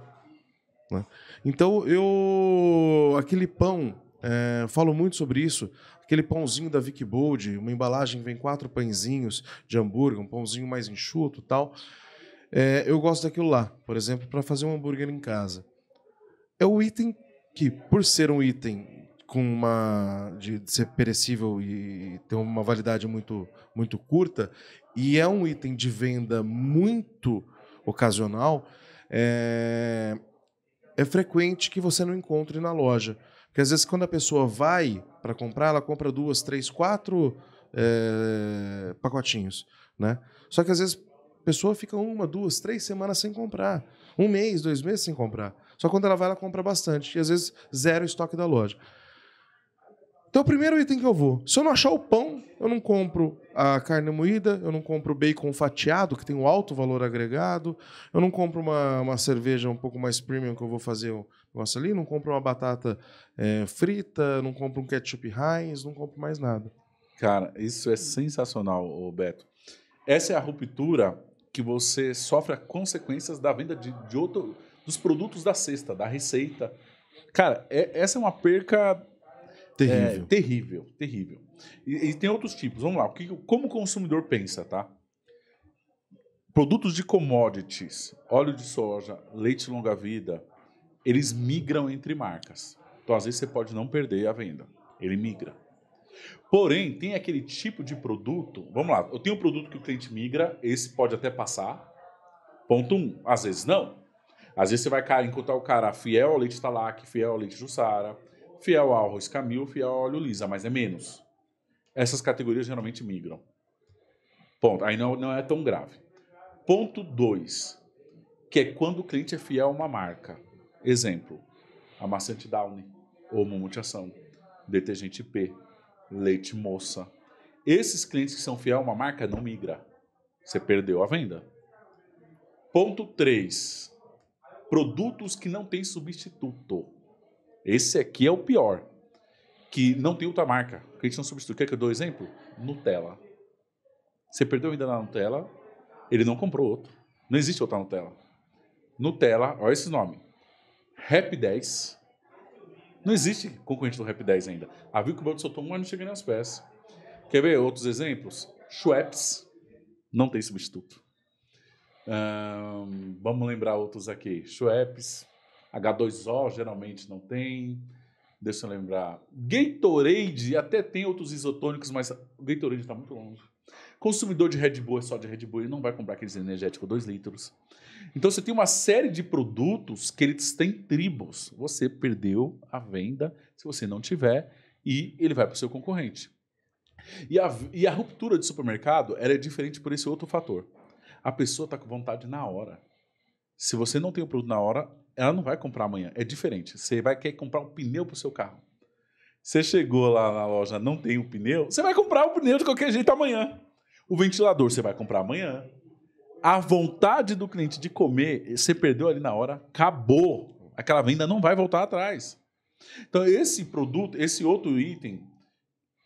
Né? Então, eu. Aquele pão, é, falo muito sobre isso. Aquele pãozinho da Vic Bold, uma embalagem vem quatro pãezinhos de hambúrguer, um pãozinho mais enxuto tal. É, eu gosto daquilo lá, por exemplo, para fazer um hambúrguer em casa. É o item que, por ser um item com uma de ser perecível e ter uma validade muito muito curta e é um item de venda muito ocasional, é, é frequente que você não encontre na loja. Porque às vezes quando a pessoa vai para comprar, ela compra duas, três, quatro é, pacotinhos. Né? Só que às vezes pessoa fica uma, duas, três semanas sem comprar. Um mês, dois meses sem comprar. Só quando ela vai, ela compra bastante. E às vezes zero o estoque da loja. Então, o primeiro item que eu vou. Se eu não achar o pão, eu não compro a carne moída, eu não compro o bacon fatiado, que tem um alto valor agregado, eu não compro uma, uma cerveja um pouco mais premium que eu vou fazer o negócio ali, não compro uma batata é, frita, não compro um ketchup Heinz, não compro mais nada. Cara, isso é sensacional, Beto. Essa é a ruptura que você sofre as consequências da venda de, de outro, dos produtos da cesta, da receita. Cara, é, essa é uma perca terrível, é, terrível, terrível. E, e, tem outros tipos. Vamos lá, como o consumidor pensa, tá? Produtos de commodities, óleo de soja, leite longa-vida, eles migram entre marcas. Então, às vezes, você pode não perder a venda. Ele migra. Porém, tem aquele tipo de produto. Vamos lá, eu tenho um produto que o cliente migra, esse pode até passar. Ponto um, às vezes não. Às vezes você vai encontrar o cara fiel ao leite talac, fiel ao leite jussara, fiel ao arroz camil, fiel ao óleo lisa, mas é menos. Essas categorias geralmente migram. Ponto. Aí não, não é tão grave. Ponto 2, que é quando o cliente é fiel a uma marca. Exemplo, amaciante Downy, ou Momutiação, detergente P, leite moça. Esses clientes que são fiel a uma marca não migra. Você perdeu a venda. Ponto 3. Produtos que não têm substituto. Esse aqui é o pior. Que não tem outra marca. O cliente não substitui. Quer que eu dou um exemplo? Nutella. Você perdeu a venda na Nutella, ele não comprou outro. Não existe outra Nutella. Nutella, olha esse nome. Rap 10, não existe concorrente do Rap 10 ainda. A Vilkbelt soltou um ano e chega nas pés. Quer ver outros exemplos? Schweppes não tem substituto. Hum, vamos lembrar outros aqui. Schweppes, H2O geralmente não tem. Deixa eu lembrar. Gatorade até tem outros isotônicos, mas Gatorade está muito longe. Consumidor de Red Bull é só de Red Bull, ele não vai comprar aqueles energéticos 2 litros. Então você tem uma série de produtos que eles têm tribos. Você perdeu a venda se você não tiver e ele vai para o seu concorrente. E a, e a ruptura de supermercado é diferente por esse outro fator. A pessoa está com vontade na hora. Se você não tem o produto na hora, ela não vai comprar amanhã. É diferente. Você vai querer comprar um pneu para o seu carro. Você chegou lá na loja, não tem o um pneu, você vai comprar o um pneu de qualquer jeito amanhã. O ventilador você vai comprar amanhã. A vontade do cliente de comer, você perdeu ali na hora, acabou. Aquela venda não vai voltar atrás. Então, esse produto, esse outro item,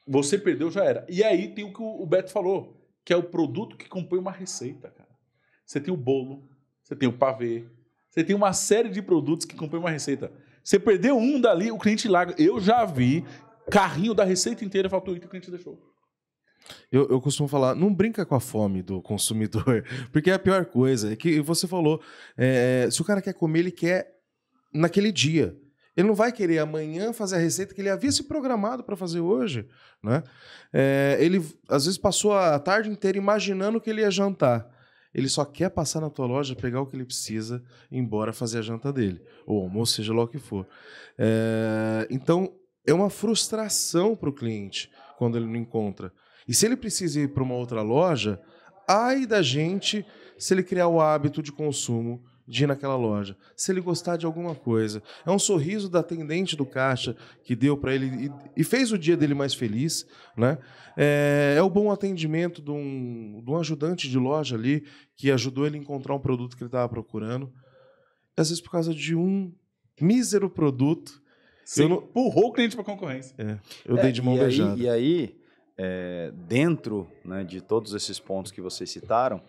você perdeu, já era. E aí tem o que o Beto falou, que é o produto que compõe uma receita, cara. Você tem o bolo, você tem o pavê, você tem uma série de produtos que compõem uma receita. Você perdeu um dali, o cliente larga. Eu já vi carrinho da receita inteira faltou item o cliente deixou. Eu, eu, costumo falar, não brinca com a fome do consumidor, porque é a pior coisa. É que você falou, é, se o cara quer comer, ele quer naquele dia. Ele não vai querer amanhã fazer a receita que ele havia se programado para fazer hoje, né? É, ele às vezes passou a tarde inteira imaginando que ele ia jantar. Ele só quer passar na tua loja, pegar o que ele precisa, ir embora fazer a janta dele, ou almoço, seja lá o que for. É, então é uma frustração para o cliente quando ele não encontra. E se ele precisa ir para uma outra loja, ai da gente se ele criar o hábito de consumo de ir naquela loja, se ele gostar de alguma coisa. É um sorriso da atendente do caixa que deu para ele e, fez o dia dele mais feliz. Né? É, é o bom atendimento de um, de um ajudante de loja ali que ajudou ele a encontrar um produto que ele estava procurando. Às vezes, por causa de um mísero produto, você não... empurrou o cliente para concorrência. É, eu é, dei de mão e beijada. Aí, e aí, é, dentro né, de todos esses pontos que vocês citaram,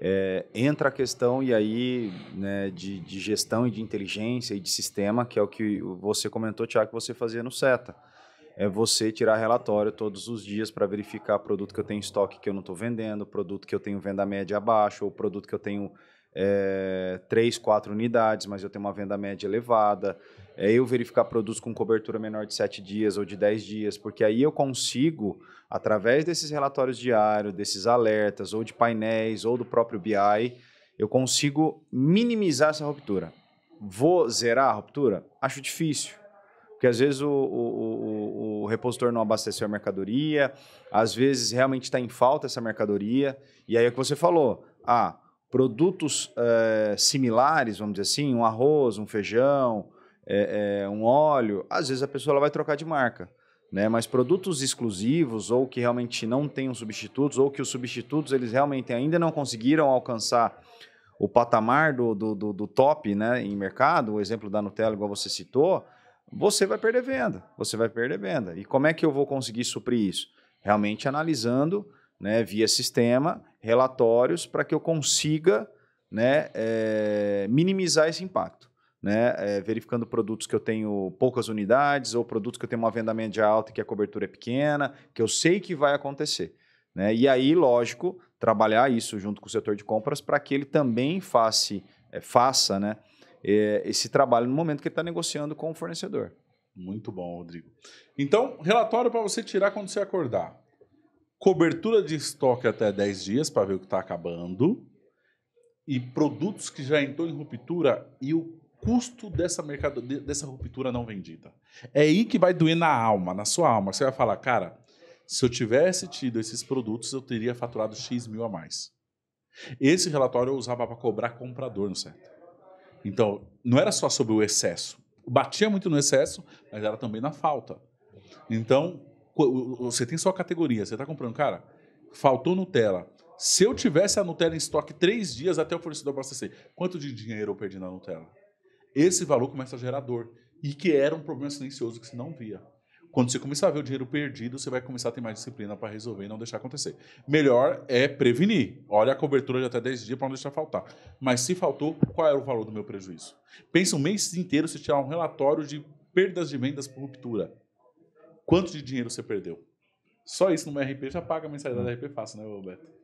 é, entra a questão e aí né, de, de, gestão e de inteligência e de sistema, que é o que você comentou, Tiago, que você fazia no SETA. É você tirar relatório todos os dias para verificar produto que eu tenho em estoque que eu não estou vendendo, produto que eu tenho venda média abaixo, ou produto que eu tenho é, 3, 4 unidades, mas eu tenho uma venda média elevada é eu verificar produtos com cobertura menor de 7 dias ou de 10 dias, porque aí eu consigo, através desses relatórios diários, desses alertas, ou de painéis, ou do próprio BI, eu consigo minimizar essa ruptura. Vou zerar a ruptura? Acho difícil. Porque às vezes o, o, o, o repositor não abasteceu a mercadoria, às vezes realmente está em falta essa mercadoria. E aí é o que você falou. Ah, produtos é, similares, vamos dizer assim, um arroz, um feijão, é, é, um óleo, às vezes a pessoa vai trocar de marca. Né, mas produtos exclusivos ou que realmente não tenham substitutos ou que os substitutos eles realmente ainda não conseguiram alcançar o patamar do, do, do, do top né, em mercado, o exemplo da Nutella, igual você citou, você vai perder venda, você vai perder venda. E como é que eu vou conseguir suprir isso? Realmente analisando né, via sistema, relatórios, para que eu consiga né, é, minimizar esse impacto né? É, verificando produtos que eu tenho poucas unidades ou produtos que eu tenho uma venda média alta e que a cobertura é pequena, que eu sei que vai acontecer. Né? E aí, lógico, trabalhar isso junto com o setor de compras para que ele também faça, é, faça né, é, esse trabalho no momento que ele está negociando com o fornecedor. Muito bom, Rodrigo. Então, relatório para você tirar quando você acordar. Cobertura de estoque até 10 dias para ver o que está acabando. E produtos que já entrou em ruptura e o custo dessa mercadoria, dessa ruptura não vendida. É aí que vai doer na alma, na sua alma. Você vai falar, cara, se eu tivesse tido esses produtos, eu teria faturado X mil a mais. Esse relatório eu usava para cobrar comprador não certo. Então, não era só sobre o excesso. Batia muito no excesso, mas era também na falta. Então, você tem sua categoria, você está comprando, cara, faltou Nutella. Se eu tivesse a Nutella em estoque três dias até o fornecedor abastecer, quanto de dinheiro eu perdi na Nutella? esse valor começa a gerar dor. E que era um problema silencioso que você não via. Quando você começar a ver o dinheiro perdido, você vai começar a ter mais disciplina para resolver e não deixar acontecer. Melhor é prevenir. Olha a cobertura de até 10 dias para não deixar faltar. Mas se faltou, qual era o valor do meu prejuízo? Pensa um mês inteiro se tirar um relatório de perdas de vendas por ruptura. Quanto de dinheiro você perdeu? Só isso no RP já paga a mensalidade da RP fácil, né, Roberto?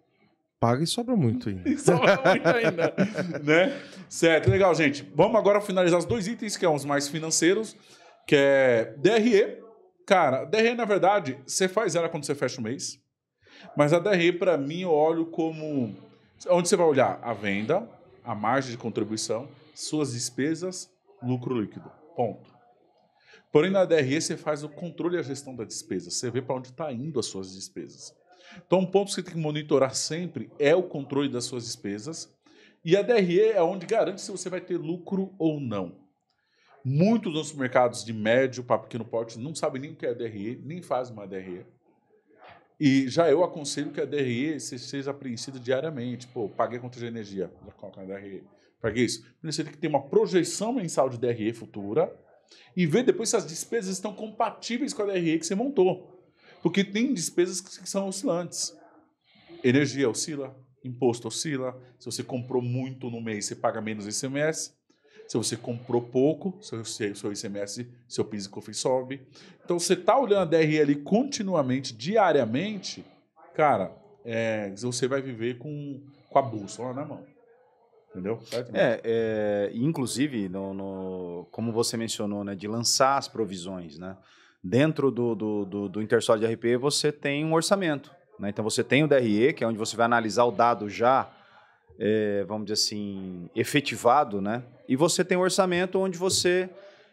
paga e sobra muito ainda. E sobra muito ainda, né? Certo, legal, gente. Vamos agora finalizar os dois itens que são é os mais financeiros, que é DRE. Cara, DRE, na verdade, você faz ela quando você fecha o mês, mas a DRE, para mim, eu olho como... Onde você vai olhar? A venda, a margem de contribuição, suas despesas, lucro líquido. Ponto. Porém, na DRE, você faz o controle e a gestão da despesa. Você vê para onde está indo as suas despesas. Então, um ponto que você tem que monitorar sempre é o controle das suas despesas. E a DRE é onde garante se você vai ter lucro ou não. Muitos dos mercados de médio para pequeno porte não sabem nem o que é DRE, nem fazem uma DRE. E já eu aconselho que a DRE seja apreendida diariamente. Pô, paguei conta de energia, coloca na DRE. Paguei isso. Você tem que ter uma projeção mensal de DRE futura e ver depois se as despesas estão compatíveis com a DRE que você montou. Porque tem despesas que são oscilantes. Energia oscila, imposto oscila. Se você comprou muito no mês, você paga menos ICMS. Se você comprou pouco, seu, seu ICMS, seu PIS e COFINS sobe. Então, você está olhando a DRL continuamente, diariamente, cara, é, você vai viver com, com a bússola na mão. Entendeu? É, é, inclusive, no, no, como você mencionou, né, de lançar as provisões, né? dentro do, do, do, do de RP você tem um orçamento. Né? Então você tem o DRE, que é onde você vai analisar o dado já, é, vamos dizer assim, efetivado, né? E você tem o um orçamento onde você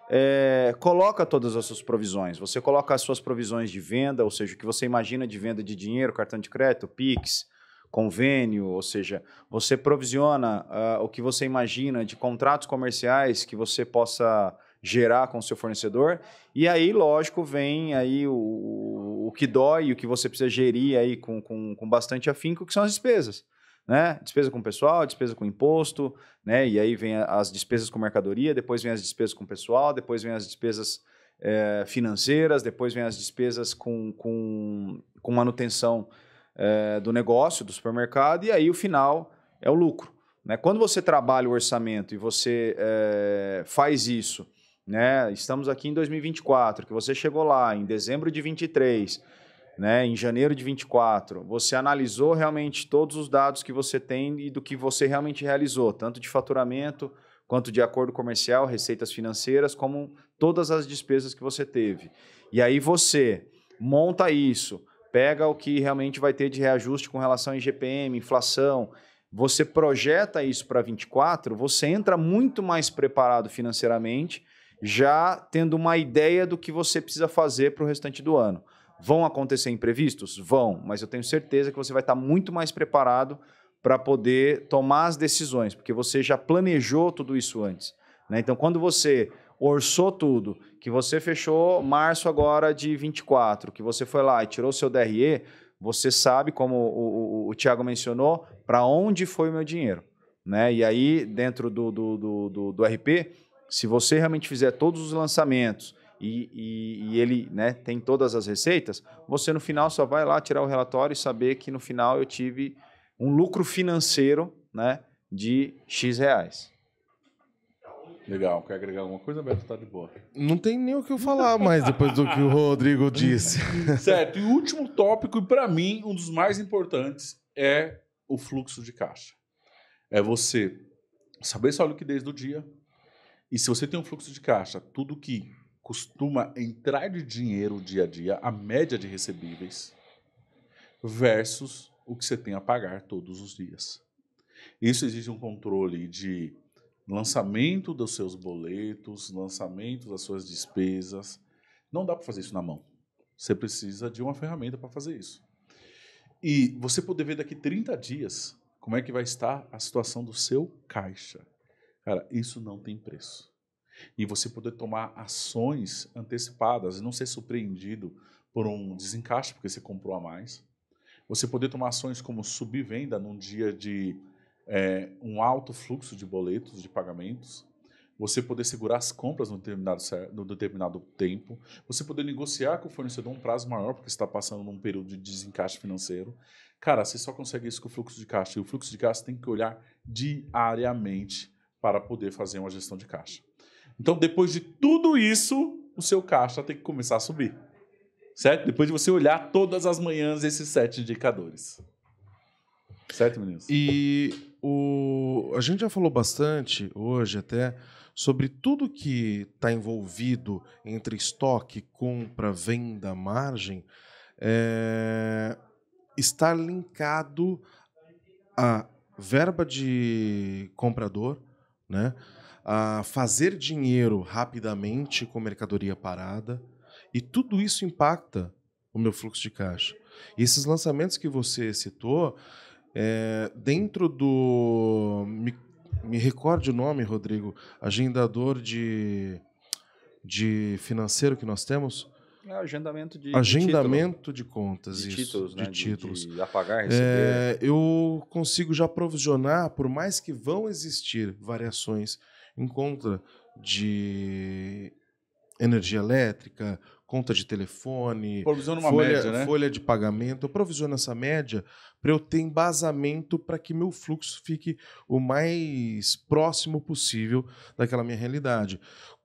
é, coloca todas as suas provisões. Você coloca as suas provisões de venda, ou seja, o que você imagina de venda de dinheiro, cartão de crédito, PIX, convênio, ou seja, você provisiona uh, o que você imagina de contratos comerciais que você possa gerar com o seu fornecedor. E aí, lógico, vem aí o, o que dói, o que você precisa gerir aí com, com, com bastante afinco, que são as despesas. Né? Despesa com pessoal, despesa com imposto, né? E aí vem as despesas com mercadoria, depois vem as despesas com pessoal, depois vem as despesas é, financeiras, depois vem as despesas com, com, com manutenção é, do negócio, do supermercado, e aí o final é o lucro. Né? Quando você trabalha o orçamento e você é, faz isso né? Estamos aqui em 2024, que você chegou lá em dezembro de 23, né? Em janeiro de 24, você analisou realmente todos os dados que você tem e do que você realmente realizou, tanto de faturamento quanto de acordo comercial, receitas financeiras, como todas as despesas que você teve. E aí você monta isso, pega o que realmente vai ter de reajuste com relação a IGPM, inflação, você projeta isso para 24, você entra muito mais preparado financeiramente já tendo uma ideia do que você precisa fazer para o restante do ano. Vão acontecer imprevistos? Vão, mas eu tenho certeza que você vai estar tá muito mais preparado para poder tomar as decisões, porque você já planejou tudo isso antes. Né? Então, quando você orçou tudo, que você fechou março agora de 24, que você foi lá e tirou seu DRE, você sabe, como o, o, o Tiago mencionou, para onde foi o meu dinheiro. Né? E aí, dentro do, do, do, do, do RP, se você realmente fizer todos os lançamentos e, e, e ele né, tem todas as receitas, você no final só vai lá tirar o relatório e saber que no final eu tive um lucro financeiro né, de X reais. Legal, quer agregar alguma coisa, Beto? Tá de boa. Não tem nem o que eu falar mais depois do que o Rodrigo disse. certo, e o último tópico, e para mim, um dos mais importantes, é o fluxo de caixa. É você saber sua liquidez do dia, e se você tem um fluxo de caixa, tudo que costuma entrar de dinheiro dia a dia, a média de recebíveis, versus o que você tem a pagar todos os dias. Isso exige um controle de lançamento dos seus boletos, lançamento das suas despesas. Não dá para fazer isso na mão. Você precisa de uma ferramenta para fazer isso. E você poder ver daqui 30 dias como é que vai estar a situação do seu caixa. Cara, isso não tem preço. E você poder tomar ações antecipadas, e não ser surpreendido por um desencaixe porque você comprou a mais. Você poder tomar ações como subvenda num dia de é, um alto fluxo de boletos, de pagamentos. Você poder segurar as compras no determinado, no determinado tempo. Você poder negociar com o fornecedor um prazo maior, porque você está passando num período de desencaixe financeiro. Cara, você só consegue isso com o fluxo de caixa. E o fluxo de caixa tem que olhar diariamente para poder fazer uma gestão de caixa. Então, depois de tudo isso, o seu caixa tem que começar a subir. Certo? Depois de você olhar todas as manhãs esses sete indicadores. Certo, meninos? E o... a gente já falou bastante hoje até sobre tudo que está envolvido entre estoque, compra, venda, margem, é... estar linkado a verba de comprador, né? a fazer dinheiro rapidamente com mercadoria parada. E tudo isso impacta o meu fluxo de caixa. E esses lançamentos que você citou, é, dentro do. Me, me recorde o nome, Rodrigo, agendador de, de financeiro que nós temos. É, agendamento de agendamento de, de contas, de isso, títulos, de né? títulos. De, de apagar, é, receber. É, eu consigo já provisionar, por mais que vão existir variações em conta de energia elétrica, conta de telefone, folha, média, né? folha de pagamento, eu provisiono essa média para eu ter embasamento para que meu fluxo fique o mais próximo possível daquela minha realidade.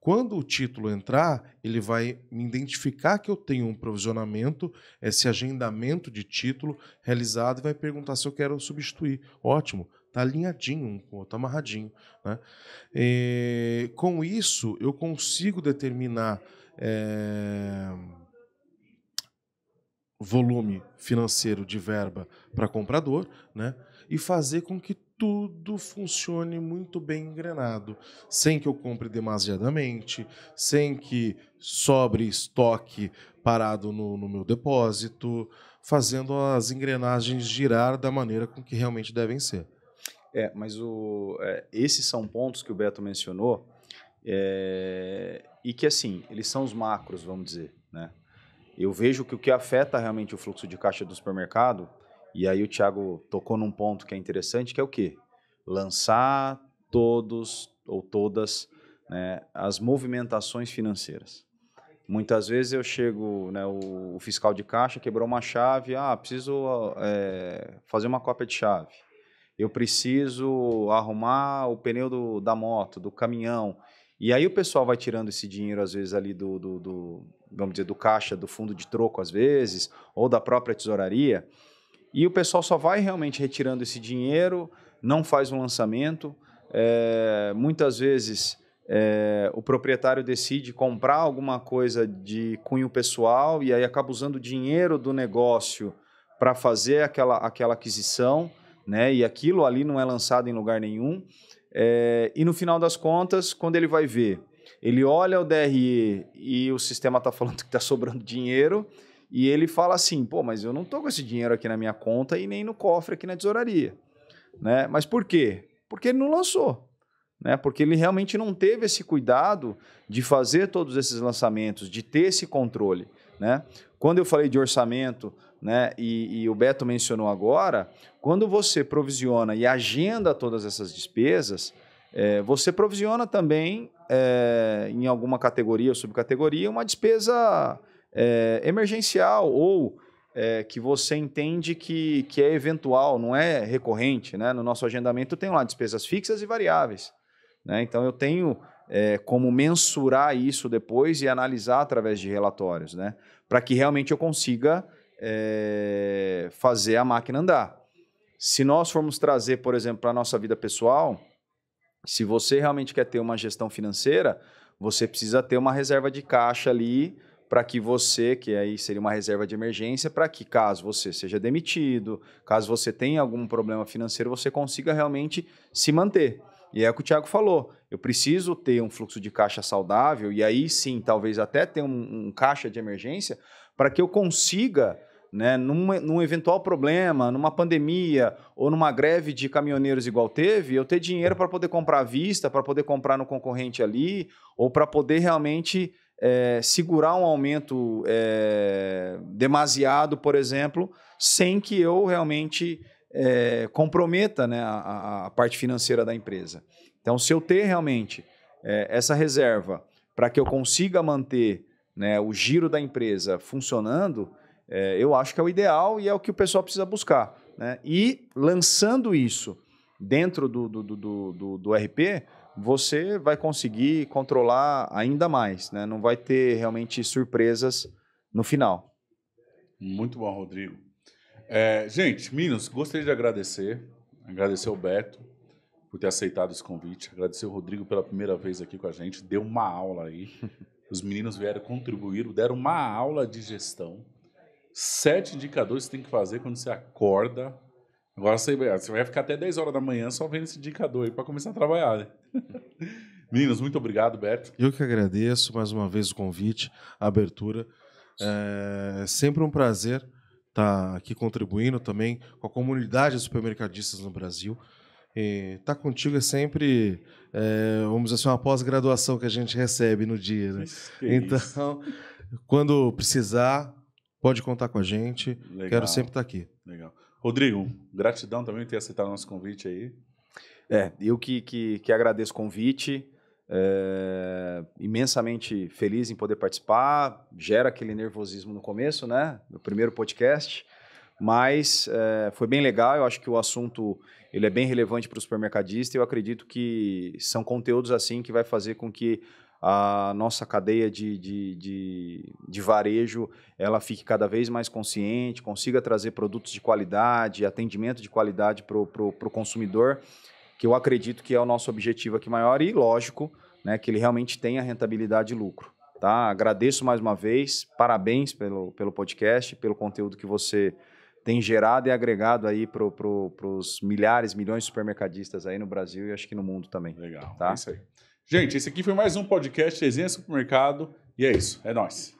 Quando o título entrar, ele vai me identificar que eu tenho um provisionamento, esse agendamento de título realizado e vai perguntar se eu quero substituir. Ótimo, tá alinhadinho um com o outro, tá amarradinho. Né? E, eh, com isso, eu consigo determinar é, volume financeiro de verba para comprador né? e fazer com que tudo funcione muito bem engrenado, sem que eu compre demasiadamente, sem que sobre estoque parado no, no meu depósito, fazendo as engrenagens girar da maneira com que realmente devem ser. É, mas o, é, esses são pontos que o Beto mencionou é, e que, assim, eles são os macros, vamos dizer, né? Eu vejo que o que afeta realmente o fluxo de caixa do supermercado e aí o Thiago tocou num ponto que é interessante, que é o quê? Lançar todos ou todas né, as movimentações financeiras. Muitas vezes eu chego, né, o, fiscal de caixa quebrou uma chave, ah, preciso é, fazer uma cópia de chave. Eu preciso arrumar o pneu do, da moto, do caminhão. E aí o pessoal vai tirando esse dinheiro, às vezes, ali do, do, do vamos dizer, do caixa, do fundo de troco, às vezes, ou da própria tesouraria. E o pessoal só vai realmente retirando esse dinheiro, não faz um lançamento. É, muitas vezes é, o proprietário decide comprar alguma coisa de cunho pessoal e aí acaba usando o dinheiro do negócio para fazer aquela, aquela aquisição, né? E aquilo ali não é lançado em lugar nenhum. É, e no final das contas, quando ele vai ver, ele olha o DRE e o sistema está falando que está sobrando dinheiro e ele fala assim: pô, mas eu não tô com esse dinheiro aqui na minha conta e nem no cofre aqui na tesouraria. Né? Mas por quê? Porque ele não lançou. Né? Porque ele realmente não teve esse cuidado de fazer todos esses lançamentos, de ter esse controle. Né? Quando eu falei de orçamento, né? E, e, o Beto mencionou agora, quando você provisiona e agenda todas essas despesas, é, você provisiona também é, em alguma categoria ou subcategoria uma despesa é, emergencial ou é, que você entende que, que é eventual, não é recorrente. Né? No nosso agendamento eu tenho lá despesas fixas e variáveis. Né? Então eu tenho é, como mensurar isso depois e analisar através de relatórios, né? para que realmente eu consiga é, fazer a máquina andar. Se nós formos trazer, por exemplo, para a nossa vida pessoal, se você realmente quer ter uma gestão financeira, você precisa ter uma reserva de caixa ali para que você, que aí seria uma reserva de emergência, para que caso você seja demitido, caso você tenha algum problema financeiro, você consiga realmente se manter. E é o que o Thiago falou. Eu preciso ter um fluxo de caixa saudável e aí sim, talvez até ter um, um caixa de emergência para que eu consiga, né, num, num, eventual problema, numa pandemia ou numa greve de caminhoneiros igual teve, eu ter dinheiro para poder comprar à vista, para poder comprar no concorrente ali ou para poder realmente é, segurar um aumento é, demasiado, por exemplo, sem que eu realmente é, comprometa né, a, a, parte financeira da empresa. Então, se eu ter realmente é, essa reserva para que eu consiga manter né, o giro da empresa funcionando, é, eu acho que é o ideal e é o que o pessoal precisa buscar. Né? E lançando isso dentro do, do, do, do, do RP, você vai conseguir controlar ainda mais, né? Não vai ter realmente surpresas no final. Muito bom, Rodrigo. É, gente, Minas, gostaria de agradecer, agradecer o Beto por ter aceitado esse convite, agradecer o Rodrigo pela primeira vez aqui com a gente, deu uma aula aí. Os meninos vieram contribuir, deram uma aula de gestão. Sete indicadores que você tem que fazer quando você acorda Agora você, vai ficar até 10 horas da manhã só vendo esse indicador aí para começar a trabalhar, né? Meninos, muito obrigado, Beto. Eu que agradeço mais uma vez o convite, a abertura. É sempre um prazer estar tá aqui contribuindo também com a comunidade de supermercadistas no Brasil. E estar tá contigo é sempre, é, vamos dizer assim, uma pós-graduação que a gente recebe no dia. Né? Então, quando precisar, pode contar com a gente. Legal. Quero sempre estar tá aqui. Legal. Rodrigo, gratidão também por ter aceitado o nosso convite aí. É, eu que, que, que agradeço o convite. É, imensamente feliz em poder participar. Gera aquele nervosismo no começo, né? No primeiro podcast. Mas é, foi bem legal. Eu acho que o assunto ele é bem relevante para o supermercadista. E eu acredito que são conteúdos assim que vai fazer com que a nossa cadeia de, de, de, de, varejo ela fique cada vez mais consciente, consiga trazer produtos de qualidade, atendimento de qualidade para o consumidor, que eu acredito que é o nosso objetivo aqui maior e, lógico, né, que ele realmente tenha rentabilidade e lucro. Tá? Agradeço mais uma vez, parabéns pelo, pelo podcast, pelo conteúdo que você tem gerado e agregado aí para pro, os milhares, milhões de supermercadistas aí no Brasil e acho que no mundo também. Legal, tá? é isso aí. Gente, esse aqui foi mais um podcast Resenha Supermercado. E é isso. É nóis.